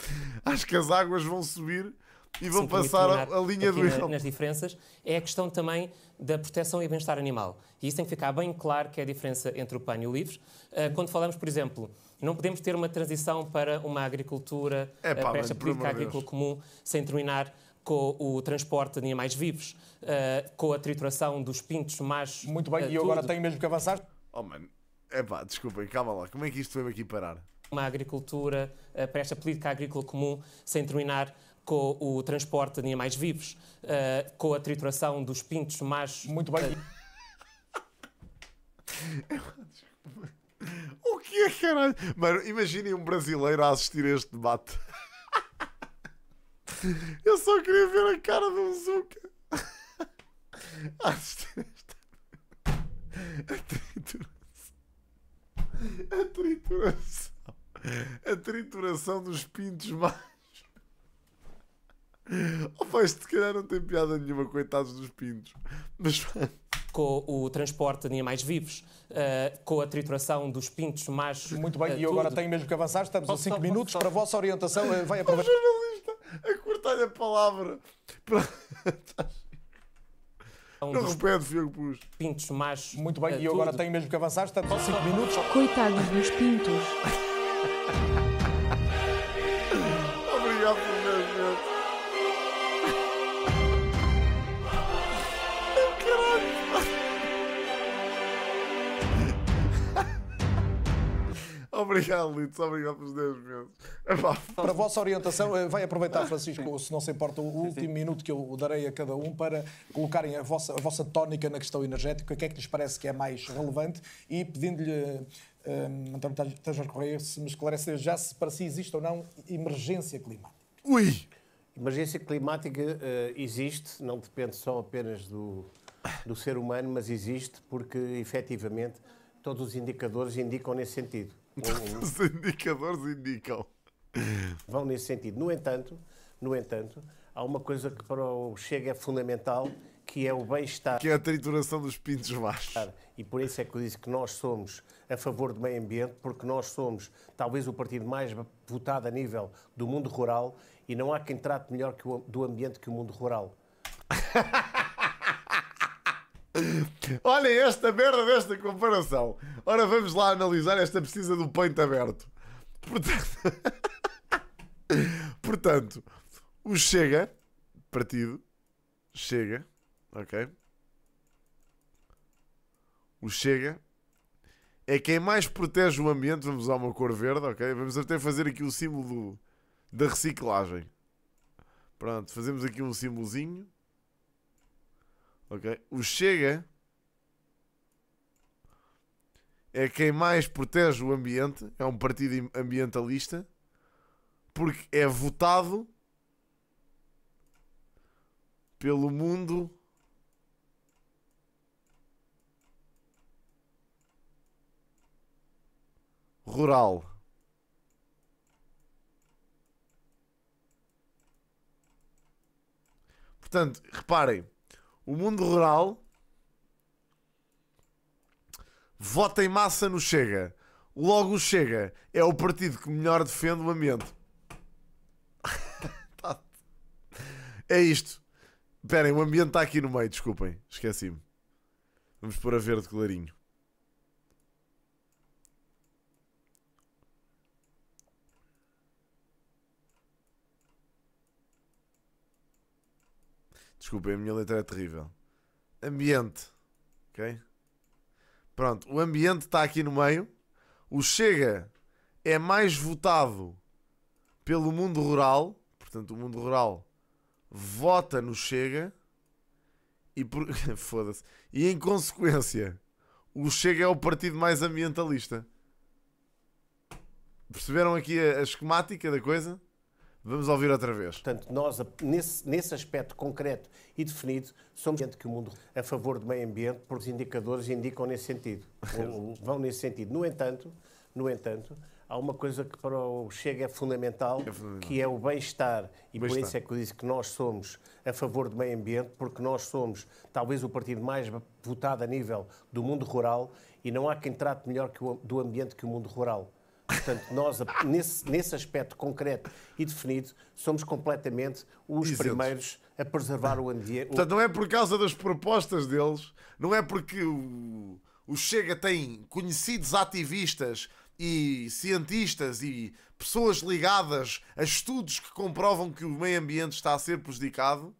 Acho que as águas vão subir e vão passar a, linha do na, nas diferenças é a questão também da proteção e bem-estar animal. E isso tem que ficar bem claro que é a diferença entre o pano e o livre. Uh, ah, quando falamos, por exemplo, não podemos ter uma transição para uma agricultura, é ah, para esta política agrícola comum, sem terminar com o transporte de animais vivos, uh, com a trituração dos pintos machos. Muito bem, e eu agora tenho mesmo que avançar. Oh, mano, é pá, desculpem, calma lá, como é que isto veio aqui parar? Uma agricultura, para esta política agrícola comum, sem terminar com o transporte de animais vivos, uh, com a trituração dos pintos mais Muito bem. o que é que era Mano, imaginem um brasileiro a assistir a este debate. Eu só queria ver a cara do Zuka a assistir a este a trituração. A trituração. A trituração dos pintos mais. Oh, pai, se calhar não tem piada nenhuma, coitados dos pintos. Mas. com o transporte de animais vivos, uh, com a trituração dos pintos machos. Muito bem, uh, e eu agora tenho mesmo que avançar, estamos posso, a 5 minutos. para a vossa orientação, vai aproveitar. jornalista, a cortar-lhe a palavra. Para... Um não repete, fio pus. Pintos machos. Muito bem, uh, e eu tudo. agora tenho mesmo que avançar, estamos a 5 eh, é minutos. Coitados dos pintos. Obrigado, Lito. Obrigado pelos 10 meses. É então, para a vossa orientação, eh, vai aproveitar, Francisco, se não se importa, o último sim, sim. minuto que eu darei a cada um para colocarem a vossa, a vossa tónica na questão energética, o que é que lhes parece que é mais relevante e pedindo-lhe. Um, eh, António Tajas Correia, se me esclarecer já se para si existe ou não emergência climática. Ui! Emergência climática uh, existe, não depende só apenas do, do ser humano, mas existe porque efetivamente todos os indicadores indicam nesse sentido. Os indicadores indicam. Vão nesse sentido. No entanto, no entanto, há uma coisa que para o Chega é fundamental, que é o bem-estar. Que é a trituração dos pintos baixos. E por isso é que eu disse que nós somos a favor do meio ambiente, porque nós somos talvez o partido mais votado a nível do mundo rural e não há quem trate melhor o, do ambiente que o mundo rural. Olhem esta merda desta comparação. Ora, vamos lá analisar esta precisa do peito aberto. Portanto, Portanto o Chega, partido, Chega, ok? O Chega é quem mais protege o ambiente. Vamos usar uma cor verde, ok? Vamos até fazer aqui o símbolo da reciclagem. Pronto, fazemos aqui um símbolozinho. Ok? O Chega é quem mais protege o ambiente, é um partido ambientalista, porque é votado pelo mundo rural. Portanto, reparem, o mundo rural vota em massa no Chega. Logo o Chega é o partido que melhor defende o ambiente. é isto. Esperem, o ambiente está aqui no meio, desculpem, esqueci-me. Vamos pôr a verde clarinho. Desculpem, a minha letra é terrível. Ambiente. Ok? Pronto, o ambiente está aqui no meio. O Chega é mais votado pelo mundo rural. Portanto, o mundo rural vota no Chega. E por... foda-se. E em consequência, o Chega é o partido mais ambientalista. Perceberam aqui a, a esquemática da coisa? Vamos ouvir outra vez. Portanto, nós, nesse, nesse aspecto concreto e definido, somos gente que o mundo é a favor do meio ambiente, porque os indicadores indicam nesse sentido, vão nesse sentido. No entanto, no entanto, há uma coisa que para o Chega é fundamental, é fundamental. que é o bem-estar. E bem por isso é que eu disse que nós somos a favor do meio ambiente, porque nós somos talvez o partido mais votado a nível do mundo rural e não há quem trate melhor o, do ambiente que o mundo rural. Portanto, nós, nesse, nesse aspecto concreto e definido, somos completamente os primeiros a preservar o ambiente. Portanto, não é por causa das propostas deles, não é porque o, o Chega tem conhecidos ativistas e cientistas e pessoas ligadas a estudos que comprovam que o meio ambiente está a ser prejudicado.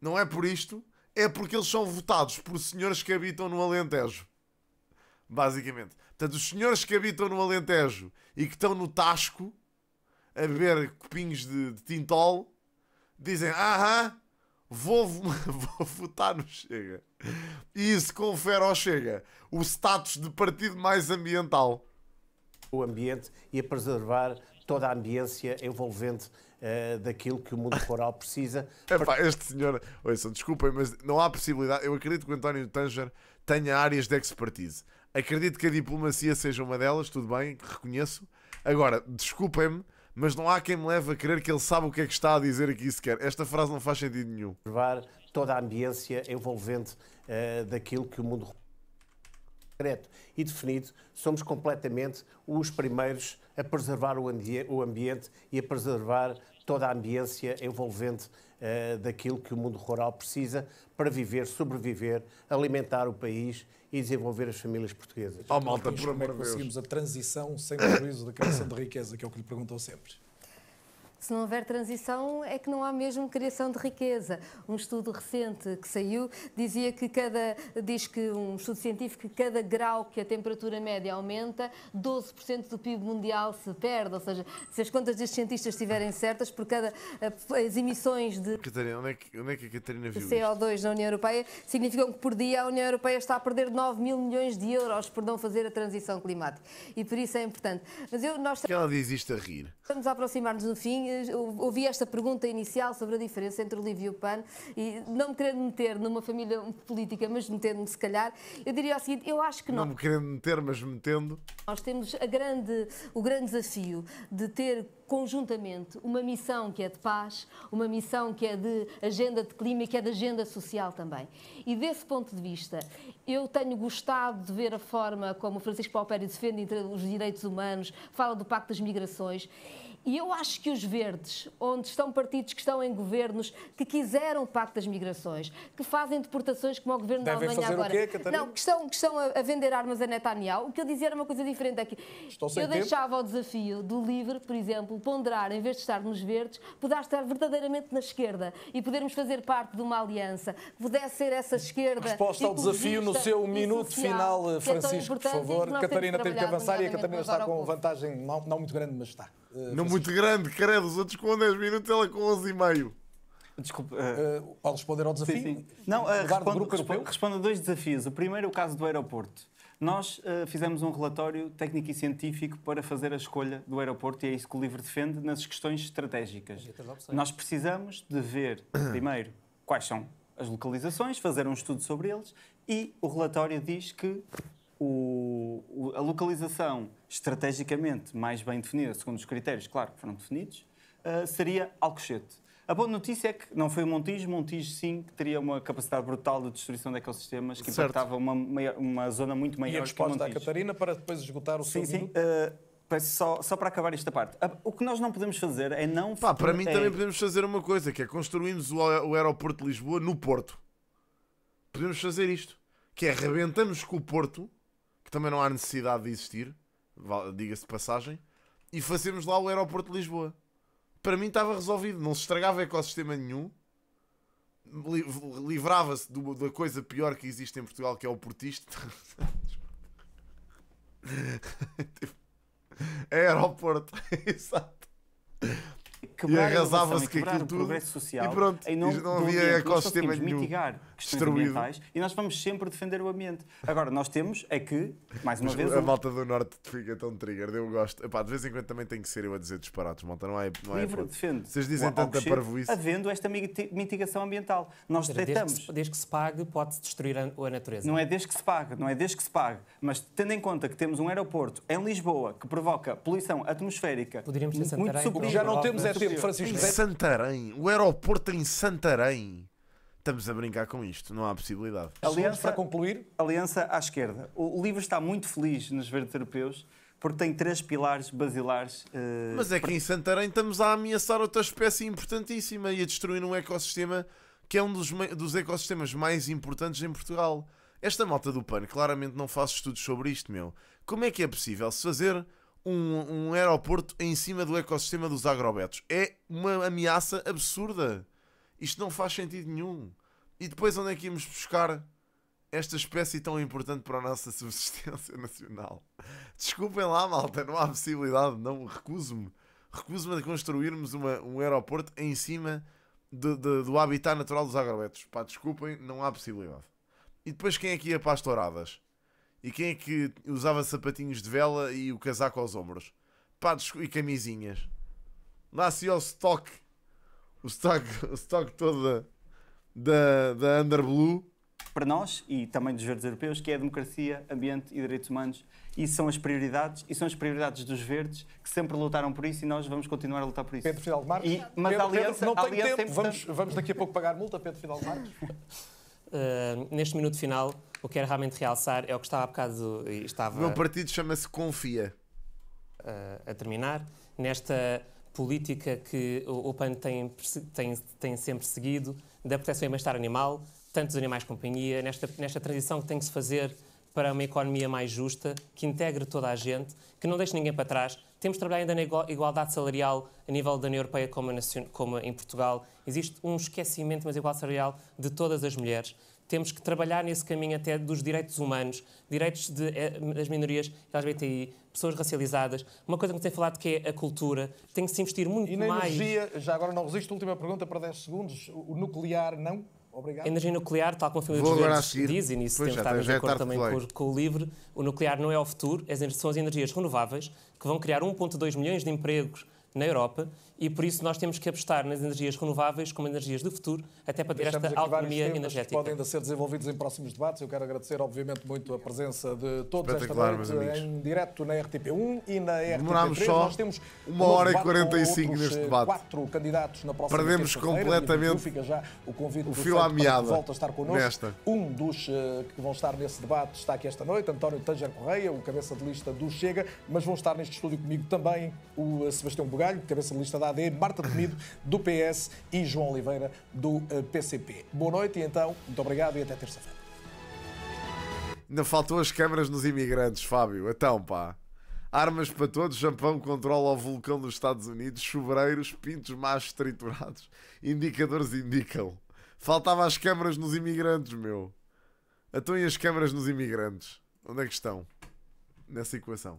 Não é por isto, é porque eles são votados por senhores que habitam no Alentejo. Basicamente. Portanto, os senhores que habitam no Alentejo e que estão no Tasco a beber copinhos de, de tintol dizem: Aham, vou, vou votar no Chega. E isso confere ao Chega o status de partido mais ambiental. O ambiente e a preservar toda a ambiência envolvente uh, daquilo que o mundo rural precisa. Epá, este senhor, ouçam, desculpem, mas não há possibilidade. Eu acredito que o António Tanger tenha áreas de expertise. Acredito que a diplomacia seja uma delas, tudo bem, reconheço. Agora, desculpem-me, mas não há quem me leve a crer que ele sabe o que é que está a dizer aqui sequer. Esta frase não faz sentido nenhum. Preservar toda a ambiência envolvente uh, daquilo que o mundo concreto e definido, somos completamente os primeiros a preservar o, ambiente e a preservar toda a ambiência envolvente uh, daquilo que o mundo rural precisa para viver, sobreviver, alimentar o país e desenvolver as famílias portuguesas. Oh, malta, por é amor de Deus. conseguimos a transição sem prejuízo da criação de riqueza, que é o que lhe perguntam sempre. Se não houver transição, é que não há mesmo criação de riqueza. Um estudo recente que saiu dizia que cada, diz que um estudo científico, que cada grau que a temperatura média aumenta, 12% do PIB mundial se perde. Ou seja, se as contas destes cientistas estiverem certas, por cada eh, as emissões de. Catarina, onde é que, onde é que a Catarina viu? CO2 isto? na União Europeia significam que por dia a União Europeia está a perder 9 mil milhões de euros por não fazer a transição climática. E por isso é importante. Mas eu, nós. que ela diz isto a rir? Estamos a aproximar-nos do fim ouvi esta pergunta inicial sobre a diferença entre o livro e o PAN, e não me querendo meter numa família política, mas metendo-me se calhar, eu diria o seguinte: eu acho que não. Não me querendo meter, mas metendo. Nós temos grande, o grande desafio de ter conjuntamente uma missão que é de paz, uma missão que é de agenda de clima e que é de agenda social também. E desse ponto de vista, eu tenho gostado de ver a forma como o Francisco Pérez defende os direitos humanos, fala do Pacto das Migrações. E eu acho que os verdes, onde estão partidos que estão em governos que quiseram o Pacto das Migrações, que fazem deportações como o governo Devem da Alemanha agora. O quê, Catarina? Não, que estão, que estão a vender armas a Netanyahu. O que eu dizia era uma coisa diferente aqui. Estou eu deixava o desafio do LIVRE, por exemplo, ponderar, em vez de estar nos verdes, poder estar verdadeiramente na esquerda e podermos fazer parte de uma aliança. Pudesse ser essa esquerda. Resposta ao desafio no seu minuto é final, Francisco, é por favor. Catarina teve que avançar e a Catarina está com vantagem não, não muito grande, mas está. Eh, não muito grande, credo. Os outros com 10 minutos, ela com 11 e meio. Desculpe. Uh, pode eh, eh, responder ao desafio? Sim, sim. Não, uh, respondo, respondo, respondo, a dois desafios. O primeiro é o caso do aeroporto. Nós uh, fizemos um relatório técnico e científico para fazer a escolha do aeroporto e é isso que o livro defende nas questões estratégicas. Nós precisamos de ver, primeiro, quais são as localizações, fazer um estudo sobre eles e o relatório diz que o, o, a localização estrategicamente mais bem definida, segundo os critérios, claro, que foram definidos, uh, seria Alcochete. A boa notícia é que não foi o Montijo, Montijo sim que teria uma capacidade brutal de destruição de ecossistemas que certo. impactava uma, maior, uma zona muito maior e a que Montijo. da Catarina para depois esgotar o sim, seu sim. Ah, só, só para acabar esta parte. O que nós não podemos fazer é não... Pá, para mim é... também podemos fazer uma coisa, que é construirmos o, o aeroporto de Lisboa no Porto. Podemos fazer isto, que é arrebentamos com o Porto também não há necessidade de existir, diga-se de passagem, e fazemos lá o aeroporto de Lisboa. Para mim estava resolvido, não se estragava ecossistema nenhum, livrava-se da coisa pior que existe em Portugal, que é o portista. Tipo, aeroporto, exato quebrar e arrasava-se com aquilo tudo. progresso social e pronto, em nome não havia ambiente, ecossistema nenhum mitigar questões destruído. ambientais e nós vamos sempre defender o ambiente. Agora, nós temos é que, mais uma Mas vez... A um... malta do Norte fica tão trigger, eu gosto. Epá, de vez em quando também tem que ser eu a dizer disparados, malta, não é... Não é Livre, defende. Vocês dizem tanta parvoíce. Havendo esta mitigação ambiental. Nós seja, detectamos... Desde que, desde que se pague, pode-se destruir a, a natureza. Não é desde que se pague, não é desde que se pague. Mas tendo em conta que temos um aeroporto em Lisboa que provoca poluição atmosférica... Poderíamos ter muito Santarém, já não temos é tempo, Francisco. Em Santarém. O aeroporto em Santarém. Estamos a brincar com isto, não há possibilidade. Aliança, para concluir. Aliança à esquerda. O, o livro está muito feliz nos verdes europeus porque tem três pilares basilares. Uh, Mas é que em Santarém estamos a ameaçar outra espécie importantíssima e a destruir um ecossistema que é um dos, dos ecossistemas mais importantes em Portugal. Esta malta do PAN claramente não faz estudos sobre isto, meu. Como é que é possível se fazer um, um aeroporto em cima do ecossistema dos agrobetos. É uma ameaça absurda. Isto não faz sentido nenhum. E depois onde é que íamos buscar esta espécie tão importante para a nossa subsistência nacional? Desculpem lá, malta, não há possibilidade, não recuso-me. Recuso-me a construirmos uma, um aeroporto em cima de, de, do habitat natural dos agrobetos. Pá, desculpem, não há possibilidade. E depois quem é que ia para as touradas? E quem é que usava sapatinhos de vela e o casaco aos ombros? Pados e camisinhas. Nascia o stock. O stock, o stock todo da, da, da Underblue. Para nós e também dos verdes europeus, que é a democracia, ambiente e direitos humanos. E são as prioridades, e são as prioridades dos verdes que sempre lutaram por isso e nós vamos continuar a lutar por isso. Pedro Fidal de Marques. E, mas Pedro, a aliança, Pedro, não a aliança é tempo. vamos, vamos daqui a pouco pagar multa, Pedro Fidal de Marques. Ah, neste minuto final, o que quero realmente realçar é o que estava a bocado e estava. O meu partido chama-se Confia. Uh, a terminar, nesta política que o, o PAN tem, tem, tem sempre seguido, da proteção e bem-estar animal, tanto dos animais de companhia, nesta, nesta transição que tem que se fazer para uma economia mais justa, que integre toda a gente, que não deixe ninguém para trás, temos de trabalhar ainda na igualdade salarial a nível da União Europeia como, como em Portugal. Existe um esquecimento, mas igualdade salarial, de todas as mulheres temos que trabalhar nesse caminho até dos direitos humanos, direitos de, eh, das minorias LGBTI, pessoas racializadas. Uma coisa que tem falado que é a cultura. Tem que se investir muito mais. E na mais. energia, já agora não resisto, última pergunta para 10 segundos. O nuclear não? Obrigado. A energia nuclear, tal como a família dos verdes diz, e nisso pois temos estar de acordo também com, com, o LIVRE, o nuclear não é o futuro, são as energias renováveis que vão criar 1,2 milhões de empregos na Europa e por isso nós temos que apostar nas energias renováveis como energias do futuro, até para ter Deixamos esta autonomia energética. Que podem ainda ser desenvolvidos em próximos debates. Eu quero agradecer, obviamente, muito a presença de todos esta noite em direto na RTP1 e na RTP3. Demorámos só nós temos uma hora e 45 neste debate. Quatro candidatos na próxima Perdemos completamente fica já o, convite o fio à meada. Volta a estar connosco. Nesta. Um dos eh, que vão estar nesse debate está aqui esta noite, António Tanger Correia, o cabeça de lista do Chega, mas vão estar neste estúdio comigo também o eh, Sebastião Bugalho, cabeça de lista da AD, Marta Temido, do PS e João Oliveira, do PCP. Eh, Boa noite e então, muito obrigado e até terça-feira. Ainda faltou as câmaras nos imigrantes, Fábio. Então, pá. Armas para todos, Japão controla o vulcão dos Estados Unidos, chuveiros, pintos machos triturados. Indicadores indicam. Faltava as câmaras nos imigrantes, meu. Então e as câmaras nos imigrantes? Onde é que estão? Nessa equação.